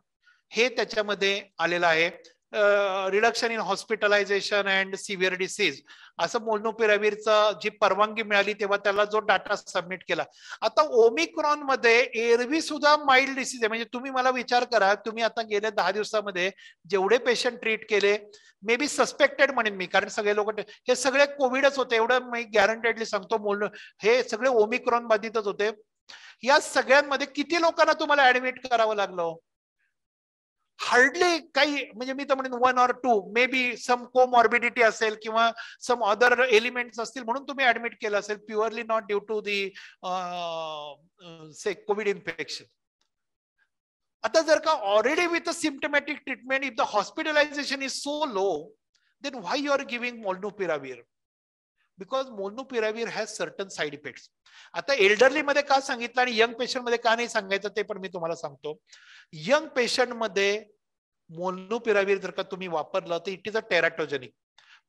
हे त्याच्यामध्ये आलेलं आहे reduction in hospitalization and severe disease असं मोनोपिरावीरचा जी परवानगी मिळाली तेव्हा त्याला जो डाटा सबमिट केला आता ओमिक्रॉन मध्ये एरवी सुद्धा माइल्ड डिसीज आहे म्हणजे तुम्ही मला विचार करा तुम्ही आता गेल्या दहा दिवसामध्ये जेवढे पेशंट ट्रीट केले मे बी सस्पेक्टेड म्हणेन मी कारण सगळे लोक हे सगळे कोविडच होते एवढं मी गॅरंटेडली सांगतो मोलनो हे सगळे ओमिक्रॉन बाधितच होते या सगळ्यांमध्ये किती लोकांना तुम्हाला ऍडमिट करावं लागलं हार्डली काही म्हणजे मी तर म्हणेन one or two may be some comorbidity असेल किंवा सम अदर एलिमेंट्स असतील म्हणून तुम्ही ऍडमिट केलं असेल purely not due to the say COVID infection आता जर का already with a symptomatic treatment if the hospitalization is so low then why you are giving molnupiravir because molnupiravir has certain side effects आता elderly मध्ये का सांगितलं आणि young patient मध्ये का नाही सांगायचं ते पण मी तुम्हाला सांगतो यंग पेशंटमध्ये मध्ये मोनोपिरावीर जर का तुम्ही वापरलं तर इट इज अ टेराटोजेनिक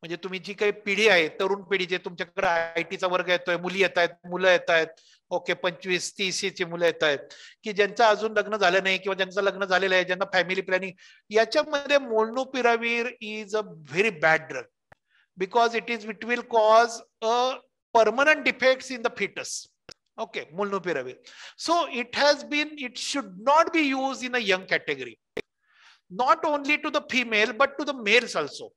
म्हणजे तुम्ही जी काही पिढी आहे तरुण पिढी जे तुमच्याकडे आय टीचा वर्ग येतोय मुली येत आहेत मुलं येत आहेत ओके पंचवीस तीस ची मुलं येत आहेत की ज्यांचं अजून लग्न झालं नाही किंवा ज्यांचं लग्न झालेलं आहे ज्यांना फॅमिली प्लॅनिंग याच्यामध्ये molnupiravir is a very bad drug because it is it will cause a permanent defects in the fetus. Okay, molnupiravir. So it has been, it should not be used in a young category. Not only to the female, but to the males also.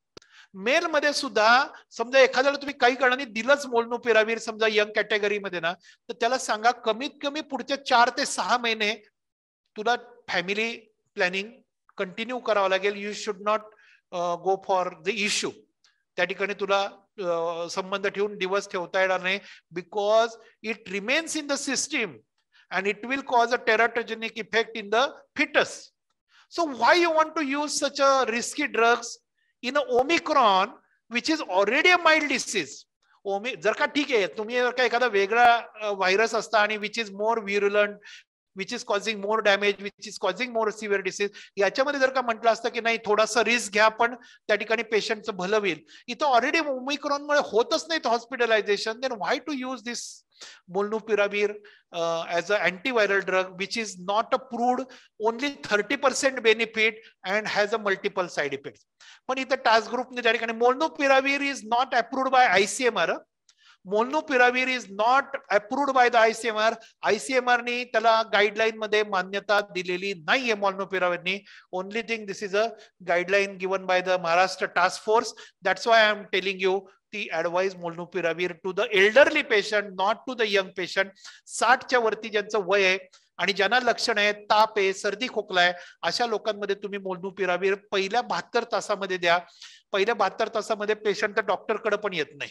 मेलमध्ये सुद्धा समजा एखाद्याला तुम्ही काही कारणाने दिलंच मोलनुपिरावीर समजा young कॅटेगरीमध्ये ना तर त्याला सांगा कमीत कमी पुढचे चार ते सहा महिने तुला फॅमिली प्लॅनिंग कंटिन्यू करावं लागेल you should not go for the issue त्या ठिकाणी तुला संबंध ठेवून दिवस ठेवता येणार नाही because it remains in the system and it will cause a teratogenic effect in the foetus so why you want to use such a risky drugs in a Omicron which is already a mild disease ओमी जर का ठीक आहे तुम्ही जर का एखादा वेगळा व्हायरस असता आणि which is more virulent which is causing more damage which is causing more severe disease याच्यामध्ये जर का म्हटलं असतं की नाही थोडासा रिस्क घ्या पण त्या ठिकाणी पेशंटचं भलं होईल इथं ऑलरेडी ओमिक्रॉनमुळे होतच नाहीत hospitalization then why to use this molnupiravir as a antiviral drug which is not proved only thirty percent benefit and has a multiple side effect पण इथं टास्क ग्रुपने त्या ठिकाणी molnupiravir is not approved by ICMR molnupiravir is not approved by the ICMR ICMR ने त्याला guideline मध्ये मान्यता दिलेली नाहीये मोनोपिरावीरनी only thing this is a guideline given by the Maharashtra task force that's why I am telling you ती advise molnupiravir to the elderly patient not to the young patient साठच्या वरती ज्यांचं वय आहे आणि ज्यांना लक्षण आहे ताप आहे सर्दी खोकला आहे अशा लोकांमध्ये तुम्ही मोनोपिराविर पहिल्या बहात्तर तासामध्ये द्या पहिल्या बहात्तर तासामध्ये पेशंट तर डॉक्टरकडे पण येत नाही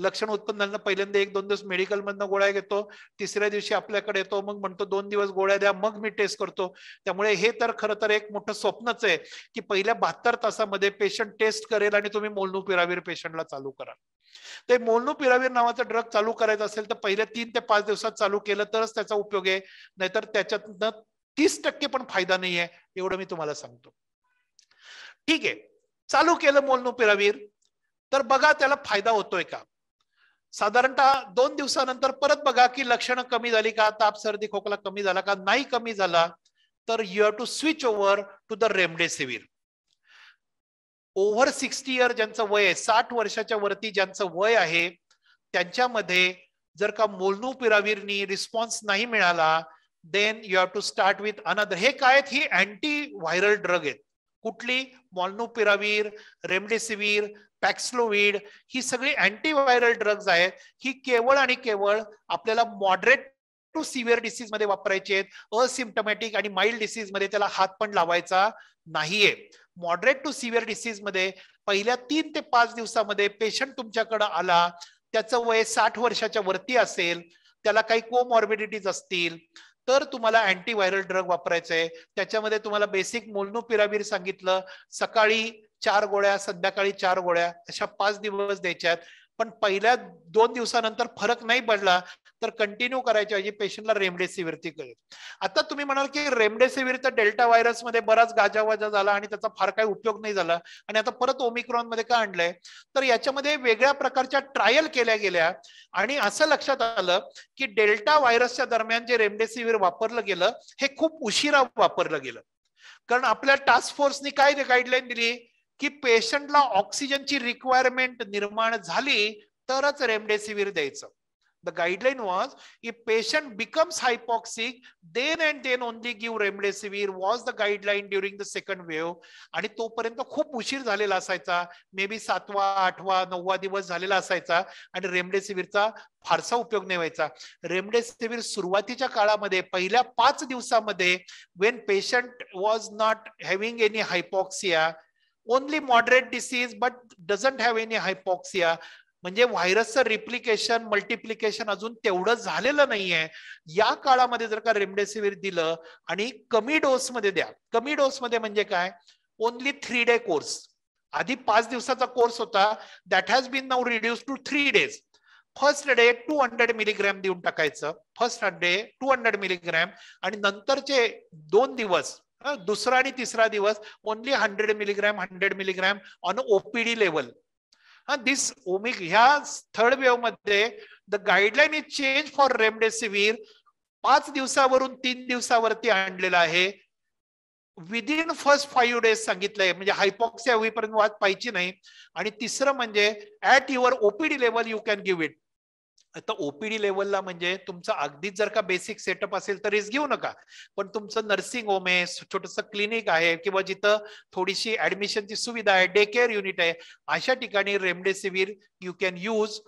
लक्षण उत्पन्न झालं पहिल्यांदा एक दोन दिवस मेडिकल गोळ्या घेतो तिसऱ्या दिवशी आपल्याकडे येतो मग म्हणतो दोन दिवस गोळ्या द्या मग मी टेस्ट करतो त्यामुळे हे तर खरं तर एक मोठं स्वप्नच आहे की पहिल्या बहात्तर तासामध्ये पेशंट टेस्ट करेल आणि तुम्ही पिरावीर पेशंटला चालू कराल ते पिरावीर नावाचा ड्रग चालू करायचा असेल तर पहिल्या तीन ते पाच दिवसात चालू केलं तरच त्याचा उपयोग आहे नाहीतर त्याच्यातनं तीस टक्के पण फायदा नाही आहे एवढं मी तुम्हाला सांगतो ठीक आहे चालू केलं पिरावीर तर बघा त्याला फायदा होतोय का साधारणतः दोन दिवसानंतर परत बघा की लक्षणं कमी झाली का ताप सर्दी खोकला कमी झाला का नाही कमी झाला तर you have to switch over to the remdesivir over sixty year ज्यांचं वय आहे साठ वर्षाच्या वरती ज्यांचं वय आहे त्यांच्यामध्ये जर का पिरावीरनी रिस्पॉन्स नाही मिळाला then you have to start with another हे काय ही अँटी व्हायरल ड्रग आहेत कुठली मॉल्नोपिरावीर रेमडेसिवीर पॅक्सलोविड ही सगळी अँटीव्हायरल ड्रग्ज आहेत ही केवळ आणि केवळ आपल्याला मॉडरेट टू सिव्हिअर डिसीज मध्ये वापरायचे आहेत असिम्टमॅटिक आणि माइल्ड डिसीज मध्ये त्याला हात पण लावायचा नाहीये मॉडरेट टू सिव्हिअर डिसीज मध्ये पहिल्या तीन ते पाच दिवसामध्ये पेशंट तुमच्याकडे आला त्याचं वय साठ वर्षाच्या वरती असेल त्याला काही कोमॉर्बिडिटीज असतील तर तुम्हाला अँटीव्हायरल ड्रग वापरायचे, त्याच्यामध्ये तुम्हाला बेसिक मोलनोपिराबीर सांगितलं सकाळी चार गोळ्या संध्याकाळी चार गोळ्या अशा पाच दिवस द्यायच्यात पण पहिल्या दोन दिवसानंतर फरक नाही पडला तर कंटिन्यू करायची ऐवजी पेशंटला रेमडेसिवीरती कळेल आता तुम्ही म्हणाल की रेमडेसिवीर तर डेल्टा व्हायरस मध्ये बराच गाजावाजा झाला आणि त्याचा फार काही उपयोग नाही झाला आणि आता परत ओमिक्रॉन मध्ये का आणलंय तर याच्यामध्ये वेगळ्या प्रकारच्या ट्रायल केल्या गेल्या आणि असं लक्षात आलं की डेल्टा व्हायरसच्या दरम्यान जे रेमडेसिवीर वापरलं गेलं हे खूप उशिरा वापरलं गेलं कारण आपल्या टास्क फोर्सनी काय गाईडलाईन दिली की पेशंटला ऑक्सिजनची रिक्वायरमेंट निर्माण झाली तरच रेमडेसिवीर द्यायचं The guideline was if patient becomes hypoxic, then and then only give remdesivir was the guideline during the second wave. आणि तोपर्यंत खूप उशीर झालेला असायचा मे बी सातवा आठवा नववा दिवस झालेला असायचा आणि रेमडेसिवीरचा फारसा उपयोग नाही व्हायचा रेमडेसिवीर सुरुवातीच्या काळामध्ये पहिल्या पाच दिवसामध्ये when patient was not having any hypoxia, only moderate disease but doesn't have any hypoxia म्हणजे व्हायरसचं रिप्लिकेशन मल्टिप्लिकेशन अजून तेवढं झालेलं नाहीये या काळामध्ये जर का रेमडेसिवीर दिलं आणि कमी डोसमध्ये द्या कमी डोसमध्ये म्हणजे काय ओनली थ्री डे कोर्स आधी पाच दिवसाचा कोर्स होता that has been now reduce to three days first day two hundred milligram देऊन टाकायचं first day two hundred milligram आणि नंतरचे दोन दिवस दुसरा आणि तिसरा दिवस only hundred milligram hundred milligram on OPD level this ओमिक ह्या थर्ड वेव्ह मध्ये the guideline is change for remdesivir पाच दिवसावरून तीन दिवसावरती आणलेला आहे विदिन फर्स्ट फाईव्ह डेज सांगितलंय म्हणजे हायपॉक्सिया होईपर्यंत वाद पाहिजे नाही आणि तिसरं म्हणजे at your OPD level you can give it आता ओपीडी लेवलला म्हणजे तुमचा अगदीच जर का बेसिक सेटअप असेल तर रिस्क घेऊ नका पण तुमचं नर्सिंग होम आहे छोटस क्लिनिक आहे किंवा जिथं थोडीशी ऍडमिशनची सुविधा आहे डे केअर युनिट आहे अशा ठिकाणी remdesivir you can use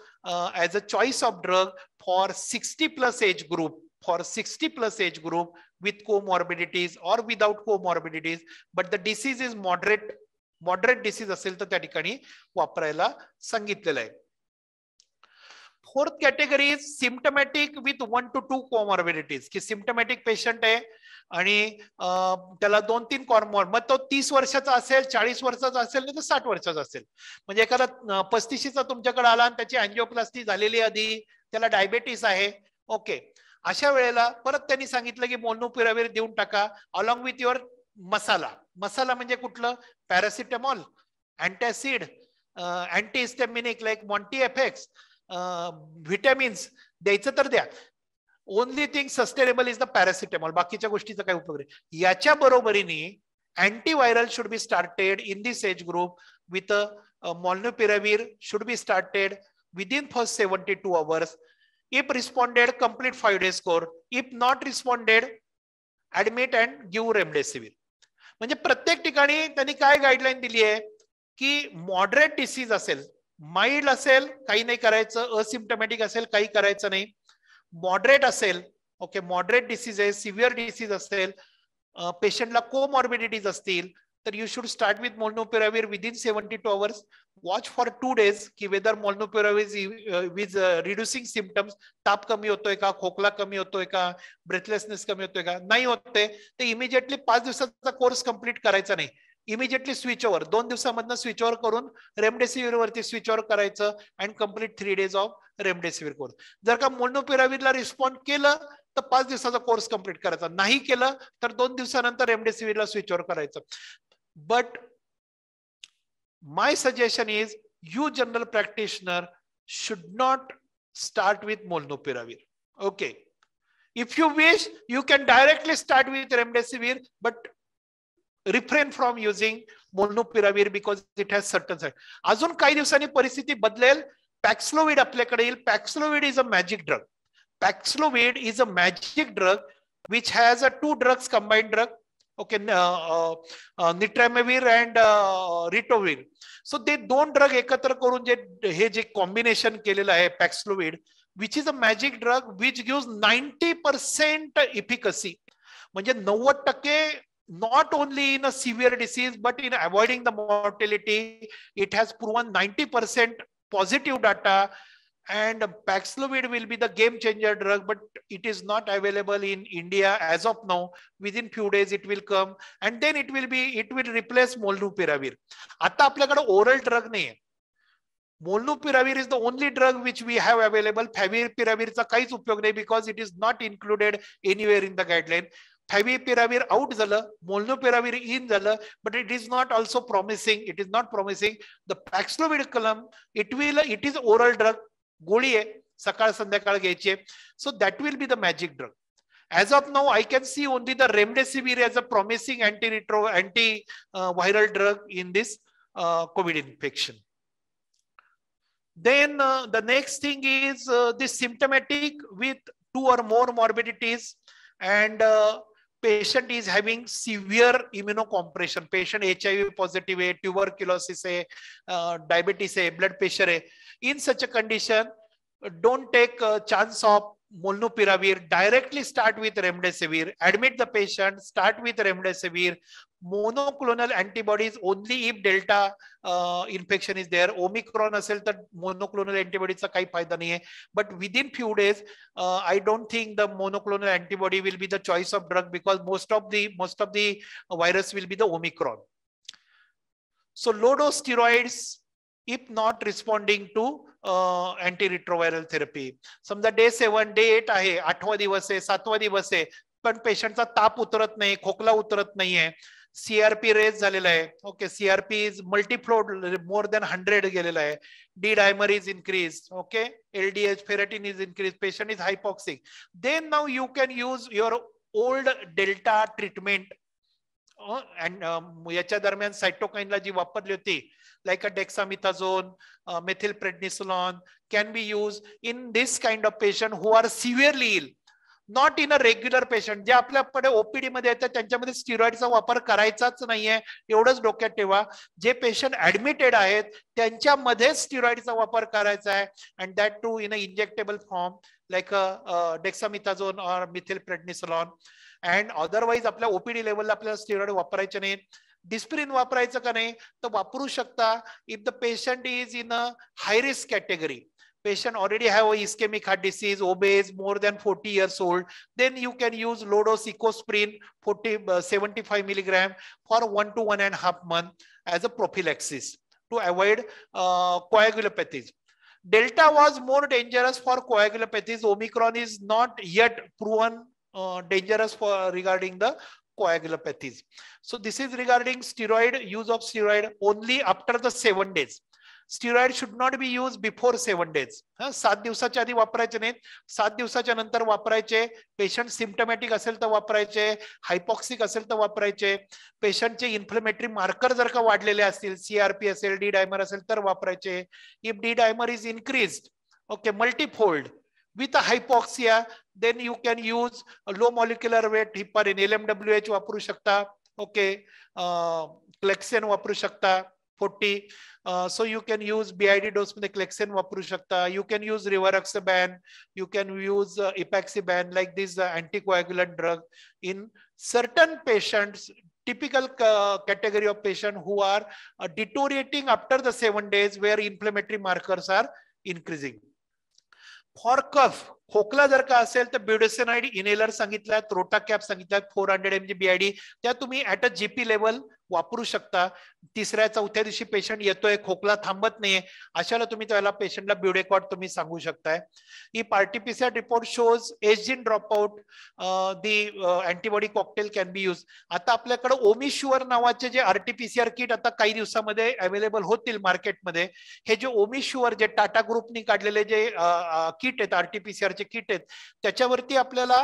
as a choice of drug for sixty plus age group for 60 plus age group with comorbidities or without comorbidities but the disease is moderate moderate disease असेल तर त्या ठिकाणी वापरायला सांगितलेलं आहे fourth category is symptomatic with one two two comorbidities की symptomatic patient आहे आणि त्याला दोन तीन कॉर्मॉर मग तो तीस वर्षाचा असेल चाळीस वर्षाचा असेल नाही तर साठ वर्षाचा असेल म्हणजे एखादा पस्तीशीचा तुमच्याकडे आला आणि त्याची अँजिओप्लास्टी झालेली आधी त्याला डायबेटीस आहे ओके अशा वेळेला परत त्यांनी सांगितलं की मोनोपिरावीर देऊन टाका along with your masala masala म्हणजे कुठलं paracetamol antacid antihistaminic like Monty FX vitamins द्यायचं तर द्या only thing sustainable is the paracetamol बाकीच्या गोष्टीचा काय उपयोग नाही याच्या बरोबरीने antiviral should be started in this age group with molnupiravir should be started within first seventy two hours if responded complete five days course if not responded admit and give remdesivir म्हणजे प्रत्येक ठिकाणी त्यांनी काय guideline दिली आहे की moderate disease असेल mild असेल काही नाही करायचं असिम्टोमॅटिक असेल काही करायचं नाही मॉडरेट असेल ओके मॉडरेट डिसीज आहे सिव्हिअर डिसीज असेल पेशंटला कोमॉर्बिडिटीज असतील तर you should start with molnupiravir within seventy two hours watch for two days की whether molnupiravir was reducing symptoms ताप कमी होतोय का खोकला कमी होतोय का ब्रेथलेसनेस कमी होतोय का नाही होते ते इमिजिएटली पाच दिवसाचा कोर्स कम्प्लीट करायचा नाही इमिजिएटली स्विच ओव्हर दोन दिवसामधनं स्विच ओव्हर करून रेमडेसिवीर वरती स्विच ओव्हर करायचं and complete three days of remdesivir course जर का मोनोपिरावीरला रिस्पॉन्ड केलं तर पाच दिवसाचा कोर्स कम्प्लीट करायचा नाही केलं तर दोन दिवसानंतर रेमडेसिवीरला स्विच ओव्हर करायचं but my suggestion is you general practitioner should not start with molnupiravir okay if you wish you can directly start with remdesivir but refrain from using molnupiravir because it has certain अजून काही दिवसांनी परिस्थिती बदलेल Paxlovid आपल्याकडे येईल Paxlovid is a magic drug Paxlovid is a magic drug which has a two drugs combined drug okay nirmatrelvir and ritonavir so ते दोन drug एकत्र करून जे हे जे कॉम्बिनेशन केलेलं आहे Paxlovid which is a magic drug which give ninety percent efficacy म्हणजे नव्वद टक्के not only in a severe disease, but in avoiding the mortality. It has proven 90% positive data and Paxlovid will be the game changer drug, but it is not available in India as of now. Within few days, it will come and then it will be, it will replace Molnupiravir. आता oral drug nahi Molnupiravir is the only drug which we have available. Favipiravir चा काहीच उपयोग because it is not included anywhere in the guideline. Favipiravir out zala, molnupiravir in zala, but it is not also promising. It is not promising. The Paxlovid column, it will, it is oral drug. Goliye, sakal sandhakal geche. So that will be the magic drug. As of now, I can see only the remdesivir as a promising anti-retro, anti-viral drug in this uh, COVID infection. Then uh, the next thing is uh, the symptomatic with two or more morbidities and patient is having severe immunocompression. Patient HIV positive a tuberculosis a, uh, diabetes a, blood pressure A. In such a condition, don't take a chance of molnupiravir, directly start with remdesivir, admit the patient, start with remdesivir, monoclonal antibodies only if delta uh, infection is there, omicron असेल the monoclonal antibodies काही फायदा नाही but within few days, uh, I don't think the monoclonal antibody will be the choice of drug because most of the most of the virus will be the omicron. So low dose steroids if not responding to retroviral uh, therapy समजा day seven day eight आहे आठवा दिवस आहे सातवा दिवस आहे पण पेशंटचा ताप उतरत नाही खोकला उतरत नाहीये सीआरपी रेज झालेला आहे okay CRP is multifold more than hundred गेलेला आहे D dimer is increase okay LDH ferritin is increase patient is hypoxic then now you can use your old delta treatment याच्या दरम्यान सायटोकाईनला जी वापरली होती like a dexamethasone, uh, methylprednisolone can be used in this kind of patient who are severely ill. Not in a regular patient जे आपल्याकडे OPD मध्ये येतात त्यांच्यामध्ये स्टिरॉइडचा वापर करायचाच नाहीये एवढंच डोक्यात ठेवा जे पेशंट ऍडमिटेड आहेत त्यांच्यामध्ये स्टिरॉइडचा वापर करायचा आहे and that too in a injectable form like a dexamethasone or methyl prednisolone and otherwise आपल्या ओपीडी लेवलला आपल्याला स्टिरॉइड वापरायचे नाही डिस्प्रिन वापरायचं का नाही तर वापरू शकता if the patient is in a high risk category patient already have ischemic heart disease, obese, more than 40 years old, then you can use low dose ecosprin 40, uh, 75 milligram for one to one and a half month as a prophylaxis to avoid uh, coagulopathies. Delta was more dangerous for coagulopathies. Omicron is not yet proven uh, dangerous for regarding the coagulopathies. So this is regarding steroid, use of steroid only after the seven days. Steroid should not be use before seven days सात दिवसाच्या आधी वापरायचे नाहीत सात दिवसाच्या नंतर वापरायचे patient सिमटोमॅटिक असेल तर वापरायचे हायपॉक्सिक असेल तर वापरायचे पेशंटचे इन्फ्लेमेटरी मार्कर जर का वाढलेले असतील सीआरपी असेल डी डायमर असेल तर वापरायचे if D dimer is increase okay multifold with hypoxia then you can use a low molecular weight heparin LMWH वापरू शकता ओके क्लेक्सेन uh, वापरू शकता forty uh, So you can use bid dose मध्ये Clexane वापरू शकता You can use rivaroxaban. You can use use apixaban like this anticoagulant certain patients typical uh, category of patient who are uh, deteriorating after the seven days where inflammatory markers are increasing for cough खोकला जर का असेल तर budesonide inhaler सांगितलाय rotacap सांगितलाय four hundred M BID त्या तुम्ही at a GP level वापरू शकता तिसऱ्या चौथ्या दिवशी पेशंट येतोय खोकला थांबत नाहीये अशाला तुम्ही त्याला पेशंटला ब्युडेकॉट तुम्ही सांगू शकताय ही RTPCR report shows S gene drop out the antibody cocktail can be use आता आपल्याकडे ओमिशुअर नावाचे जे आरटीपीसीआर किट आता काही दिवसामध्ये अवेलेबल होतील मार्केटमध्ये हे जे ओमिशुअर जे टाटा ग्रुपनी काढलेले जे किट आहेत आरटीपीसीआरचे किट आहेत त्याच्यावरती आपल्याला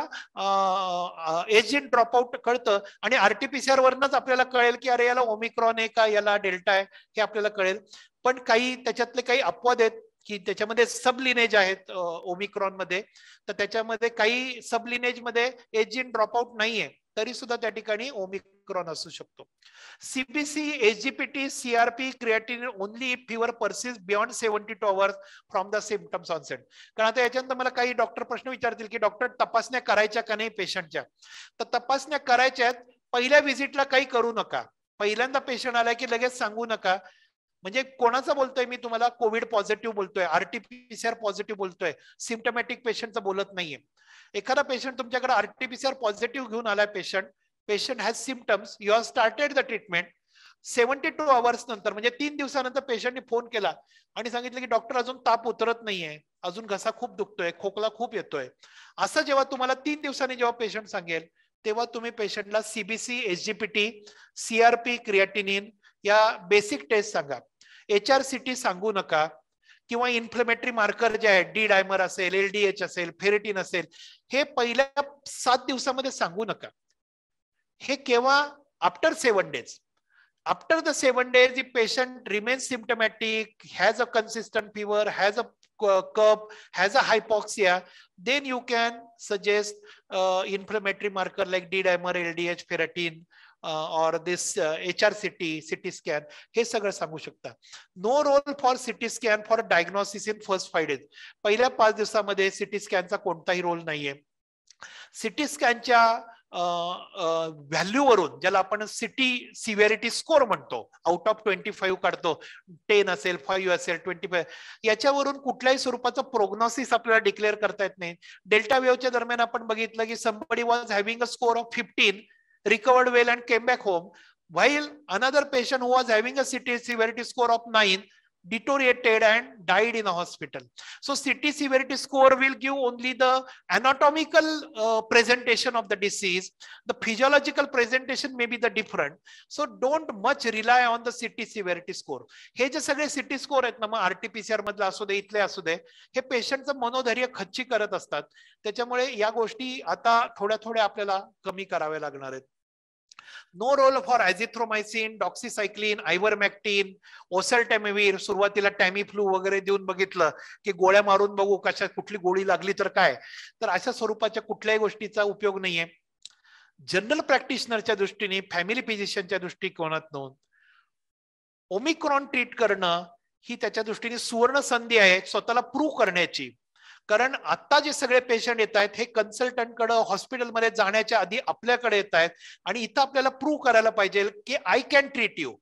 एजिन ड्रॉपआउट कळतं आणि आरटीपीसीआर वरनच आपल्याला कळेल की याला ओमिक्रॉन आहे का याला डेल्टा आहे हे आपल्याला कळेल पण काही त्याच्यातले काही अपवाद आहेत की त्याच्यामध्ये सब लिनेज आहेत ओमिक्रॉन मध्ये तर त्याच्यामध्ये काही सब लिनेज मध्ये एजिन ड्रॉपआउट नाहीये तरी सुद्धा त्या ठिकाणी ओमिक्रॉन असू शकतो CBC SGPT CRP creatinine only if fever persists beyond seventy two hours from the symptoms onset कारण आता याच्यानंतर मला काही डॉक्टर प्रश्न विचारतील की डॉक्टर तपासण्या करायच्या का नाही पेशंटच्या तर तपासण्या करायच्या आहेत पहिल्या व्हिजिटला काही करू नका पहिल्यांदा पेशंट आलाय की लगेच सांगू नका म्हणजे कोणाचा बोलतोय मी तुम्हाला कोविड पॉझिटिव्ह बोलतोय आरटीपीसीआर पॉझिटिव्ह बोलतोय सिमटमॅटिक पेशंटचं बोलत नाहीये एखादा पेशंट तुमच्याकडे आरटीपीसीआर पॉझिटिव्ह घेऊन आलाय patient patient has symptoms you have started the treatment seventy two hours नंतर म्हणजे तीन दिवसानंतर पेशंटने फोन केला आणि सांगितलं की डॉक्टर अजून ताप उतरत नाहीये अजून घसा खूप दुखतोय खोकला खूप येतोय असं जेव्हा तुम्हाला तीन दिवसांनी जेव्हा पेशंट सांगेल तेव्हा तुम्ही पेशंटला सीबीसी एसजीपीटी सीआरपी क्रिएटिनिन या बेसिक टेस्ट सांगा एच आर सी टी सांगू नका किंवा इन्फ्लेमेटरी मार्कर जे आहेत डी डायमर असेल एल डी एच असेल फेरेटिन असेल हे पहिल्या सात दिवसामध्ये सांगू नका हे केव्हा after seven days after the seven days if patient remain symptomatic has a consistent fever has a curb has a hypoxia, then you can suggest uh, inflammatory marker like D-dimer, LDH, ferritin, uh, or this uh, HRCT, CT scan. He sagar shakta. No role for CT scan for diagnosis in first five days. Pahila paas CT scan sa kontahi role nahi hai. CT scan cha value वरून ज्याला आपण CT severity score म्हणतो out of twenty five काढतो ten असेल five असेल twenty five याच्यावरून कुठल्याही स्वरूपाचं प्रोग्नोसिस आपल्याला डिक्लेअर करता येत नाही डेल्टा वेव्हच्या दरम्यान आपण बघितलं की somebody was having a score of fifteen recovered well and came back home while another patient who was having a CT severity score of nine deteriorated and died in a hospital. So CT severity score will give only the anatomical uh, presentation of the disease. The physiological presentation may be the different. So don't much rely on the CT severity score. हे जे सगळे city score आहेत ना मग RTPCR मधलं असू दे इथले असू दे हे पेशंटचं मनोधैर्य खच्ची करत असतात त्याच्यामुळे या गोष्टी आता थोड्या थोड्या आपल्याला कमी कराव्या लागणार आहेत no role for azithromycin doxycycline ivermectin oseltamivir सुरुवातीला टॅमिफ्लू वगैरे देऊन बघितलं की गोळ्या मारून बघू कशा कुठली गोळी लागली तर काय तर अशा स्वरूपाच्या कुठल्याही गोष्टीचा उपयोग नाहीये जनरल प्रॅक्टिशनरच्या दृष्टीने फॅमिली फिजिशियनच्या नोंद ओमिक्रॉन ट्रीट करणं ही त्याच्या दृष्टीने सुवर्ण संधी आहे स्वतःला प्रूव्ह करण्याची कारण आता जे सगळे पेशंट येत आहेत हे हॉस्पिटल हॉस्पिटलमध्ये जाण्याच्या आधी आपल्याकडे येत आहेत आणि इथं आपल्याला प्रूव्ह करायला पाहिजे की आय कॅन ट्रीट यू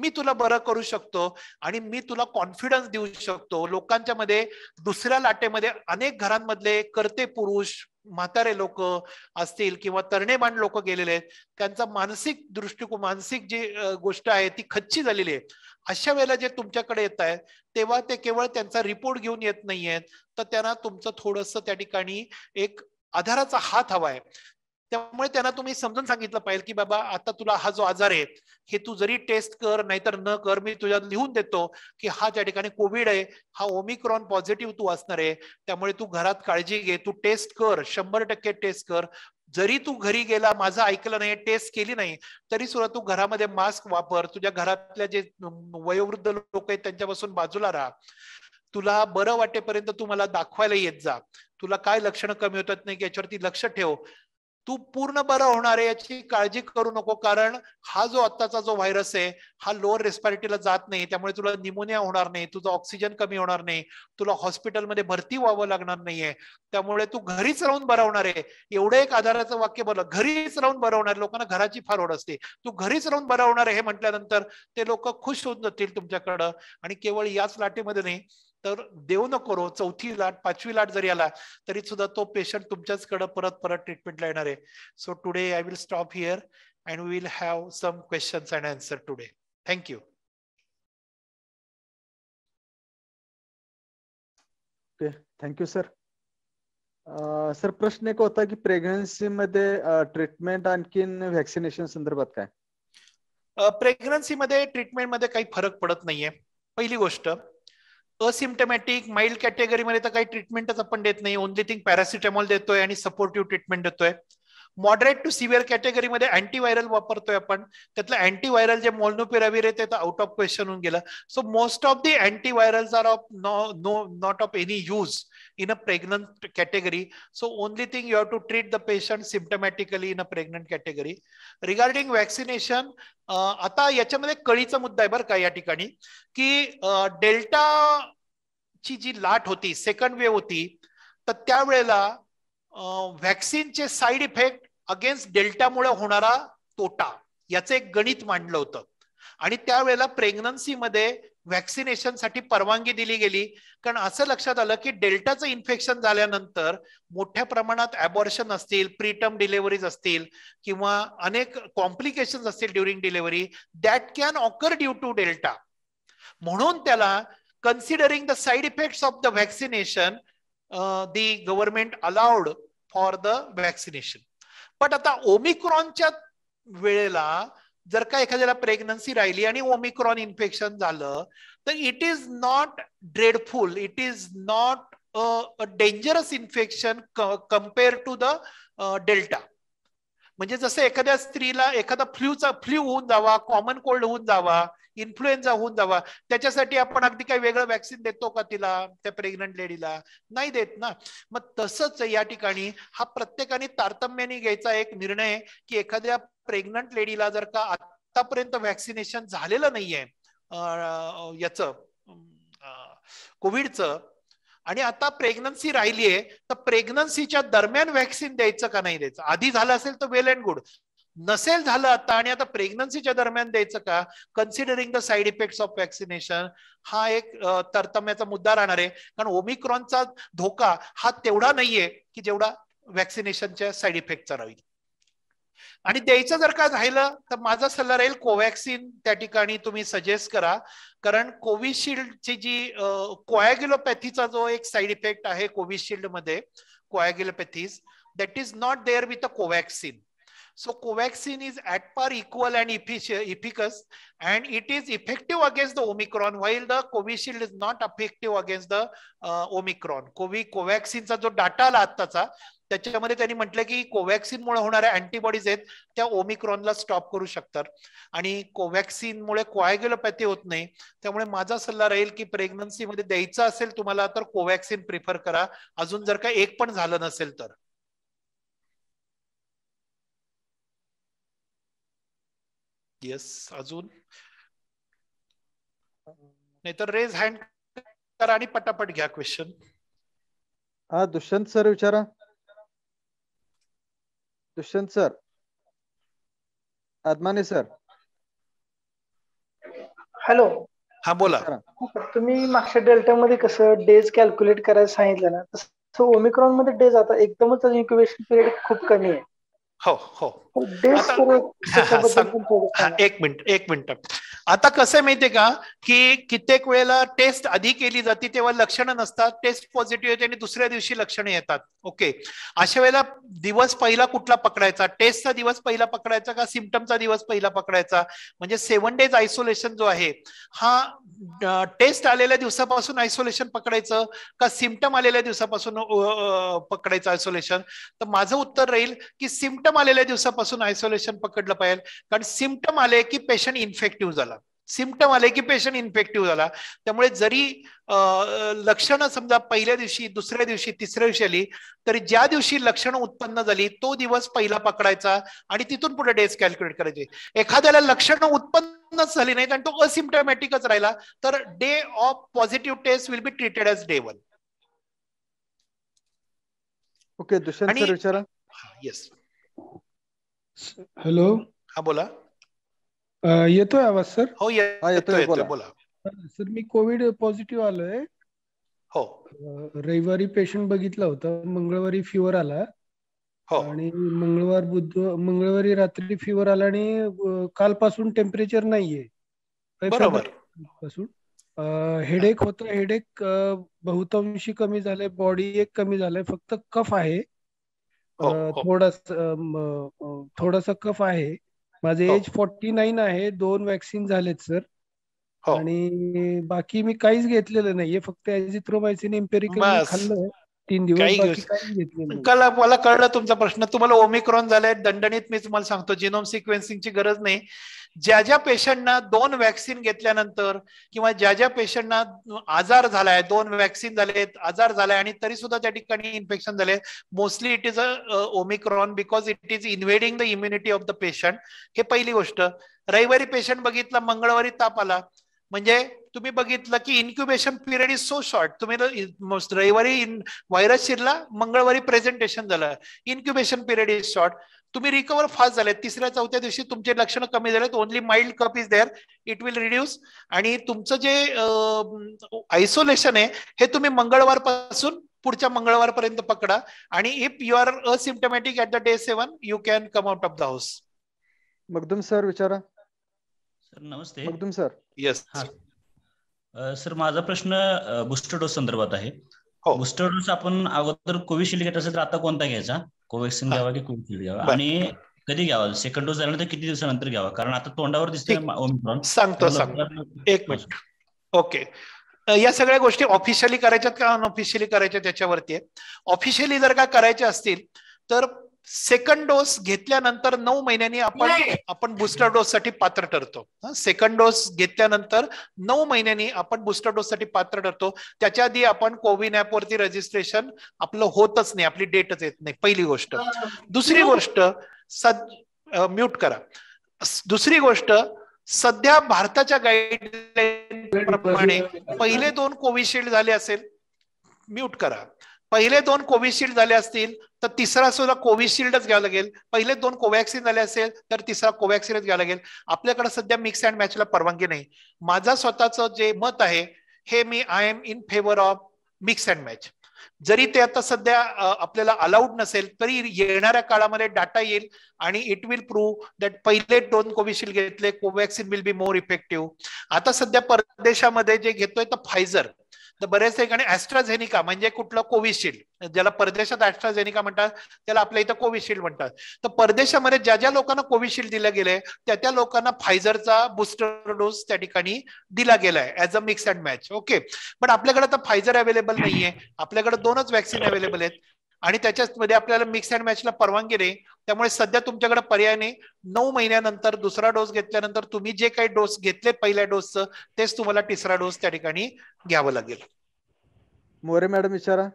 मी तुला बरं करू शकतो आणि मी तुला कॉन्फिडन्स देऊ शकतो लोकांच्या मध्ये दुसऱ्या लाटेमध्ये अनेक घरांमधले करते पुरुष म्हातारे लोक असतील किंवा तरणेबाण लोक गेलेले आहेत त्यांचा मानसिक दृष्टिकोन मानसिक जी गोष्ट आहे ती खच्ची झालेली आहे अशा वेळेला जे तुमच्याकडे येत आहेत तेव्हा ते केवळ त्यांचा रिपोर्ट घेऊन येत नाहीयेत तर त्यांना तुमचं थोडस त्या ठिकाणी एक आधाराचा हात हवा आहे त्यामुळे त्यांना तुम्ही समजून सांगितलं पाहिजे की बाबा आता तुला हा जो आजार आहे हे तू जरी टेस्ट कर नाहीतर न कर मी तुझ्या लिहून देतो की हा ज्या ठिकाणी कोविड आहे हा ओमिक्रॉन पॉझिटिव्ह तू असणार आहे त्यामुळे तू घरात काळजी घे तू टेस्ट कर शंभर टक्के टेस्ट कर जरी तू घरी गेला माझं ऐकलं नाही टेस्ट केली नाही तरी सुद्धा तू घरामध्ये मास्क वापर तुझ्या घरातल्या जे वयोवृद्ध लोक आहेत त्यांच्यापासून बाजूला राहा तुला बरं वाटेपर्यंत तू मला दाखवायला येत जा तुला काय लक्षणं कमी होतात नाही याच्यावरती लक्ष ठेव तू पूर्ण बरं होणार आहे याची काळजी करू नको कारण हा जो आत्ताचा जो व्हायरस आहे हा लोअर रेस्पिरेटरीला जात नाही त्यामुळे तुला निमोनिया होणार नाही तुझा ऑक्सिजन कमी होणार नाही तुला हॉस्पिटलमध्ये भरती व्हावं लागणार नाहीये त्यामुळे तू घरीच राहून बरं होणार आहे एवढं एक आधाराचं वाक्य बोल घरीच राहून बरं होणार लोकांना घराची फार ओढ असते तू घरीच राहून बरं होणार आहे हे म्हटल्यानंतर ते लोक खुश होऊन जातील तुमच्याकडं आणि केवळ याच लाटेमध्ये नाही तर देऊ नको रो चौथी लाट पाचवी लाट जरी आला तरी सुद्धा तो पेशंट तुमच्याचकडे परत परत ट्रीटमेंटला येणार आहे so today I will stop here and we will have some questions and answer today thank you thank you sir sir प्रश्न एक होता की प्रेग्नन्सी मध्ये ट्रीटमेंट uh, आणखीन व्हॅक्सिनेशन संदर्भात काय प्रेग्नन्सी uh, मध्ये ट्रीटमेंट मध्ये काही फरक पडत नाहीये पहिली गोष्ट असिमटमॅटिक माइल्ड कॅटेगरीमध्ये तर काही ट्रीटमेंटच आपण देत नाही ओनली थिंग पॅरासिटेमॉल देतोय आणि सपोर्टिव्ह ट्रीटमेंट देतोय मॉडरेट टू सिव्हिअर कॅटेगरीमध्ये अँटीव्हायरल वापरतोय आपण त्यातलं अँटीव्हायरल जे मोलनुपिरावीर आहे ते आउट ऑफ क्वेश्चन होऊन गेलं so most of the antivirals are of no not of any use in a pregnant category so only thing you have to treat the patient symptomatically in a pregnant category regarding vaccination आता याच्यामध्ये कळीचा मुद्दा आहे बरं का या ठिकाणी की डेल्टा ची जी लाट होती सेकंड वेव्ह होती तर त्यावेळेला व्हॅक्सिनचे साईड इफेक्ट अगेन्स्ट डेल्टामुळे होणारा तोटा याचं एक गणित मांडलं होतं आणि त्यावेळेला प्रेग्नन्सीमध्ये व्हॅक्सिनेशनसाठी परवानगी दिली गेली कारण असं लक्षात आलं की डेल्टाचं इन्फेक्शन झाल्यानंतर मोठ्या प्रमाणात अबॉर्शन असतील प्रीटर्म डिलेव्हरीज असतील किंवा अनेक कॉम्प्लिकेशन असतील during delivery that can occur due to delta म्हणून त्याला considering the side effects of the vaccination the government allowed for the vaccination but आता ओमिक्रॉनच्या वेळेला जर का एखाद्याला प्रेग्नन्सी राहिली आणि ओमिक्रॉन इन्फेक्शन झालं तर it is not dreadful it is not a dangerous infection compare to the delta म्हणजे जसं एखाद्या स्त्रीला एखादा फ्लूचा फ्लू होऊन जावा कॉमन कोल्ड होऊन जावा इन्फ्लुएन्झा होऊन जावा त्याच्यासाठी आपण अगदी काही वेगळं वॅक्सिन देतो का तिला त्या प्रेग्नंट लेडीला नाही देत ना मग तसंच या ठिकाणी हा प्रत्येकाने तारतम्याने घ्यायचा एक निर्णय की एखाद्या प्रेग्नंट लेडीला जर का आतापर्यंत व्हॅक्सिनेशन झालेलं नाहीये याच कोविडचं आणि आता प्रेग्नन्सी राहिलीये तर प्रेग्नन्सीच्या दरम्यान व्हॅक्सिन द्यायचं का नाही द्यायचं आधी झालं असेल तर वेल अँड गुड नसेल झालं आता आणि आता प्रेग्नन्सीच्या दरम्यान द्यायचं का considering the side effect of vaccination हा एक तरतम्याचा मुद्दा राहणार आहे कारण ओमिक्रॉनचा धोका हा तेवढा नाहीये की जेवढा वॅक्सिनेशनच्या साईड इफेक्टचा राहील आणि द्यायचं जर का झालं तर माझा सल्ला राहील कोवॅक्सिन त्या ठिकाणी तुम्ही सजेस्ट करा कारण कोविशिल्डची जी कोॲग्युलोपॅथीचा जो एक साईड इफेक्ट आहे कोविशिल्ड मध्ये coagulopathies that is not there with a Covaxin So Covaxin is at par equal and efficacious and it is effective against the Omicron while the Covishield is not effective against the uh, Omicron. Covi Covaxinचा जो डाटा आला आत्ताचा त्याच्यामध्ये त्यांनी म्हटलं की मुळे होणाऱ्या अँटीबॉडीज आहेत त्या ओमिक्रॉनला स्टॉप करू शकतात आणि मुळे कोॲग्युलोपॅथी होत नाही त्यामुळे माझा सल्ला राहील की मध्ये द्यायचा असेल तुम्हाला तर कोवॅक्सिन प्रिफर करा अजून जर का एक पण झालं नसेल तर येस अजून नाहीतर रेज हँड करा आणि पटापट घ्या क्वेश्चन हा दुष्यंत सर विचारा Dushyant sir Admane sir hello हा बोला तुम्ही मागच्या डेल्टा मध्ये कसं डेज कॅल्क्युलेट करायला सांगितलं ना तसं ओमिक्रॉन मध्ये डेज आता एकदमच इन्क्युबेशन पिरियड खूप कमी आहे हो हो, हो एक मिनिट एक मिनिट आता कसं माहितीये का की कित्येक वेळेला टेस्ट आधी केली जाते तेव्हा लक्षणं नसतात टेस्ट पॉझिटिव्ह येते आणि दुसऱ्या दिवशी लक्षणं येतात ओके अशा वेळेला दिवस पहिला कुठला पकडायचा टेस्टचा दिवस पहिला पकडायचा का सिमटमचा दिवस पहिला पकडायचा म्हणजे सेव्हन डेज आयसोलेशन जो आहे हा टेस्ट आलेल्या दिवसापासून आयसोलेशन पकडायचं का सिमटम आलेल्या दिवसापासून पकडायचं आयसोलेशन तर माझं उत्तर राहील की सिमटम आलेल्या दिवसापासून आयसोलेशन पकडलं पाहिजे कारण सिमटम आले की पेशंट इन्फेक्टिव्ह झाला सिमटम आले की पेशंट इन्फेक्टिव्ह झाला त्यामुळे जरी लक्षणं समजा पहिल्या दिवशी दुसऱ्या दिवशी तिसऱ्या दिवशी आली तरी ज्या दिवशी लक्षणं उत्पन्न झाली तो दिवस पहिला पकडायचा आणि तिथून पुढे डेज कॅल्क्युलेट करायचे एखाद्याला लक्षणं उत्पन्नच झाली नाही कारण तो असिम्टमॅटिकच राहिला तर day of positive test will be treated as day one okay विचारा येस हॅलो हा बोला येतोय आवाज सर हो येतोय बोला सर मी कोविड पॉझिटिव्ह आलोय हो रविवारी पेशंट बघितला होता मंगळवारी फिवर आला हो आणि मंगळवार बुध मंगळवारी रात्री फिवर आला आणि कालपासून टेम्परेचर नाहीये पासून हेडेक होत हेडेक बहुतांशी कमी झालंय बॉडी एक कमी झालंय फक्त कफ आहे हो, हो. थोडस थोडासा कफ आहे माझे हो. एज फोर्टी नाईन आहे दोन वॅक्सिन झालेत सर हो. आणि बाकी मी काहीच घेतलेलं नाहीये फक्त एजिथ्रोमायसिन एम्पेरिकल खाल्लं तीन दिवस काल मला कळलं तुमचा प्रश्न तुम्हाला ओमिक्रॉन झालाय दंडणीत मी तुम्हाला सांगतो जिनोम सिक्वेन्सिंगची गरज नाही ज्या ज्या पेशंटना दोन वॅक्सिन घेतल्यानंतर किंवा ज्या ज्या पेशंटना आजार झालाय दोन वॅक्सिन झालेत आजार झालाय आणि तरी सुद्धा त्या ठिकाणी इन्फेक्शन झाले mostly it is a Omicron because it is invading the immunity of the patient हे पहिली गोष्ट रविवारी पेशंट बघितला मंगळवारी ताप आला म्हणजे तुम्ही बघितलं की incubation period is so short तुम्ही रविवारी व्हायरस शिरला मंगळवारी प्रेझेंटेशन झालं इन्क्युबेशन पिरियड इज शॉर्ट तुम्ही रिकवर फास्ट झाले तिसऱ्या चौथ्या दिवशी तुमचे लक्षणं कमी झालेत only mild cough is there it will reduce आणि तुमचं जे आयसोलेशन आहे हे तुम्ही मंगळवारपासून पुढच्या मंगळवारपर्यंत पकडा आणि if you are asymptomatic at the day seven you can come out of the house Magdum sir विचारा सर नमस्ते मगदुम सर येस सर माझा प्रश्न बुस्टर डोस संदर्भात आहे बुस्टर हो. डोस आपण अगोदर कोविशिल्ड घेत असेल तर आता कोणता घ्यायचा कोवॅक्सिन घ्यावा की कोविशिल्ड घ्यावा आणि कधी घ्यावा सेकंड डोस झाल्यानंतर किती दिवसानंतर घ्यावा कारण आता तोंडावर दिसते ओमिक्रॉन सांगतो एक मिनिट ओके या सगळ्या गोष्टी ऑफिशियली करायच्यात का अनऑफिशियली करायच्या त्याच्यावरती आहे ऑफिशियली जर का करायच्या असतील तर सेकंड डोस घेतल्यानंतर नऊ महिन्यांनी आपण आपण बुस्टर डोस साठी पात्र ठरतो सेकंड डोस घेतल्यानंतर नऊ महिन्यांनी आपण बुस्टर डोस साठी पात्र ठरतो त्याच्या आधी आपण कोविन ऍप वरती रजिस्ट्रेशन आपलं होतच नाही आपली डेटच येत नाही पहिली गोष्ट दुसरी गोष्ट सद म्यूट करा दुसरी गोष्ट सध्या भारताच्या गाईडलाईन प्रमाणे पहिले दोन कोविशिल्ड झाले असेल म्यूट करा पहिले दोन कोविशिल्ड झाले असतील तर तिसरा सुद्धा कोविशिल्डच घ्यावं लागेल पहिले दोन कोवॅक्सिन आले असेल तर तिसरा कोवॅक्सिनच घ्यावं लागेल आपल्याकडे सध्या मिक्स अँड मॅचला परवानगी नाही माझा स्वतःचं जे मत आहे हे मी I am in favour of mix and match जरी ते आता सध्या आपल्याला अलाउड नसेल तरी येणाऱ्या काळामध्ये डाटा येईल आणि इट विल प्रूव्ह दॅट पहिले दोन कोविशिल्ड घेतले Covaxin will be more effective आता सध्या परदेशामध्ये जे घेतोय तर फायझर तर बऱ्याच ठिकाणी ऍस्ट्राझेनिका म्हणजे कुठलं कोविशिल्ड ज्याला परदेशात ऍस्ट्राझेनिका म्हणतात त्याला आपल्या इथं कोविशिल्ड म्हणतात तर परदेशामध्ये ज्या ज्या लोकांना कोविशिल्ड दिलं गेलंय त्या त्या लोकांना फायझरचा बुस्टर डोस त्या ठिकाणी दिला गेलाय as a mix and match okay पण आपल्याकडे आता फायझर अवेलेबल नाहीये आपल्याकडे दोनच व्हॅक्सिन अवेलेबल आहेत आणि त्याच्यामध्ये आपल्याला मिक्स अँड मॅचला परवानगी नाही त्यामुळे सध्या तुमच्याकडे पर्याय नाही नऊ महिन्यानंतर दुसरा डोस घेतल्यानंतर तुम्ही जे काही डोस घेतले पहिल्या डोसचं तेच तुम्हाला तिसरा डोस त्या ठिकाणी घ्यावं लागेल मोरे मॅडम विचारा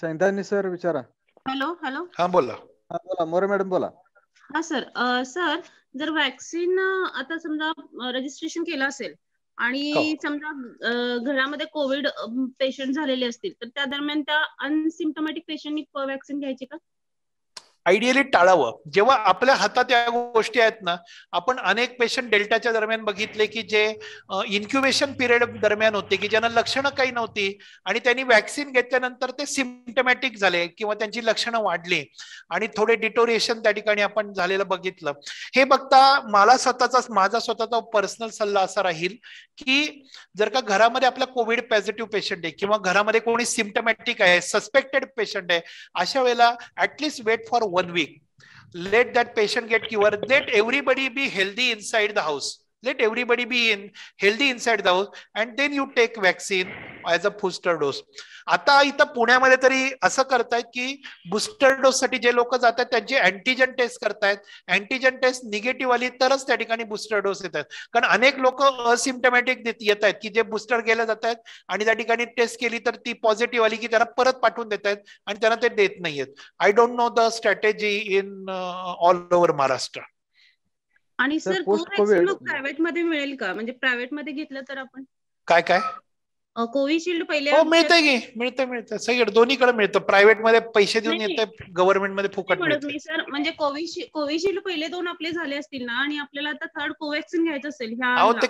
सैंतानी सर विचारा हॅलो हॅलो हा बोला हा बोला मोरे मॅडम बोला हा सर सर जर वॅक्सिन आता समजा रजिस्ट्रेशन केलं असेल आणि हो. समजा घरामध्ये कोविड पेशंट झालेले असतील तर त्या दरम्यान त्या अनसिम्टोमॅटिक पेशंटनी कोवॅक्सिन घ्यायची का? आयडियली टाळावं जेव्हा आपल्या हातात या गोष्टी आहेत ना आपण अनेक पेशंट डेल्टाच्या दरम्यान बघितले की जे इन्क्युबेशन पिरियड दरम्यान होते की ज्यांना लक्षणं काही नव्हती आणि त्यांनी व्हॅक्सिन घेतल्यानंतर ते सिमटमॅटिक झाले किंवा त्यांची लक्षणं वाढली आणि थोडे डिटोरिएशन त्या ठिकाणी आपण झालेलं बघितलं हे बघता मला स्वतःचा माझा स्वतःचा पर्सनल सल्ला असा राहील की जर का घरामध्ये आपला कोविड पॉझिटिव्ह पेशंट आहे किंवा घरामध्ये कोणी सिमटमॅटिक आहे सस्पेक्टेड पेशंट आहे अशा वेळेला at least wait for one week. Let that patient get cured. Let everybody be healthy inside the house. let everybody be in healthy inside the and then you take vaccine as a booster dose आता इथं पुण्यामध्ये तरी असं करतायत की booster dose साठी जे लोक जातात त्यांची अँटीजन टेस्ट करतायत अँटीजन टेस्ट निगेटिव्ह आली तरच त्या ठिकाणी बुस्टर डोस येतात कारण अनेक लोक असिम्टमॅटिक येत आहेत की जे बुस्टर केले जातात आणि त्या ठिकाणी टेस्ट केली तर ती पॉझिटिव्ह आली की त्यांना परत पाठवून देत आहेत आणि त्यांना ते देत नाहीयेत I don't know the strategy in all over Maharashtra आणि सर कोवॅक्सिन प्रायव्हेट मध्ये मिळेल का म्हणजे प्रायव्हेट मध्ये घेतलं तर आपण काय काय कोविशिल्ड पहिले हो, मिळतं की मिळतं मिळतं सगळं दोन्हीकडे मिळतं प्रायव्हेट मध्ये पैसे देऊन येतं गव्हर्नमेंट मध्ये फुकट नाही सर म्हणजे कोविशिल्ड पहिले दोन आपले झाले असतील ना आणि आपल्याला आता थर्ड कोवॅक्सिन घ्यायचं असेल ह्या ते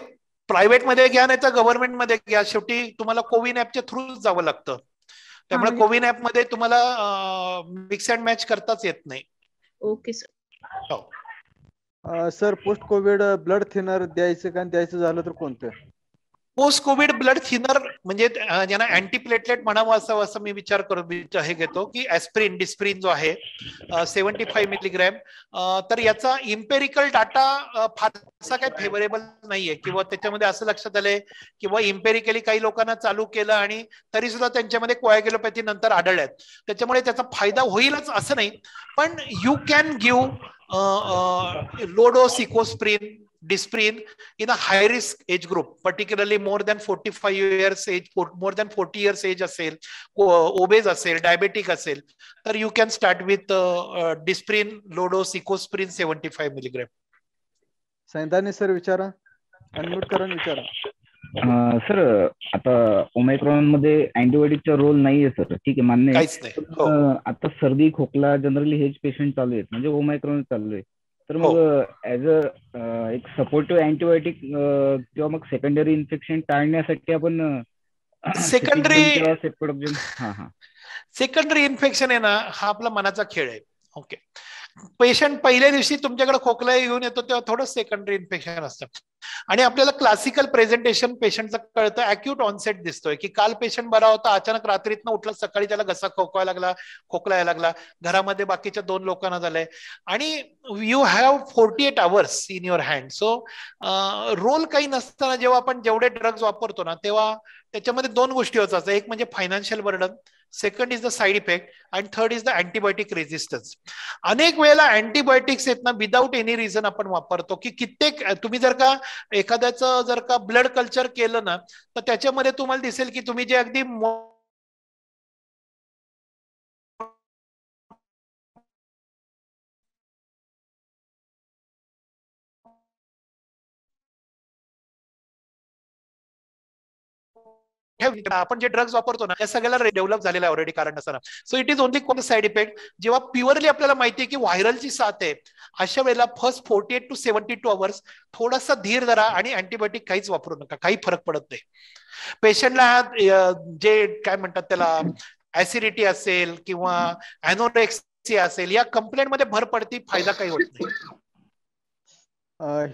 प्रायव्हेट मध्ये घ्या नाही तर गव्हर्नमेंट मध्ये घ्या शेवटी तुम्हाला कोविन ऍपच्या थ्रूच जावं लागतं त्यामुळे कोविन ऍप म्हणजे- मध्ये तुम्हाला मिक्स अँड मॅच करताच येत नाही ओके सर हो. Sir post Covid blood thinner द्यायचं का द्यायचं झालं तर कोणतं पोस्ट कोविड ब्लड थिनर म्हणजे ज्यांना अँटी प्लेटलेट म्हणावं असं असं मी विचार करून हे घेतो की ऍस्प्रिन डिस्प्रिन जो आहे सेव्हन्टी फाईव्ह मिलीग्रॅम तर याचा इम्पेरिकल डाटा फारसा काही फेवरेबल नाहीये किंवा त्याच्यामध्ये असं लक्षात आलंय किंवा इम्पेरिकली काही लोकांना चालू केलं आणि तरी सुद्धा त्यांच्यामध्ये कोयागेलोपॅथी नंतर आढळल्यात त्याच्यामुळे त्याचा फायदा होईलच असं नाही पण you can give uh, ecosprin, disprin in a high risk age group, particularly more than 45 years age, more than 40 years age asel, obese asel, diabetic asel, or you can start with uh, uh, disprin, ecosprin, 75 milligram. Saintani sir, vichara, unmute karan, vichara. Sir आता Omicron मध्ये अँटीबायोटिकचा role नाहीये sir ठीक आहे मान्य हो. आता सर्दी खोकला जनरली हेच पेशंट चालू आहेत म्हणजे ओमायक्रॉन चालू आहे तर मग ऍज हो. अ एक सपोर्टिव्ह अँटीबायोटिक किंवा मग सेकंडरी इन्फेक्शन टाळण्यासाठी आपण सेकंडरी सेकंडरी इन्फेक्शन आहे ना हा आपला मनाचा खेळ आहे ओके पेशंट पहिल्या दिवशी तुमच्याकडे खोकला घेऊन येतो तेव्हा थोडं सेकंडरी इन्फेक्शन असतं आणि आपल्याला क्लासिकल प्रेझेंटेशन पेशंटचं कळतं ॲक्यूट ऑनसेट दिसतोय की काल पेशंट बरा होता अचानक रात्रीतनं उठला सकाळी त्याला घसा खोकवायला लागला खोकलायला लागला घरामध्ये बाकीच्या दोन लोकांना झालंय आणि you have forty eight hours in your hand so role काही नसताना जेव्हा आपण जेवढे ड्रग्ज वापरतो ना तेव्हा त्याच्यामध्ये दोन गोष्टी होत असतात एक म्हणजे financial burden second is the side effect and third is the antibiotic resistance अनेक वेळेला अँटीबायोटिक्स येत ना विदाऊट एनी रिझन आपण वापरतो की कित्येक तुम्ही जर का एखाद्याचं जर का ब्लड कल्चर केलं ना तर त्याच्यामध्ये तुम्हाला दिसेल की तुम्ही जे अगदी आपण जे ड्रग्ज वापरतो ना या सगळ्याला डेव्हलप झालेला ऑलरेडी कारण नसताना सो इट इज ओनली कोण साईड इफेक्ट जेव्हा प्युअरली आपल्याला माहिती आहे की व्हायरलची साथ आहे अशा वेळेला first forty eight to seventy two hours थोडासा धीर धरा आणि अँटीबायोटिक काहीच वापरू नका काही फरक पडत नाही पेशंटला जे काय म्हणतात त्याला ऍसिडिटी असेल किंवा अॅनोरेक्सी असेल या कंप्लेंट मध्ये भर पडती फायदा काही होत नाही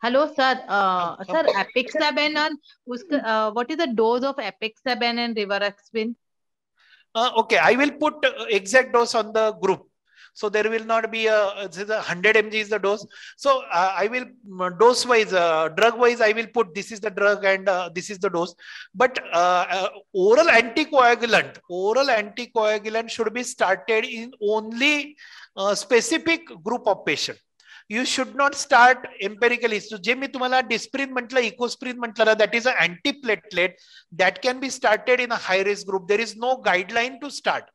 Hello, sir. Uh, sir, apixaban and uh, what is the dose of apixaban and rivaroxaban? Uh, okay, I will put uh, exact dose on the group. So there will not be a, uh, this 100 mg is the dose. So uh, I will dose wise, uh, drug wise, uh, I will put this is the drug and uh, this is the dose. But oral anticoagulant, oral anticoagulant should be started in only specific group of patient. You should not start empirically so जे मी तुम्हाला disprin म्हटलं ecosprin म्हटलं that is a anti platelet that can be started in a high risk group there is no guideline to start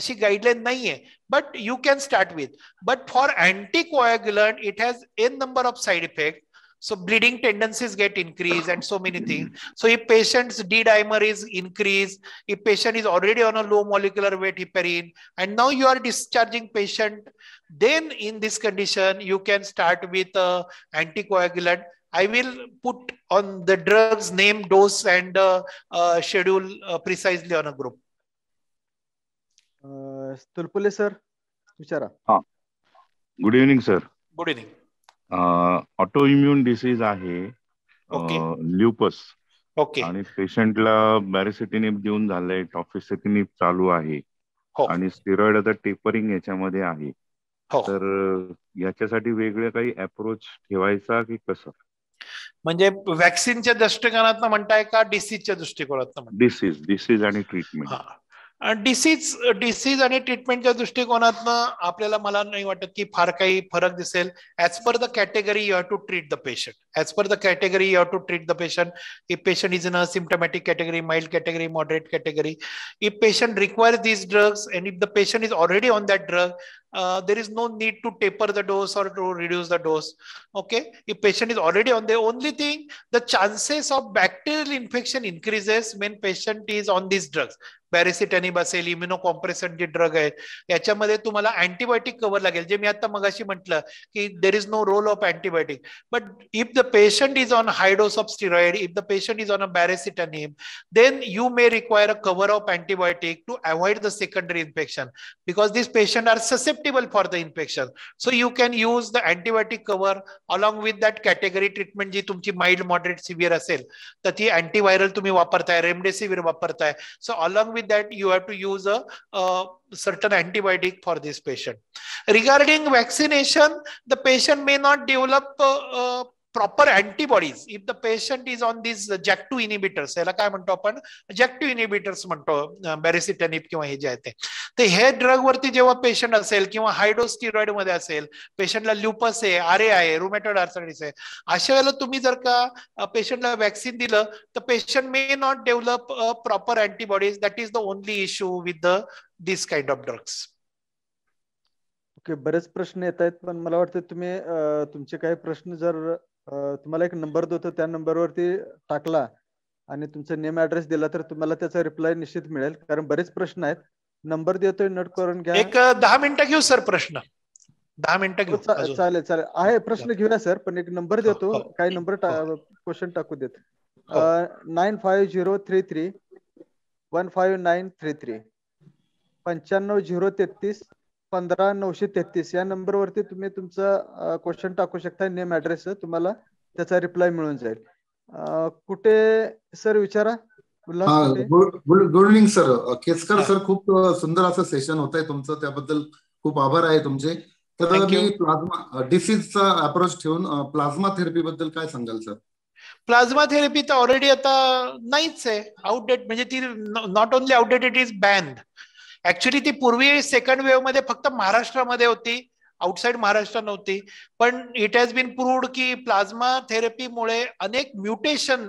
अशी guideline नाहीये but you can start with but for anti coagulant it has an number of side effect So bleeding tendencies get increased and so many things. So if patient's D-dimer is increased, if patient is already on a low molecular weight heparin, and now you are discharging patient then in this condition, you can start with uh, anticoagulant. I will put on the drug's name, dose, and uh, uh, schedule precisely on a group. sir vichara ha good evening sir good evening uh, autoimmune disease ahe disease आहे lupus okay आणि पेशंटला बॅरेसिटिनिप देऊन झालंय टॉफिसेटिनिप चालू आहे आणि steroid आता tapering याच्यामध्ये आहे हो. तर याच्यासाठी वेगळे काही अप्रोच ठेवायचा की कसं म्हणजे व्हॅक्सिनच्या दृष्टिकोनात म्हणताय का डिसीजच्या दृष्टिकोनात डिसीज डिसीज आणि ट्रीटमेंट डिसीज डिसीज आणि ट्रीटमेंटच्या दृष्टिकोनातनं आपल्याला मला नाही वाटत की फार काही फरक दिसेल as per the category you have to treat the patient as per the category you have to treat the patient if patient is in a symptomatic category mild category moderate category if patient requires these drugs and if the patient is already on that drug uh, there is no need to taper the dose or to reduce the dose okay if patient is already on the only thing the chances of bacterial infection increases when patient is on these drugs baricitinib असेल immunosuppression जे drug आहे याच्यामध्ये तुम्हाला antibiotic cover लागेल जे मी आता मगाशी म्हटलं की there is no role of antibiotic but if the the patient is on high dose of steroid, if the patient is on a baricitinib, then you may require a cover of antibiotic to avoid the secondary infection because these patients are susceptible for the infection. So you can use the antibiotic cover along with that category treatment जी तुमची mild, moderate, severe असेल तर antiviral तुम्ही वापरताय remdesivir वापरताय. So along with that you have to use a certain antibiotic for this patient. Regarding vaccination, the patient may not develop uh, uh, proper antibodies if the patient is on this JAK two inhibitors याला काय म्हणतो आपण jack inhibitors म्हणतो बॅरेसिटॅनिप किंवा हे जे आहे ते हे ड्रग वरती जेव्हा पेशंट असेल किंवा हायड्रोस्टिरॉइड मध्ये असेल पेशंटला ल्युपस आहे आरे आहे रुमॅटोड आर्थरायटिस आहे अशा वेळेला तुम्ही जर का पेशंटला वॅक्सिन दिलं तर patient may not develop a proper antibodies that is the only issue with this kind of drugs okay बरेच प्रश्न येत आहेत पण मला वाटतं तुम्ही तुमचे काही प्रश्न जर तुम्हाला एक नंबर देतो त्या नंबरवरती टाकला आणि तुमचा नेम ऍड्रेस दिला तर तुम्हाला त्याचा रिप्लाय निश्चित मिळेल कारण बरेच प्रश्न आहेत नंबर देतोय नोट करून घ्या एक दहा मिनिटं घेऊ सर प्रश्न दहा मिनिटं घेऊ चालेल चालेल आहे प्रश्न घेऊया सर पण एक नंबर हो, देतो हो. काही नंबर हो. क्वेश्चन टाकू देत nine five zero three three one five nine three three पंच्याण्णव झिरो तेहतीस पंधरा नऊशे तेहतीस या नंबरवरती तुम्ही तुमचं क्वेश्चन टाकू शकता नेम ऍड्रेस तुम्हाला त्याचा रिप्लाय मिळून जाईल कुठे सर विचारा good evening sir Keskar sir खूप सुंदर असं सेशन होत आहे तुमचं त्याबद्दल खूप आभार आहे तुमचे तर मी प्लाझ्मा डिसीजचा अप्रोच ठेवून प्लाझ्मा थेरपी बद्दल काय सांगाल सर प्लाझ्मा थेरपी तर ऑलरेडी आता नाहीच आहे आउटडेट म्हणजे ती not only outdate it is banned actually ती पूर्वी सेकंड वेव्ह मध्ये फक्त महाराष्ट्रामध्ये होती आउटसाइड महाराष्ट्र नव्हती पण इट हॅज बिन प्रूव्ड की प्लाझ्मा थेरपीमुळे अनेक म्युटेशन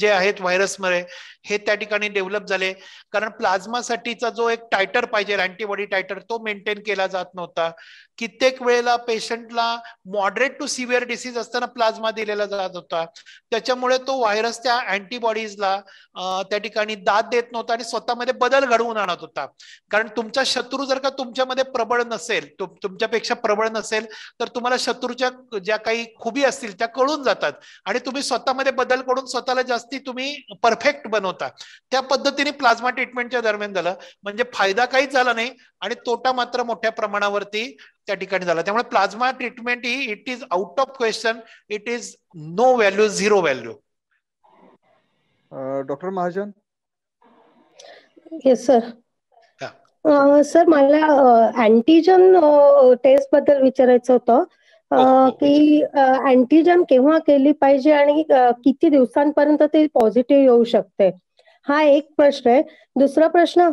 जे आहेत व्हायरसमध्ये हे त्या ठिकाणी डेव्हलप झाले कारण प्लाझ्मासाठीचा जो एक टायटर पाहिजे अँटीबॉडी टायटर तो मेंटेन केला जात नव्हता कित्येक वेळेला पेशंटला मॉडरेट टू सिव्हिअर डिसीज असताना प्लाझ्मा दिलेला जात होता त्याच्यामुळे तो व्हायरस त्या अँटीबॉडीजला त्या ठिकाणी दाद देत नव्हता आणि स्वतःमध्ये बदल घडवून आणत होता कारण तुमचा शत्रू जर का तुमच्यामध्ये प्रबळ नसेल तुमच्यापेक्षा प्रबळ नसेल तर तुम्हाला शत्रूच्या ज्या काही खुबी असतील त्या कळून जातात आणि तुम्ही स्वतःमध्ये बदल करून स्वतःला जास्ती तुम्ही परफेक्ट बनवता त्या पद्धतीने प्लाझ्मा ट्रीटमेंटच्या दरम्यान झालं म्हणजे फायदा काहीच झाला नाही आणि तोटा मात्र मोठ्या प्रमाणावरती त्या ठिकाणी झाला त्यामुळे प्लाझ्मा ट्रीटमेंट ही it is out of question it is no value zero value doctor Mahajan yes sir sir मला अँटीजन टेस्ट बद्दल विचारायचं होतं हो, हो, हो. की अँटीजन केव्हा केली पाहिजे आणि किती दिवसांपर्यंत ते पॉझिटिव्ह येऊ शकते हा एक प्रश्न आहे दुसरा प्रश्न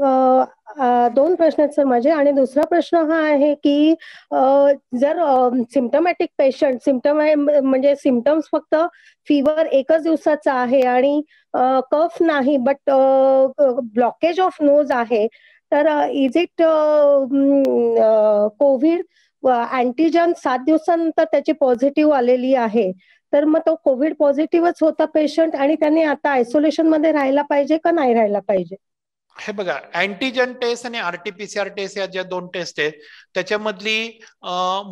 दोन प्रश्न आहेत सर माझे आणि दुसरा प्रश्न हा आहे की जर सिमटमॅटिक पेशंट सिमटम म्हणजे सिमटम्स फक्त फीवर एकच दिवसाचा आहे आणि कफ नाही बट ब्लॉकेज ऑफ नोज आहे तर इज इट कोविड अँटीजन सात दिवसानंतर त्याची पॉझिटिव्ह आलेली आहे तर मग तो कोविड पॉझिटिव्हच होता पेशंट आणि त्याने आता आयसोलेशन मध्ये राहायला पाहिजे का नाही राहायला पाहिजे हे बघा अँटीजन टेस्ट आणि आरटीपीसीआर टेस्ट या ज्या दोन टेस्ट आहेत त्याच्यामधली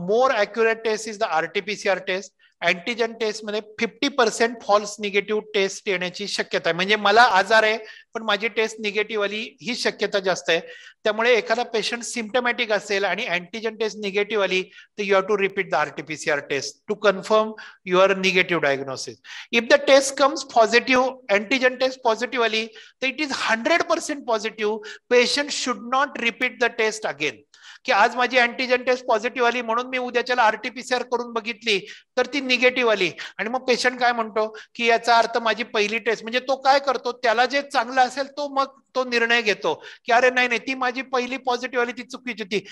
more accurate test is the RTPCR test antigen मध्ये fifty percent false negative test येण्याची शक्यता आहे म्हणजे मला आजार आहे पण माझी टेस्ट निगेटिव्ह आली ही शक्यता जास्त आहे त्यामुळे एखादा पेशंट सिमटमॅटिक असेल आणि अँटीजन टेस्ट निगेटिव्ह आली तर you have to repeat the RTPCR test to confirm your negative diagnosis if the test comes positive antigen test positive आली तर it is hundred percent positive patient should not repeat the test again की आज माझी antigen taste positive आली म्हणून मी C RTPCR करून बघितली तर ती निगेटिव्ह आली आणि मग पेशंट काय म्हणतो की याचा अर्थ माझी पहिली टेस्ट म्हणजे तो काय करतो त्याला जे चांगलं असेल तो मग तो निर्णय घेतो की अरे नाही नाही ती माझी पहिली पॉझिटिव्ह आली ती चुकीची होती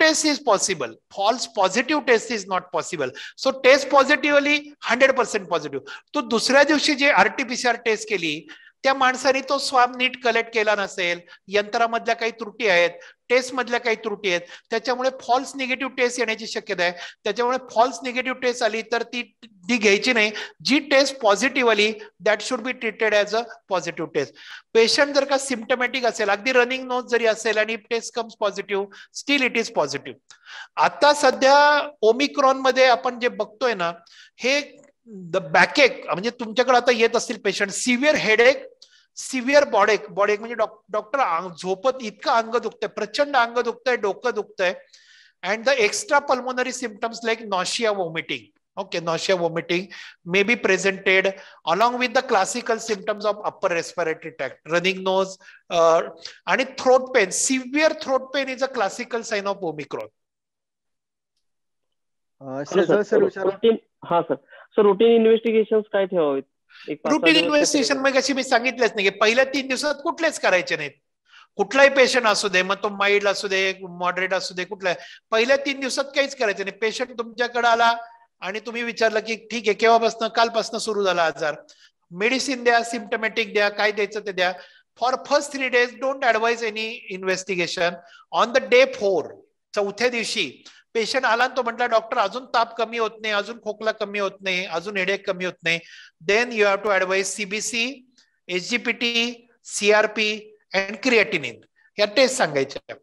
test is possible false positive test is not possible so test positive आली हंड्रेड पर्सेंट पॉझिटिव्ह तो दुसऱ्या दिवशी जे आरटीपीसीआर टेस्ट केली त्या माणसाने तो स्वाब नीट कलेक्ट केला नसेल यंत्रामधल्या काही त्रुटी आहेत टेस्ट मधल्या काही त्रुटी आहेत त्याच्यामुळे फॉल्स निगेटिव्ह टेस्ट येण्याची शक्यता आहे त्याच्यामुळे फॉल्स निगेटिव्ह टेस्ट आली तर ती ती घ्यायची नाही जी टेस्ट पॉझिटिव्ह आली that should be treated as a positive test patient जर का सिमटमॅटिक असेल अगदी रनिंग नोज जरी असेल आणि test comes positive still it is positive आता सध्या ओमिक्रॉन मध्ये आपण जे बघतोय ना हे द बॅकएक म्हणजे तुमच्याकडे आता येत असतील patient severe headache severe bodyache bodyache म्हणजे डॉक्टर झोपत इतकं अंग दुखतंय प्रचंड अंग दुखतंय डोकं दुखतंय and the extra pulmonary symptoms like nausea vomiting okay nausea vomiting may be presented along with the classical symptoms of upper respiratory tract running nose आणि throat pain severe throat pain is a classical sign of Omicron हा sir sir routine investigation काय ठेवावेत routine investigation मग अशी मी सांगितलंच नाही की पहिल्या तीन दिवसात कुठलेच करायचे नाहीत कुठलाही पेशंट असू दे मग तो माइल्ड असू दे मॉडरेट असू दे कुठला पहिल्या तीन दिवसात काहीच करायचं नाही पेशंट तुमच्याकडे आला आणि तुम्ही विचारलं की ठीक आहे केव्हापासून कालपासून सुरू झाला आजार मेडिसिन द्या सिमटमॅटिक द्या काय द्यायचं ते द्या for first three days don't advise any investigation on the day four चौथ्या दिवशी पेशंट आला तो म्हटला डॉक्टर अजून ताप कमी होत नाही अजून खोकला कमी होत नाही अजून हेडेक कमी होत नाही then you have to advise CBC SGPT CRP and creatinine या टेस्ट सांगायच्या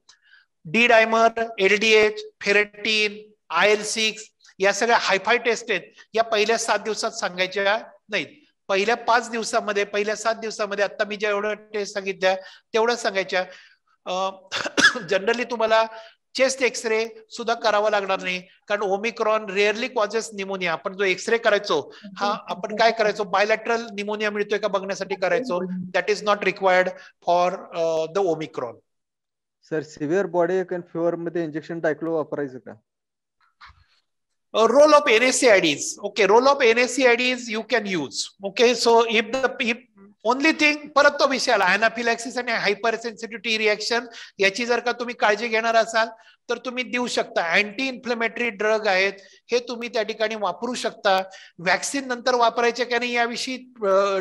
D dimer LDH ferritin I L six या सगळ्या हायफाय टेस्ट आहेत या पहिल्या सात दिवसात सांगायच्या नाहीत पहिल्या पाच दिवसामध्ये पहिल्या सात दिवसामध्ये आता मी ज्या टेस्ट सांगितल्या तेवढ्या सांगायच्या जनरली तुम्हाला चेस्ट एक्सरे सुद्धा करावा लागणार नाही कारण ओमिक्रॉन रेअरली कॉजेस निमोनिया आपण जो एक्सरे करायचो हा आपण काय करायचो बायलॅटरल निमोनिया मिळतोय का बघण्यासाठी करायचो that is not required for the Omicron sir severe body fever मध्ये इंजेक्शन डायक्लो वापरायचं का role of NSAIDs IDs okay role of NSAIDs you can use okay so if the if only thing परत तो विषय आला अनाफिलॅक्सिस आणि hyper sensitivity reaction याची जर का तुम्ही काळजी घेणार असाल तर तुम्ही देऊ शकता अँटी इन्फ्लेमेटरी ड्रग आहेत हे तुम्ही त्या ठिकाणी वापरू शकता व्हॅक्सिन नंतर वापरायचे का नाही याविषयी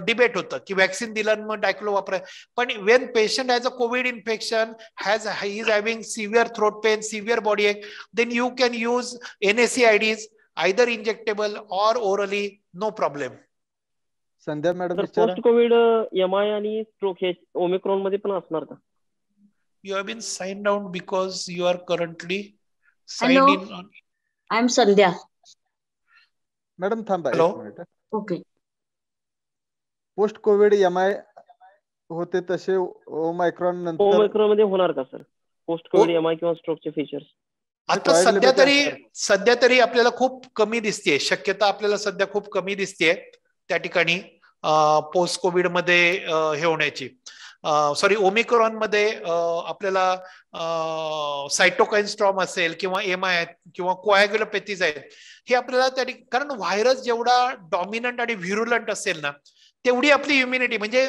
डिबेट होतं की व्हॅक्सिन दिलं मग डायक्लो वापराय पण when patient has a COVID infection has is having severe throat pain severe body ache then you can use N S C I either injectable or orally no problem Sandhya madam post COVID M I आणि stroke हे Omicron मध्ये पण असणार का you have been sign down because you are currently sign in I am Sandhya madam थांबा okay post COVID M I होते तसे Omicron नंतर ओमायक्रॉन मध्ये होणार का sir post COVID M I किंवा स्ट्रोकचे फीचर्स आता सध्या तरी सध्या तरी आपल्याला खूप कमी दिसतेय शक्यता आपल्याला सध्या खूप कमी दिसतेय त्या ठिकाणी पोस्ट कोविडमध्ये हे होण्याची सॉरी ओमिक्रॉन मध्ये आपल्याला सायटोकाईन स्ट्रॉम असेल किंवा एम आय किंवा कोॲग्युलोपॅथीज आहेत हे आपल्याला त्या कारण व्हायरस जेवढा डॉमिनंट आणि व्हिरुलंट असेल ना तेवढी आपली इम्युनिटी म्हणजे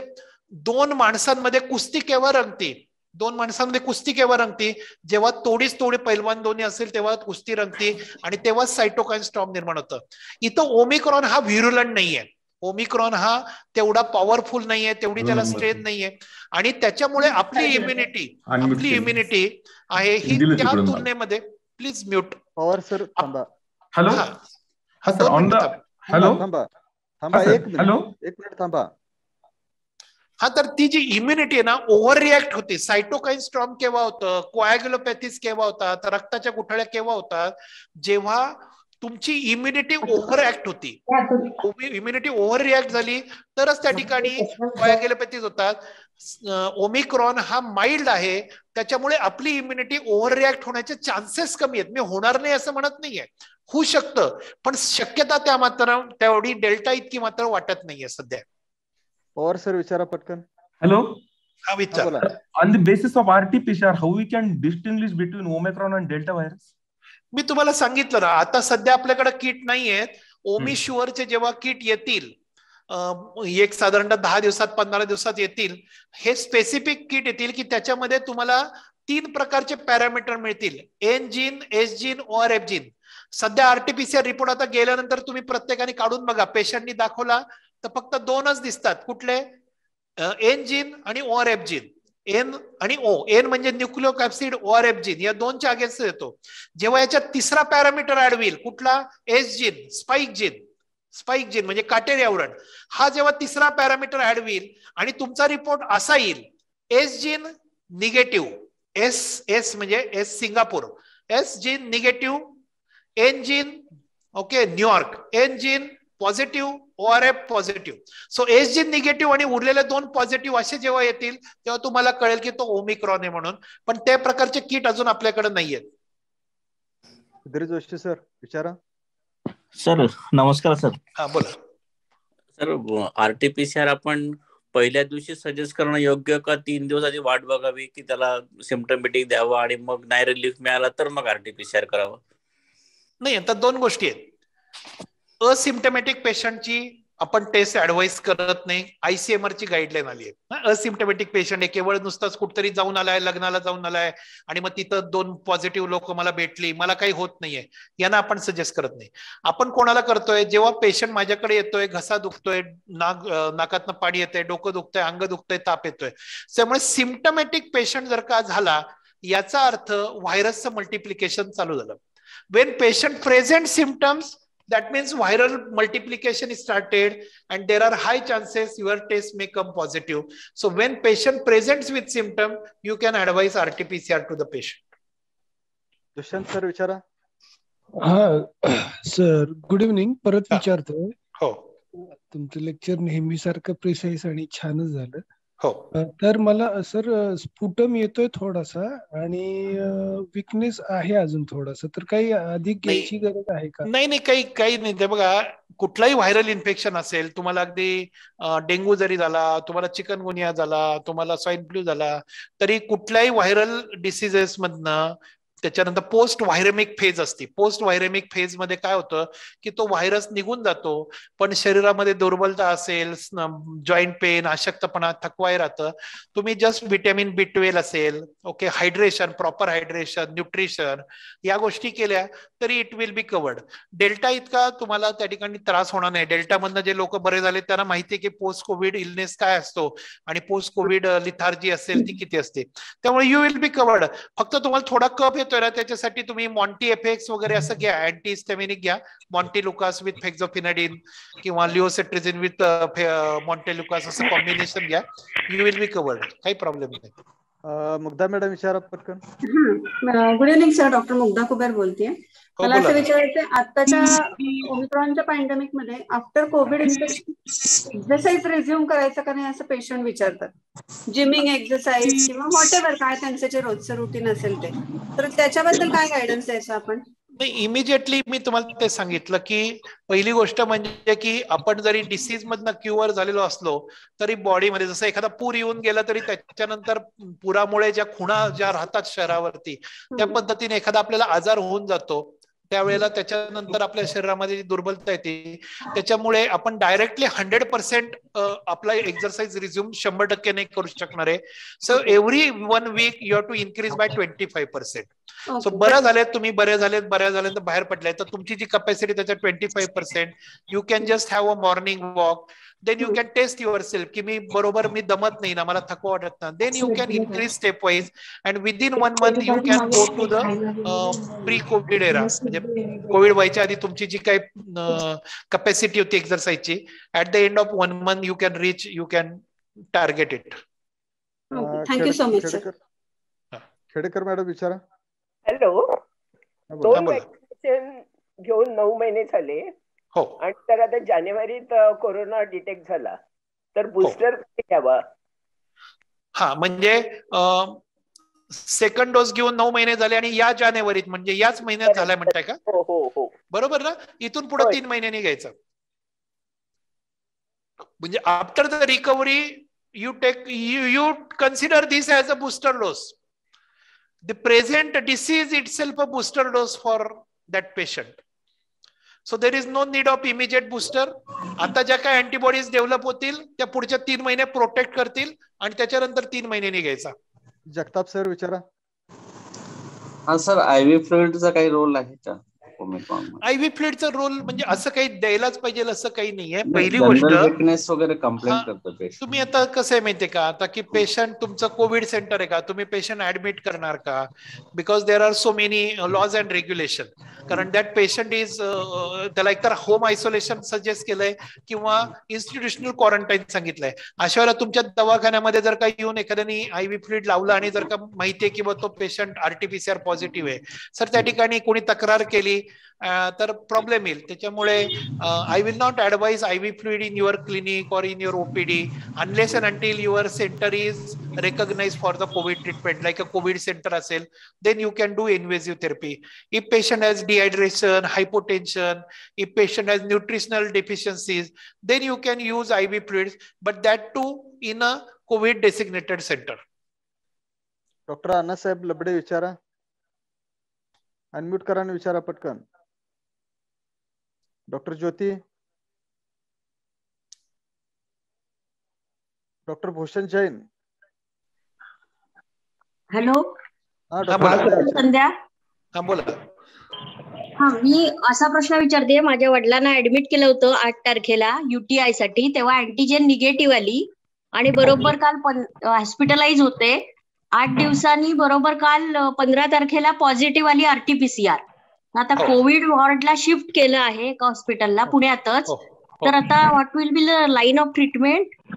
दोन माणसांमध्ये कुस्ती केव्हा रंगती दोन माणसांमध्ये कुस्ती केव्हा रंगती जेव्हा तोडीच तोडी पैलवान दोन्ही असेल तेव्हा कुस्ती रंगती आणि तेव्हाच सायटोकाइन स्ट्रॉम निर्माण होतं इथं ओमिक्रॉन हा व्हिरुलंट नाहीये ओमिक्रॉन हा तेवढा पॉवरफुल नाहीये तेवढी त्याला स्ट्रेंथ नाहीये आणि त्याच्यामुळे आपली इम्युनिटी आपली इम्युनिटी आहे ही त्या तुलनेमध्ये प्लीज म्यूट पॉवर सर थांबा हॅलो हॅलो थांबा थांबा एक मिनिट एक मिनिट थांबा हा तर ती जी इम्युनिटी आहे ना ओव्हर रिॲक्ट होते सायटोकाईन स्ट्रॉंग केव्हा होतं कोॲग्युलोपॅथीज केव्हा होतात रक्ताच्या गुठळ्या केव्हा होतात जेव्हा तुमची इम्युनिटी ओव्हर ऍक्ट होती इम्युनिटी ओव्हर रिॲक्ट झाली तरच त्या ठिकाणी बायोगेलोपॅथीज होतात ओमिक्रॉन हा माइल्ड आहे त्याच्यामुळे आपली इम्युनिटी ओव्हर रिॲक्ट होण्याचे चान्सेस कमी आहेत मी होणार नाही असं म्हणत नाहीये होऊ शकतं पण शक्यता त्या मात्र तेवढी डेल्टा इतकी मात्र वाटत नाहीये सध्या ओव्हर सर विचारा पटकन हॅलो हा विचार on the basis of artificial how we can distinguish between Omicron and delta virus मी तुम्हाला सांगितलं ना आता सध्या आपल्याकडे किट नाही आहेत ओमी जेव्हा किट येतील एक साधारण दहा दिवसात पंधरा दिवसात येतील हे स्पेसिफिक किट येतील की त्याच्यामध्ये तुम्हाला तीन प्रकारचे पॅरामीटर मिळतील N gene S gene ORF gene सध्या आरटीपीसीआर रिपोर्ट आता गेल्यानंतर तुम्ही प्रत्येकाने काढून बघा पेशंटनी दाखवला तर फक्त दोनच दिसतात कुठले एन जीन आणि ओर एफ जीन एन आणि ओ एन म्हणजे nucleocapsid ORF gene या दोनच्या अगेन्स्ट येतो जेव्हा याच्या तिसरा पॅरामीटर ऍड होईल कुठला S gene spike gene spike gene म्हणजे काटेरी आवरण हा जेव्हा तिसरा पॅरामीटर ऍड होईल आणि तुमचा रिपोर्ट असा येईल S gene negative S S म्हणजे S Singapore S gene negative N gene okay New York N gene positive O R F positive so S G negative आणि उरलेले दोन पॉझिटिव्ह असे जेव्हा येतील तेव्हा तुम्हाला कळेल की तो ओमिक्रॉन आहे म्हणून पण त्या प्रकारचे किट अजून आपल्याकडे नाहीये जोशी सर विचारा सर नमस्कार सर हा बोला सर आरटीपीसीआर आपण पहिल्या दिवशी सजेस्ट करणं योग्य का तीन दिवस आधी वाट बघावी की त्याला सिमटमॅटिक द्यावा आणि मग नाही रिलीफ मिळाला तर मग आरटीपीसीआर करावं नाही आता दोन गोष्टी आहेत असिम्टमॅटिक पेशंटची आपण टेस्ट ऍडवाईस करत नाही ची गाईडलाईन आली आहे असिमटमॅटिक पेशंट आहे केवळ नुसताच कुठतरी जाऊन आलाय लग्नाला जाऊन आलाय आणि मग तिथं दोन पॉझिटिव्ह लोक मला भेटली मला काही होत नाहीये यांना आपण सजेस्ट करत नाही आपण कोणाला करतोय जेव्हा पेशंट माझ्याकडे येतोय घसा दुखतोय नाक नाकातनं पाणी येतंय डोकं दुखतंय अंग दुखतंय ताप येतोय त्यामुळे सिम्टमॅटिक पेशंट जर का झाला याचा अर्थ व्हायरसचं मल्टिप्लिकेशन चालू झालं when patient present symptoms that means viral multiplication started and there are high chances your test may come positive. So when patient presents with symptom, you can advise RT-PCR to the patient. Dushyant sir, विचारा. हा sir good evening परत विचारतो हो तुमचं lecture नेहमीसारखं precise आणि छानच झालं हो तर मला सर स्फुटम येतोय थोडासा आणि विकनेस आहे अजून थोडासा तर काही अधिक घ्यायची गरज आहे का नाही नाही काही काही नाही ते बघा कुठलाही व्हायरल इन्फेक्शन असेल तुम्हाला अगदी डेंग्यू जरी झाला तुम्हाला चिकनगुनिया झाला तुम्हाला स्वाईन फ्लू झाला तरी कुठल्याही व्हायरल डिसिजेसमधनं त्याच्यानंतर पोस्ट व्हायरेमिक फेज असते पोस्ट व्हायरेमिक फेज मध्ये काय होतं की तो व्हायरस निघून जातो पण शरीरामध्ये दुर्बलता असेल जॉईंट पेन अशक्तपणा थकवाय राहतं तुम्ही जस्ट व्हिटॅमिन बी ट्वेल्व असेल okay hydration proper hydration nutrition या गोष्टी केल्या तरी it will be covered delta इतका तुम्हाला त्या ठिकाणी त्रास होणार नाही डेल्टामधनं जे लोक बरे झाले त्यांना माहिती आहे की पोस्ट कोविड इलनेस काय असतो आणि पोस्ट कोविड लिथार्जी असेल ती किती असते त्यामुळे यू विल बी कवर्ड फक्त तुम्हाला थोडा कप येतो त्याच्यासाठी तुम्ही मॉन्टी एफेक्स वगैरे असं घ्या अँटी स्टेमिनिक घ्या मॉन्टी लुकास विथ फेक्झोफिनाडिन किंवा लिओसेट्रिझिन विथ मॉन्टे लुकास असं कॉम्बिनेशन घ्या यू विल बी कवर्ड काही प्रॉब्लेम नाही मुग्धा मॅडम विचारा पटकन good evening sir doctor Mugdha Kuber बोलते हो, मला असं विचारायचं आताच्या ओमिक्रॉनच्या पॅन्डेमिक मध्ये आफ्टर कोविड एक्सरसाइज रेझ्युम करायचं का नाही असं पेशंट विचारतात जिमिंग एक्सरसाइज किंवा व्हॉट एव्हर काय त्यांचं जे रोजचं रुटीन असेल ते तर त्याच्याबद्दल काय गायडन्स द्यायचं आपण इमिजिएटली मी तुम्हाला ते सांगितलं की पहिली गोष्ट म्हणजे की आपण जरी डिसीज मधनं क्युअर झालेलो असलो तरी बॉडीमध्ये जसं एखादा पूर येऊन गेला तरी त्याच्यानंतर पुरामुळे ज्या खुणा ज्या राहतात शहरावरती त्या पद्धतीने एखादा आपल्याला आजार होऊन जातो त्यावेळेला त्याच्यानंतर आपल्या शरीरामध्ये जी दुर्बलता येते त्याच्यामुळे आपण डायरेक्टली हंड्रेड पर्सेंट आपला एक्सरसाइज रिझ्युम शंभर टक्के नाही करू शकणार आहे so every one week you have to increase by twenty five percent so बऱ्या झाले तुम्ही बरे बरे बऱ्या तर बाहेर पडल्या तर तुमची जी कपॅसिटी त्याच्या twenty five percent you can just have a morning walk then you can test yourself की मी बरोबर मी दमत नाही ना मला थकवा वाटत ना then you can increase stepwise and in one month you can go to the pre COVID era म्हणजे कोविड व्हायच्या आधी तुमची जी काही कॅपॅसिटी होती एक्झरसाईजची at the end of one month you can reach you can target it thank you so much Khedekar madam विचारा hello घेऊन नऊ महिने झाले हो. आणि तर आता जानेवारीत कोरोना डिटेक्ट झाला तर बुस्टर हो. घ्यावा हा म्हणजे सेकंड डोस घेऊन नऊ महिने झाले आणि या जानेवारीत म्हणजे याच महिन्यात झालाय म्हणताय का हो हो हो बरोबर ना इथून पुढे तीन महिन्यांनी घ्यायचं म्हणजे after the recovery you take you consider this as a booster dose the present disease itself a booster dose for that patient so there is no need of immediate booster आता ज्या काय antibodies develop होतील त्या पुढच्या तीन महिने protect करतील आणि त्याच्यानंतर तीन महिने घ्यायचा जगताप सर विचारा हा सर आयव्ही फ्लुइडचा काही रोल आहे का फ्लिडचा रोल म्हणजे असं काही द्यायलाच पाहिजे असं काही नाहीये पहिली गोष्ट वगैरे कंप्लेंट तुम्ही आता कसं आहे माहितीये का आता की पेशंट तुमचं कोविड सेंटर आहे का तुम्ही पेशंट ऍडमिट करणार का because there are so many laws and regulation कारण दॅट पेशंट इज त्याला एकतर होम आयसोलेशन सजेस्ट केलंय किंवा इन्स्टिट्युशनल क्वारंटाईन सांगितलंय अशा वेळेला तुमच्या दवाखान्यामध्ये जर का येऊन एखाद्याने व्ही फ्लुइड लावला आणि जर का माहितीये किंवा तो पेशंट आरटीपीसीआर पॉझिटिव्ह आहे सर त्या ठिकाणी कोणी तक्रार केली तर प्रॉब्लेम येईल त्याच्यामुळे I will not advise I V fluid in your clinic or in your OPD unless and until your centre is recognise for the COVID treatment like a COVID centre असेल then you can do invasive therapy if patient has dehydration hypotension if patient has nutritional deficiencies then you can use I V fluid but that too in a COVID designated centre doctor Annasaheb Labade विचारा unmute करा आणि विचारा पटकन doctor Jyoti doctor Bhushan Jain hello Sandhya बोला हा मी असा प्रश्न विचारते माझ्या वडिलांना ऍडमिट केलं होतं आठ तारखेला युटीआय साठी तेव्हा अँटीजेन निगेटिव्ह आली आणि बरोबर काल हॉस्पिटलाइज होते आठ दिवसांनी बरोबर काल पंधरा तारखेला पॉझिटिव्ह आली आरटीपीसीआर आता कोविड वॉर्डला शिफ्ट केलं आहे एका हॉस्पिटलला हो. पुण्यातच हो. हो. तर आता what will be line of treatment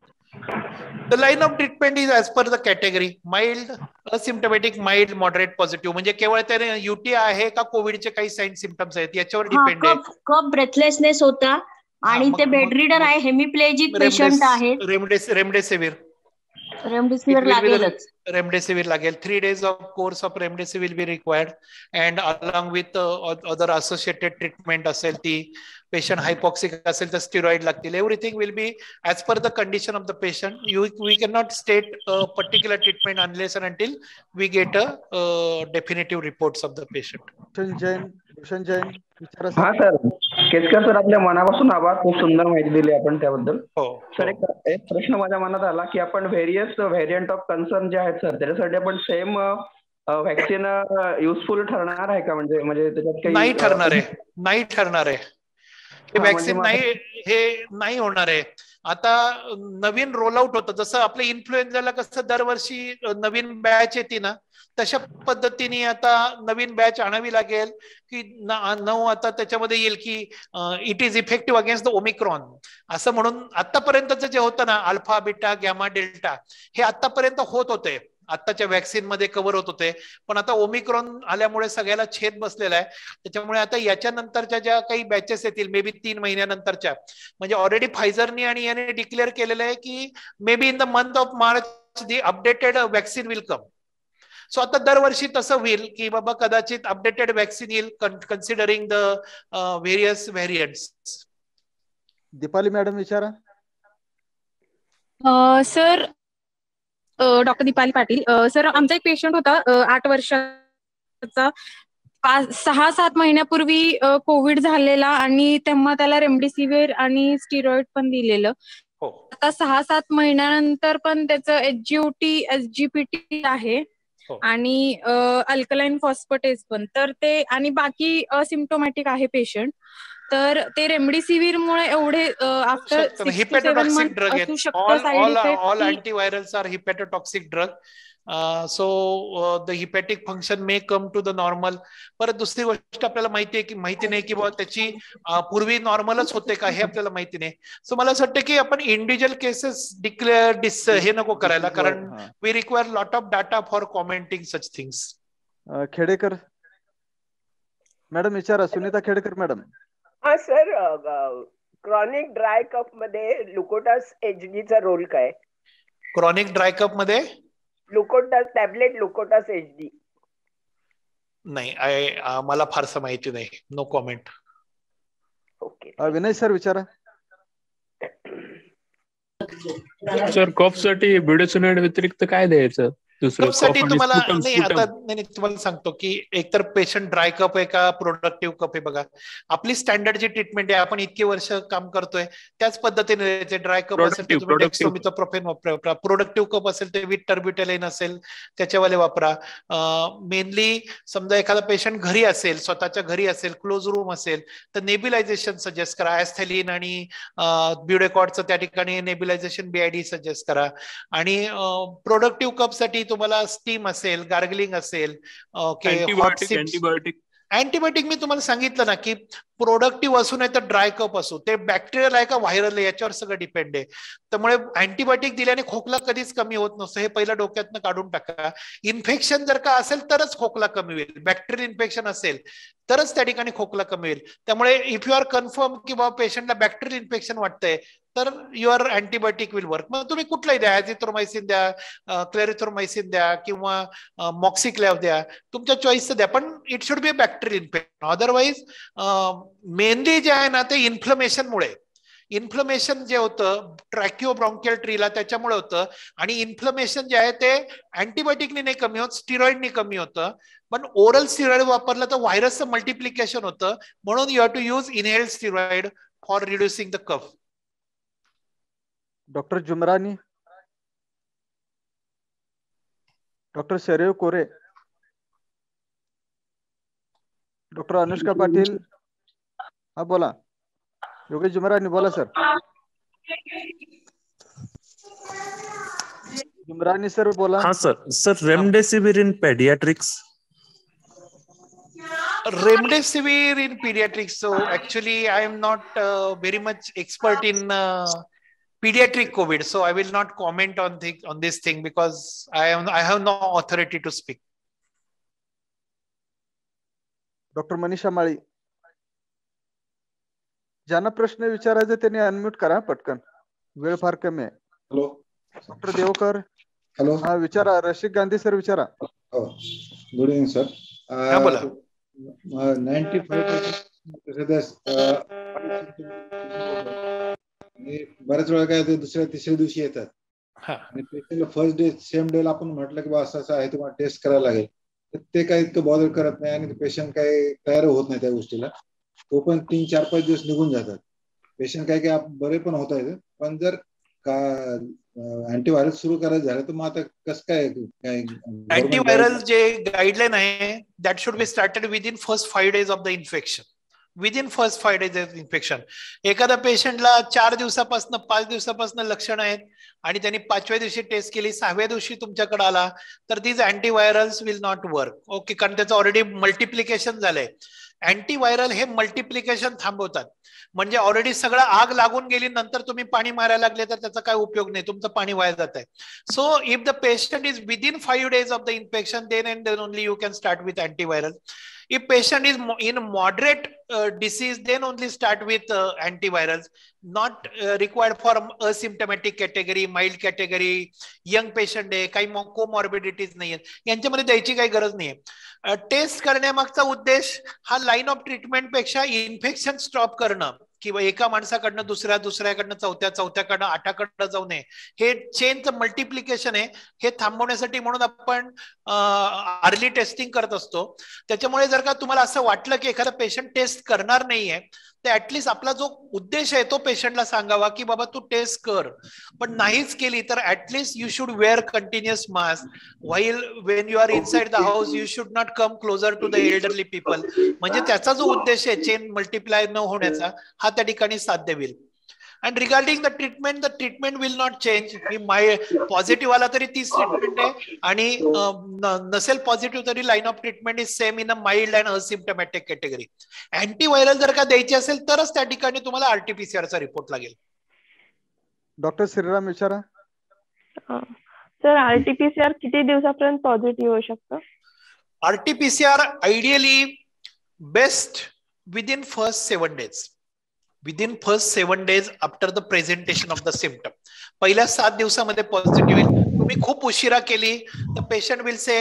the line of treatment is as per the category mild asymptomatic mild moderate positive म्हणजे केवळ त्याने युटी आहे का कोविडचे काही साइन सिमटम्स आहेत याच्यावर डिपेंड आहे कप ब्रेथलेसनेस होता आणि ते बेडरिडर आहे हेमिप्लेजिक पेशंट आहे रेमडेसिवीर रेमडेसिवीर लागेल रेमडेसिवीर लागेल three days of course of remdesivir be required and along with other associated treatment असेल ती पेशंट हायपॉक्सिक असेल तर स्टिरॉइड लागतील everything will be as per the the of patient we condition you not state particular treatment get a definitive of the patient हा sir Keskar sir आपल्या मनापासून आवाज खूप सुंदर माहिती दिली आपण त्याबद्दल हो. सर एक प्रश्न माझ्या मनात आला की आपण व्हेरियस व्हेरियंट ऑफ कन्सर्न जे आहेत सर त्याच्यासाठी आपण सेम व्हॅक्सिन युजफुल ठरणार आहे का म्हणजे म्हणजे काही त्याच्यात नाही ठरणार आहे नाही ठरणार आहे हे म्हणजे व्हॅक्सिन नाही हे नाही होणार आहे आता नवीन रोल आउट होतं जसं आपल्या इन्फ्लुएन्झाला कसं दरवर्षी नवीन बॅच येते ना तशा पद्धतीने आता नवीन बॅच आणावी लागेल की नऊ आता त्याच्यामध्ये येईल की it is effective against the Omicron असं म्हणून आतापर्यंतचं जे होतं ना अल्फा बिटा गॅमा डेल्टा हे आतापर्यंत होत होते आत्ताच्या व्हॅक्सिन मध्ये कव्हर होत होते पण आता ओमिक्रॉन आल्यामुळे सगळ्याला छेद बसलेला आहे त्याच्यामुळे आता याच्यानंतरच्या ज्या काही बॅचेस येतील मे बी तीन महिन्यानंतरच्या म्हणजे ऑलरेडी फायझरनी आणि याने डिक्लेअर केलेलं आहे की maybe in the month of March the updated vaccine will come so आता दरवर्षी तसं होईल की बाबा कदाचित अपडेटेड व्हॅक्सिन येईल considering the various variant Deepali madam विचारा sir doctor Deepali Patil sir आमचा एक पेशंट होता आठ वर्षाचा सहा सात महिन्यापूर्वी कोविड झालेला आणि तेव्हा त्याला रेमडेसिवीर आणि स्टिरॉइड पण दिलेलं हो. आता सहा सात महिन्यानंतर पण त्याचं एचजीओटी एसजीपीटी आहे हो. आणि अल्कलाईन फॉस्फटेज पण तर ते आणि बाकी असिम्टोमॅटिक आहे पेशंट तर ते रेमडेसिवीर मुळे एवढे after hepatotoxic drug all antivirals are hepatotoxic drug so the hepatic function may come to the normal परत दुसरी गोष्ट आपल्याला माहिती आहे की माहिती नाही की बाबा त्याची पूर्वी नॉर्मलच होते का हे आपल्याला माहिती नाही सो मला असं वाटतं की आपण इंडिव्हिज्युअल केसेस डिक्लेअर डिस हे नको करायला कारण we require lot of data for commenting such things Khedekar madam विचारा सुनीता खेडेकर मॅडम हा सर क्रॉनिक ड्राय कप मध्ये लुकोटास एचडीचा रोल काय क्रॉनिक ड्राय कप मध्ये लुकोटास टॅबलेट लुकोटास एचडी नाही मला फारसं माहिती नाही no comment okay Vinay sir विचारा सर कॉफ साठी बिडेसोनेट व्यतिरिक्त काय द्यायचं कपसाठी तुम्हाला नाही आता तुम्हाला सांगतो की एकतर पेशंट ड्राय कप आहे का प्रोडक्टिव्ह कप आहे बघा आपली स्टँडर्ड जी ट्रीटमेंट आहे आपण इतके वर्ष काम करतोय त्याच पद्धतीने जे ड्राय कप असेल तुम्ही प्रोफेन वापरा प्रोडक्टिव्ह कप असेल ते विथ टर्बिटेलाईन असेल त्याच्यावाले वापरा मेनली समजा एखादा पेशंट घरी असेल स्वतःच्या घरी असेल क्लोज रूम असेल तर नेबिलायझेशन सजेस्ट करा एस्थेलिन आणि ब्युडेकॉटचं त्या ठिकाणी नेबिलायझेशन बीआयडी सजेस्ट करा आणि प्रोडक्टिव्ह कपसाठी तुम्हाला स्टीम असेल गार्गलिंग असेल अँटीबायोटिक अँटीबायोटिक मी तुम्हाला सांगितलं ना की प्रोडक्टिव्ह असू नाही तर ड्राय कप असू ते बॅक्टेरियल आहे का व्हायरल आहे याच्यावर सगळं डिपेंड आहे त्यामुळे अँटीबायोटिक दिल्याने खोकला कधीच कमी होत नसतो हे पहिल्या डोक्यातनं काढून टाका इन्फेक्शन जर का असेल तरच खोकला कमी होईल बॅक्टेरियल इन्फेक्शन असेल तरच त्या ठिकाणी खोकला कमी होईल त्यामुळे इफ यू आर कन्फर्म की बाबा पेशंटला बॅक्टेरियल इन्फेक्शन वाटतंय तर युअर अँटीबायोटिक विल वर्क मग तुम्ही कुठलाही द्या ॲझिथ्रोमायसिन द्या क्लेरिथ्रोमायसिन द्या किंवा मॉक्सिक लॅव द्या तुमच्या चॉईसचं द्या पण it should be bacterial infection otherwise mainly जे आहे ना ते इन्फ्लमेशनमुळे इन्फ्लमेशन जे होतं ट्रॅक्यो ब्रॉन्कियल ट्रीला त्याच्यामुळे होतं आणि इन्फ्लमेशन जे आहे ते अँटीबायोटिकने नाही कमी होत स्टिरॉइडनी कमी होतं पण ओरल स्टिरॉइड वापरलं तर व्हायरसचं मल्टिप्लिकेशन होतं म्हणून you have to use inhaled steroid for reducing the cough doctor Jumrani doctor Shariv Kore doctor Anushka Patil हा बोला योगेश जुमरानी बोला सर जुमरानी सर बोला हा sir sir remdesivir in pediatrics remdesivir in pediatrics so actually I am not very much expert in pediatric COVID. So I will not comment on the, on this thing because I am I have no authority to speak. Doctor Manisha Mali ज्यांना प्रश्न विचारायचा त्यांनी unmute करा पटकन वेळ फार कमी आहे हॅलो डॉक्टर देवकर हॅलो हा विचारा रशिक गांधी सर विचारा गुड इव्हनिंग सर बोला नाईन्टी फाईव्ह बऱ्याच वेळा काय दुसऱ्या तिसऱ्या दिवशी येतात आणि पेशंटला फर्स्ट डे सेम डे आपण म्हटलं की बा असं असं आहे तुम्हाला टेस्ट करायला लागेल तर ते काही इतकं बॉदर करत नाही आणि पेशंट काही तयार होत नाही त्या गोष्टीला तो पण तीन चार पाच दिवस निघून जातात पेशंट काय काय बरे पण होत आहेत पण जर का अँटीव्हायरल सुरू करायचं झालं तर मग आता कसं काय काय अँटीव्हायरल जे गाईडलाईन आहे that should be started within first five days of the infection within first five days infection एखाद्या पेशंटला चार दिवसापासून पाच दिवसापासून लक्षणं आहेत आणि त्यांनी पाचव्या दिवशी टेस्ट केली सहाव्या दिवशी तुमच्याकडे आला तर these antivirals will not work okay कारण त्याचं ऑलरेडी मल्टिप्लिकेशन झालंय अँटी अँटीव्हायरल हे मल्टिप्लिकेशन थांबवतात म्हणजे ऑलरेडी सगळं आग लागून गेली नंतर तुम्ही पाणी मारायला लागले तर त्याचा काय उपयोग नाही तुमचं पाणी वाया जात आहे so if the patient is within five days of the infection then and then only you can start with antiviral If patient is in moderate uh, disease, then only start with uh, antivirals, not uh, category for asymptomatic category, mild category, आहे काही comorbidities नाही आहेत यांच्यामध्ये द्यायची काही गरज नाही आहे टेस्ट करण्यामागचा उद्देश हा लाईन ऑफ ट्रीटमेंट पेक्षा इन्फेक्शन स्टॉप करणं किंवा एका माणसाकडनं दुसऱ्या दुसऱ्याकडनं चौथ्या चौथ्याकडनं आठाकडनं जाऊ नये हे चेनचं मल्टिप्लिकेशन आहे हे थांबवण्यासाठी म्हणून आपण अर्ली टेस्टिंग करत असतो त्याच्यामुळे जर का तुम्हाला असं वाटलं की एखादा पेशंट टेस्ट करणार नाहीये ते ऍटलिस्ट आपला जो उद्देश आहे तो पेशंटला सांगावा की बाबा तू टेस्ट कर पण नाहीच केली तर at least you should wear continuous mask while when you are inside the house you should not come closer to the elderly people म्हणजे त्याचा जो उद्देश आहे चेन मल्टिप्लाय न होण्याचा हा त्या ठिकाणी साध्य होईल and regarding the treatment the treatment will not change मी माय पॉझिटिव्ह आला तरी तीच ट्रीटमेंट आहे आणि नसेल पॉझिटिव्ह तरी line of treatment is same in a mild and asymptomatic category antiviral जर का द्यायची असेल तरच त्या ठिकाणी तुम्हाला आरटीपीसीआरचा रिपोर्ट लागेल डॉक्टर श्रीराम विचारा सर आरटीपीसीआर किती दिवसापर्यंत पॉझिटिव्ह होऊ शकतं RTPCR ideally best within first seven days within first seven days after the presentation of the symptom पहिल्या सात दिवसामध्ये पॉझिटिव्ह येईल तुम्ही खूप उशिरा केली तर पेशंट विल से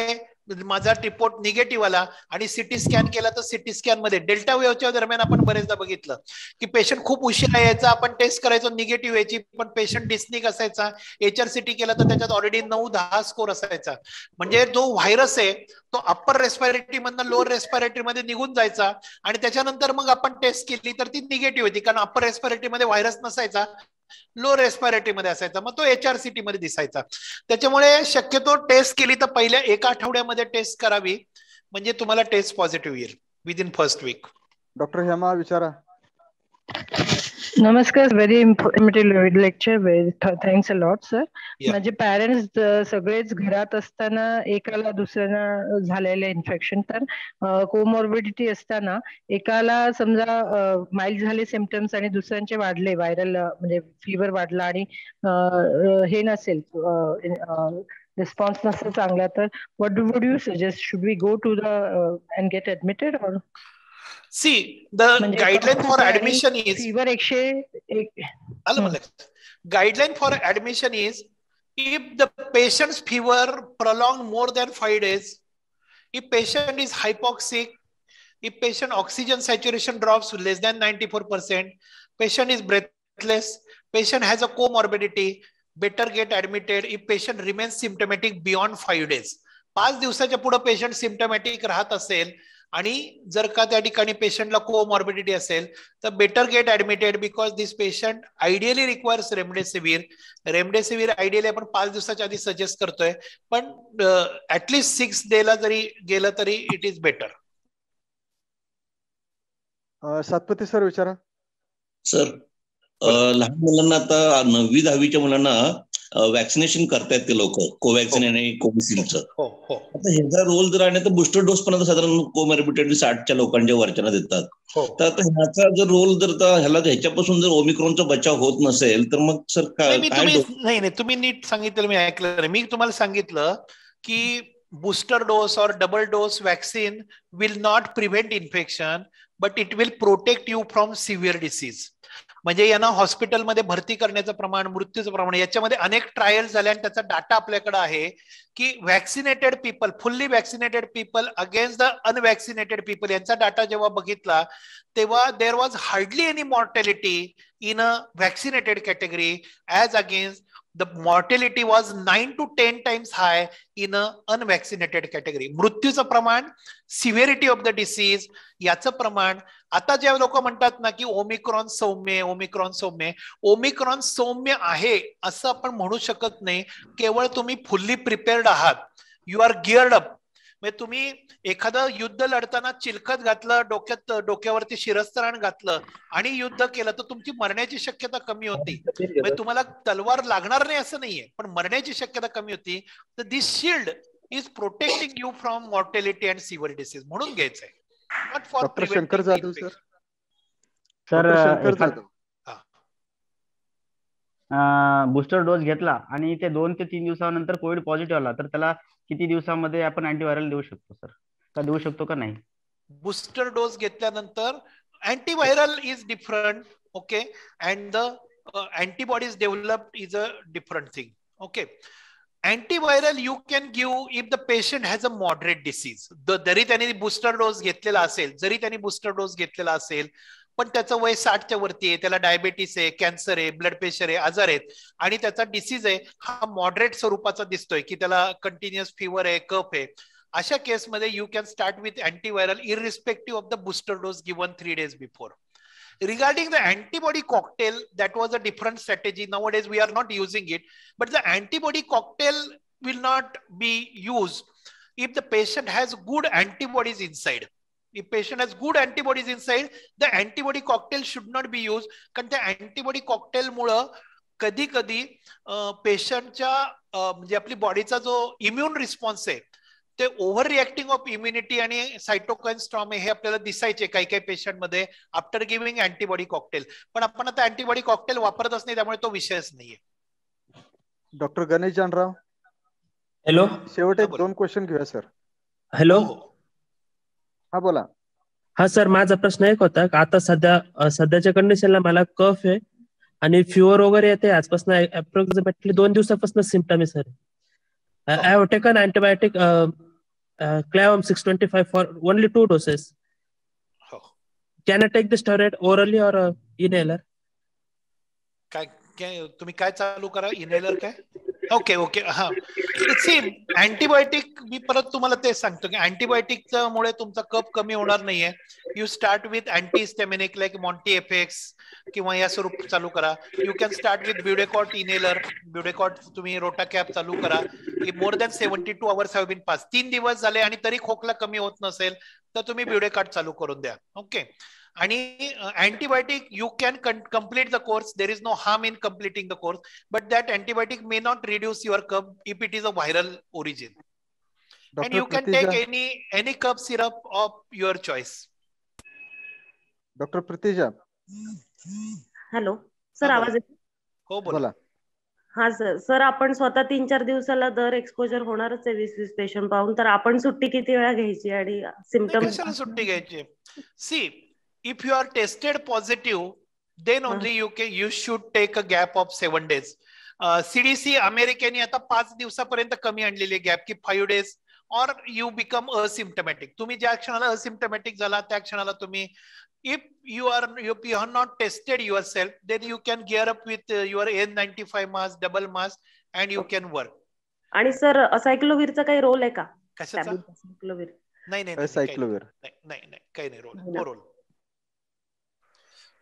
माझा रिपोर्ट निगेटिव्ह आला आणि सिटी स्कॅन केला तर सिटी स्कॅन मध्ये डेल्टा वेव्हच्या दरम्यान आपण बरेचदा बघितलं की पेशंट खूप उशिरा यायचा आपण टेस्ट करायचो निगेटिव्ह यायची पण पेशंट डिस्निक असायचा एचआर सिटी केला तर त्याच्यात ऑलरेडी नऊ दहा स्कोर असायचा म्हणजे जो व्हायरस आहे तो अप्पर रेस्पायरेटरी मधनं लोअर रेस्पायरेटरी मध्ये निघून जायचा आणि त्याच्यानंतर मग आपण टेस्ट केली तर ती निगेटिव्ह होती कारण अप्पर रेस्पायरेटरी मध्ये व्हायरस नसायचा लो रेस्पारेटरी मध्ये असायचा मग तो एच आर सी टी मध्ये दिसायचा त्याच्यामुळे शक्यतो टेस्ट केली तर पहिल्या एका आठवड्यामध्ये टेस्ट करावी म्हणजे तुम्हाला टेस्ट पॉझिटिव्ह येईल within first week doctor Hema विचारा नमस्कार very important lecture thanks a lot sir माझे पॅरेंट्स सगळेच घरात असताना एकाला दुसऱ्याना झालेलं इन्फेक्शन तर कोमॉर्बिडिटी असताना एकाला समजा माइल्ड झाले सिमटम्स आणि दुसऱ्यांचे वाढले व्हायरल म्हणजे फिवर वाढला आणि हे नसेल रिस्पॉन्स नसेल चांगला तर what would you suggest should we go to the and get admitted or See, the guideline for admission is hmm. guideline for admission is if the patient's fever prolonged more than five days, if patient is hypoxic, if patient oxygen saturation drops less than 94%, patient is breathless, patient has a comorbidity, better get admitted if patient remains symptomatic beyond five days. पाच दिवसाच्या पुढे patient सिमटोमॅटिक राहत असेल आणि जर का त्या ठिकाणी पेशंटला कोमॉर्बिडिटी असेल तर better get admitted because this patient ideally requires remdesivir remdesivir ideally आपण पाच दिवसाच्या आधी सजेस्ट करतोय पण ऍटलिस्ट सिक्स डेला जरी गेलं तरी it is better Satpati sir विचारा सर लहान मुलांना आता नववी दहावीच्या मुलांना वॅक्सिनेशन करतायत ते लोक कोवॅक्सिन हो. आणि हो, हो आता ह्याचा रोल जर आणि बुस्टर डोस पण आता साधारण कोमॅर्बिटेटी साठच्या लोकांच्या वर्चना देतात हो. तर आता ह्याचा जर रोल जर ह्याला ह्याच्यापासून जर ओमिक्रॉनचा बचाव होत नसेल तर मग सर काय नाही नाही तुम्ही नीट सांगितलं मी ऐकलं मी तुम्हाला सांगितलं की बूस्टर डोस और double dose vaccine will not prevent infection but it will protect you from severe disease म्हणजे यांना हॉस्पिटलमध्ये भरती करण्याचं प्रमाण मृत्यूचं प्रमाण याच्यामध्ये अनेक ट्रायल झाले आणि त्याचा डाटा आपल्याकडे आहे की vaccinated people fully vaccinated people against the unvaccinated people यांचा डाटा जेव्हा बघितला तेव्हा there was hardly any mortality in a vaccinated category as against the mortality was nine to ten times high in a unvaccinated category मृत्यूचं प्रमाण severity of the disease याचं प्रमाण आता जे लोक म्हणतात ना की ओमिक्रॉन सौम्य ओमिक्रॉन सौम्य ओमिक्रॉन सौम्य आहे असं आपण म्हणू शकत नाही केवळ तुम्ही फुल्ली प्रिपेअर्ड आहात यू आर गिअर्ड अप म्हणजे तुम्ही एखादं युद्ध लढताना चिलखत घातलं डोक्यात डोक्यावरती शिरस्त्राण घातलं आणि युद्ध केलं तर तुमची मरण्याची शक्यता कमी होती म्हणजे तुम्हाला तलवार लागणार नाही असं नाहीये पण मरण्याची शक्यता कमी होती तर this shield is protecting you from mortality and severe disease म्हणून घ्यायचंय doctor Shankar Jadhav sir sir booster dose घेतला आणि ते दोन ते तीन दिवसानंतर कोविड पॉझिटिव्ह आला तर त्याला किती दिवसामध्ये आपण अँटीव्हायरल देऊ शकतो सर का देऊ शकतो का नाही बूस्टर डोस घेतल्यानंतर antiviral is different okay and the antibodies developed is a different thing okay antiviral you can give if the patient has a moderate disease जरी त्यांनी बुस्टर डोस घेतलेला असेल जरी त्यांनी बुस्टर डोस घेतलेला असेल पण त्याचं वय साठच्या वरती आहे त्याला डायबेटीस आहे कॅन्सर आहे ब्लड प्रेशर आहे आजार आहेत आणि त्याचा डिसीज आहे हा मॉडरेट स्वरूपाचा दिसतोय की त्याला कंटिन्युअस फिवर आहे कफ आहे अशा केसमध्ये you can start with antiviral irrespective of the booster dose one three days before Regarding the antibody cocktail, that was a different strategy. Nowadays, we are not using it, but the antibody cocktail will not be used if the patient has good antibodies inside. If patient has good antibodies inside, the antibody cocktail should not be used. कारण the antibody cocktail kadhi कधी कधी पेशंटच्या म्हणजे आपली बॉडीचा जो immune response आहे ते ओव्हर रिॲक्टिंग ऑफ इम्युनिटी आणि सायटोकाइन स्ट्रॉम हे आपल्याला दिसायचे काही काही पेशंटमध्ये आफ्टर गिव्हिंग अँटीबॉडी कॉकटेल पण आपण आता अँटीबॉडी कॉकटेल वापरतच नाही त्यामुळे तो विषयच नाहीये डॉक्टर गणेश जानराव हॅलो एक दोन क्वेश्चन घेऊया सर हॅलो हो, हो. हा बोला हा सर माझा प्रश्न एक होता आता सध्या सध्याच्या कंडिशनला मला कफ आहे आणि फ्युअर वगैरे येते आजपासून अप्रॉक्सिमेटली दोन दिवसापासून सिमटम आहे sir I have taken antibiotic uh, Clavum 625 for only two doses. Oh. Can I take this steroid orally or uh, inhaler? काय तुम्ही काय चालू करा इनहेलर काय ओके ओके हा सी अँटीबायोटिक मी परत तुम्हाला तेच सांगतो की अँटीबायोटिकच्या मुळे तुमचा कप कमी होणार नाहीये you start with antihistaminic like Monty एफेक्स किंवा या स्वरूप चालू करा you can start with budecort inhaler budecort तुम्ही रोटा कॅप चालू करा more than seventy two hours have been pass तीन दिवस झाले आणि तरी खोकला कमी होत नसेल तर तुम्ही ब्युडेकॉट चालू करून द्या ओके आणि antibiotic you can complete the course there is no harm in completing the course but that antibiotic may not reduce your cough if it is a viral origin and you can take any any cough syrup of your choice doctor Pratija hello sir आवाज हो बोला हा sir sir आपण स्वतः तीन चार दिवसाला दर एक्सपोजर होणारच आहे वीस वीस पेशंट पाहून तर आपण सुट्टी किती वेळा घ्यायची आणि सिमटम सुट्टी घ्यायची see if you are tested positive, then only you can you should take a gap of seven days. CDC uh, अमेरिकेने आता पाच दिवसापर्यंत कमी आणलेली गॅप की five days or you become asymptomatic तुम्ही ज्या क्षणाला असिम्टमॅटिक झाला त्या क्षणाला तुम्ही if you are you you are not tested yourself then you can gear with your N ninety five mask double mask and you can work आणि sir सायक्लोवीरचा काही रोल आहे नाही काही नाही रोल रोल हो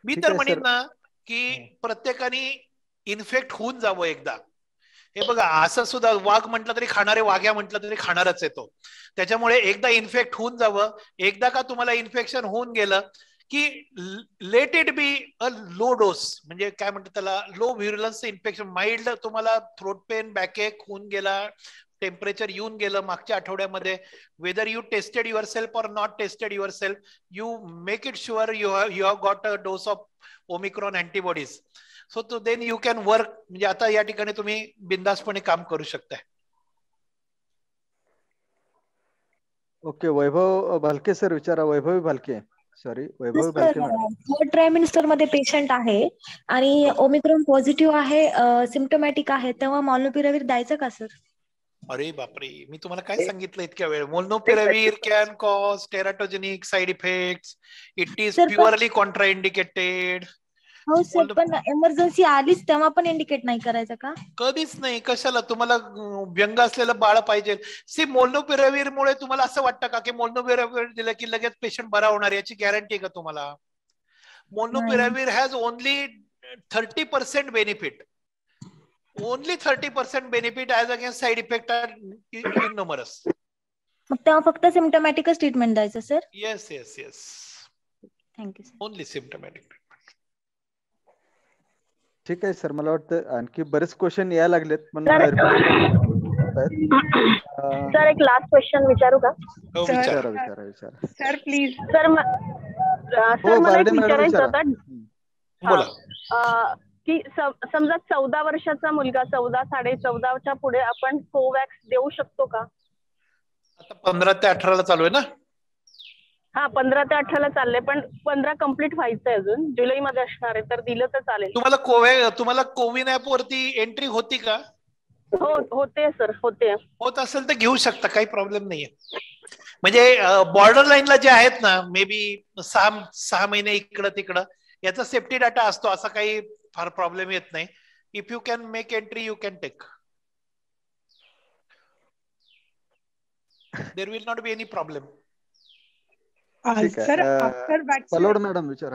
मी तर म्हणेन ना की प्रत्येकाने इन्फेक्ट होऊन जावं एकदा हे बघा असं सुद्धा वाघ म्हंटल तरी खाणारे वाघ्या म्हटलं तरी खाणारच येतो त्याच्यामुळे एकदा इन्फेक्ट होऊन जावं एकदा का तुम्हाला इन्फेक्शन होऊन गेलं की let it be a low dose म्हणजे काय म्हणतात त्याला लो व्हिरुलन्स इन्फेक्शन माइल्ड तुम्हाला थ्रोट पेन बॅकेक होऊन गेला टेम्परेचर येऊन गेलं मागच्या आठवड्यामध्ये whether you tested yourself or not tested yourself you make it sure you you have got a dose of Omicron antibodies so तो then you can work म्हणजे आता या ठिकाणी तुम्ही बिंदासपणे काम करू शकताय ओके वैभव भालके सर विचारा Vaibhavi Bhalke sorry Vaibhav third trimester मध्ये पेशंट आहे आणि ओमिक्रॉन पॉझिटिव्ह आहे सिमटोमॅटिक आहे तेव्हा मॉलोपिरावीर द्यायचं का सर अरे बापरे मी तुम्हाला काय सांगितलं इतक्या वेळ molnupiravir can cause teratogenic side effect it is purely contraindicated हो सर पण इमर्जन्सी आलीच तेव्हा पण इंडिकेट नाही करायचं का कधीच नाही कशाला तुम्हाला व्यंग असलेलं बाळ पाहिजे सी मोलनोपिरावीर मुळे तुम्हाला असं वाटतं का की मोलनोपिरावीर दिलं की लगेच पेशंट बरा होणार याची गॅरंटी का तुम्हाला molnupiravir has only thirty percent benefit only thirty percent benefit as side side effect are मग तेव्हा फक्त ट्रीटमेंट द्यायचं sir yes yes yes thank you only symptomatic ठीक आहे सर मला वाटतं आणखी बरेच क्वेश्चन यायला लागलेत सर एक लास्ट क्वेश्चन विचारू का सर प्लीज सर सर मला एक विचारायचं होतं की समजा चौदा वर्षाचा मुलगा चौदा साडे चौदाच्या पुढे आपण कोवॅक्स देऊ शकतो का आता पंधरा ते अठराला चालू आहे ना हा पंधरा ते अठराला चाललंय पण पंधरा कम्प्लीट व्हायचंय अजून जुलै मध्ये असणार आहे तर दिलं तर चालेल तुम्हाला तुम्हाला कोविन ऍप वरती एंट्री होती का हो होते सर होते होत असेल तर घेऊ शकता काही प्रॉब्लेम नाहीये म्हणजे बॉर्डर लाईनला जे आहेत ना मे बी सहा सहा महिने इकडं तिकडं याचा सेफ्टी डाटा असतो असा काही फार प्रॉब्लेम येत नाही if you can make entry you can take there will not be any problem sir after madam विचार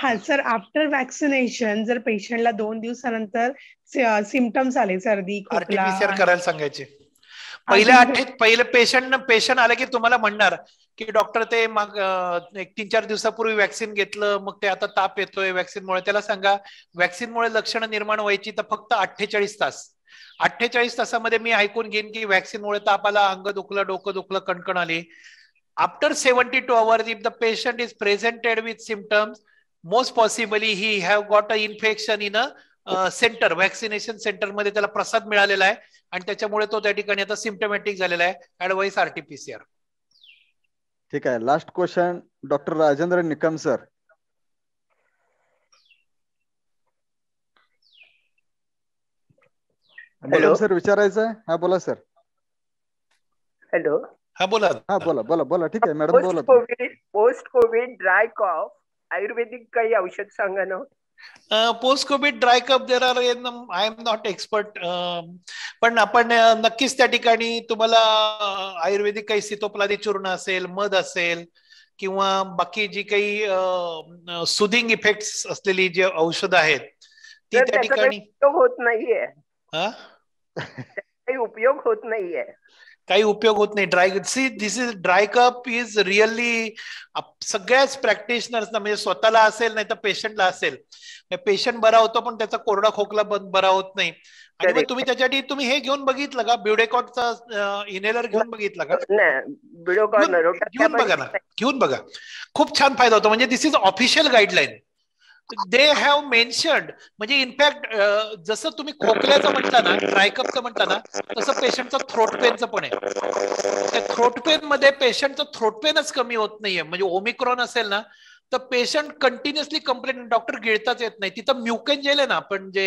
हा सर आफ्टर वॅक्सिनेशन जर पेशंटला दोन दिवसानंतर सिमटम्स uh, आले सर्दी खोकला करायला सांगायचे पहिल्या पहिलं पेशंट पेशंट आले की तुम्हाला म्हणणार की डॉक्टर ते मग एक तीन चार दिवसापूर्वी वॅक्सिन घेतलं मग ते आता ताप येतोय मुळे त्याला सांगा मुळे लक्षणं निर्माण व्हायची तर फक्त अठ्ठेचाळीस तास अठ्ठेचाळीस तासामध्ये मी ऐकून घेईन की मुळे ताप आला अंग दुखलं डोकं दुखलं कणकण आली after seventy two hours if the patient is presented with symptoms most possibly he have got a infection in a centre vaccination सेंटरमध्ये त्याला प्रसाद मिळालेला आहे आणि त्याच्यामुळे तो त्या ठिकाणी आता सिमटमॅटिक झालेला आहे ऍडवाइस आरटीपीसीआर ठीक आहे last question doctor Rajendra Nikam sir hello sir विचारायचं आहे हा बोला सर हॅलो हा बोला हा बोला बोला बोला ठीक आहे मॅडम बोला post COVID dry cough Ayurvedic काही औषध सांगा ना हो. Post COVID dry cough there are and I am not expert पण आपण नक्कीच त्या ठिकाणी तुम्हाला आयुर्वेदिक काही सितोपलादी चूर्ण असेल मध असेल किंवा बाकी जी काही सुदिंग इफेक्ट्स असलेली जी औषध आहेत ती त्या ठिकाणी होत नाहीये उपयोग होत नाहीये काही उपयोग होत नाही dry see this is dry cough is really सगळ्याच प्रॅक्टिशनर्सना म्हणजे स्वतःला असेल नाही तर पेशंटला असेल पेशंट म्हणजे बरा होतो पण त्याचा कोरडा खोकला बरा होत नाही आणि तुम्ही त्याच्यासाठी तुम्ही हे घेऊन बघितलं का ब्युडेकॉटचा इनेलर घेऊन बघितलं का घेऊन बघा ना घेऊन बघा खूप छान फायदा होतो म्हणजे this is official guideline they have mentioned म्हणजे इनफॅक्ट जसं तुम्ही खोकल्याचं म्हणता ना ड्रायकपचं म्हणता ना तसं पेशंटचं थ्रोट पेनचं पण आहे त्या थ्रोट पेन मध्ये पेशंटचं थ्रोट पेनच कमी होत नाहीये म्हणजे ओमिक्रॉन असेल ना तर पेशंट कंटिन्युअसली कंप्लेंट डॉक्टर गिळताच येत नाही तिथं म्युकेन जेल आहे ना आपण जे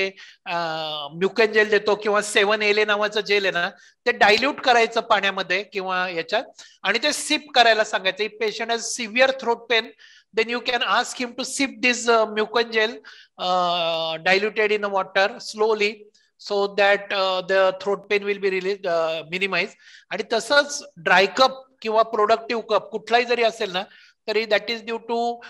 म्युकेन जेल देतो किंवा सेवन एले नावाचं जेल आहे ना ते डायल्यूट करायचं पाण्यामध्ये किंवा याच्यात आणि ते सिप करायला सांगायचं patient severe throat pain then you can ask him to sip this uh, mucin gel uh, diluted in the water slowly so that uh, the throat pain will be released uh, minimized आणि तसंच dry cough productive cup, cough कुठलाही जरी असेल ना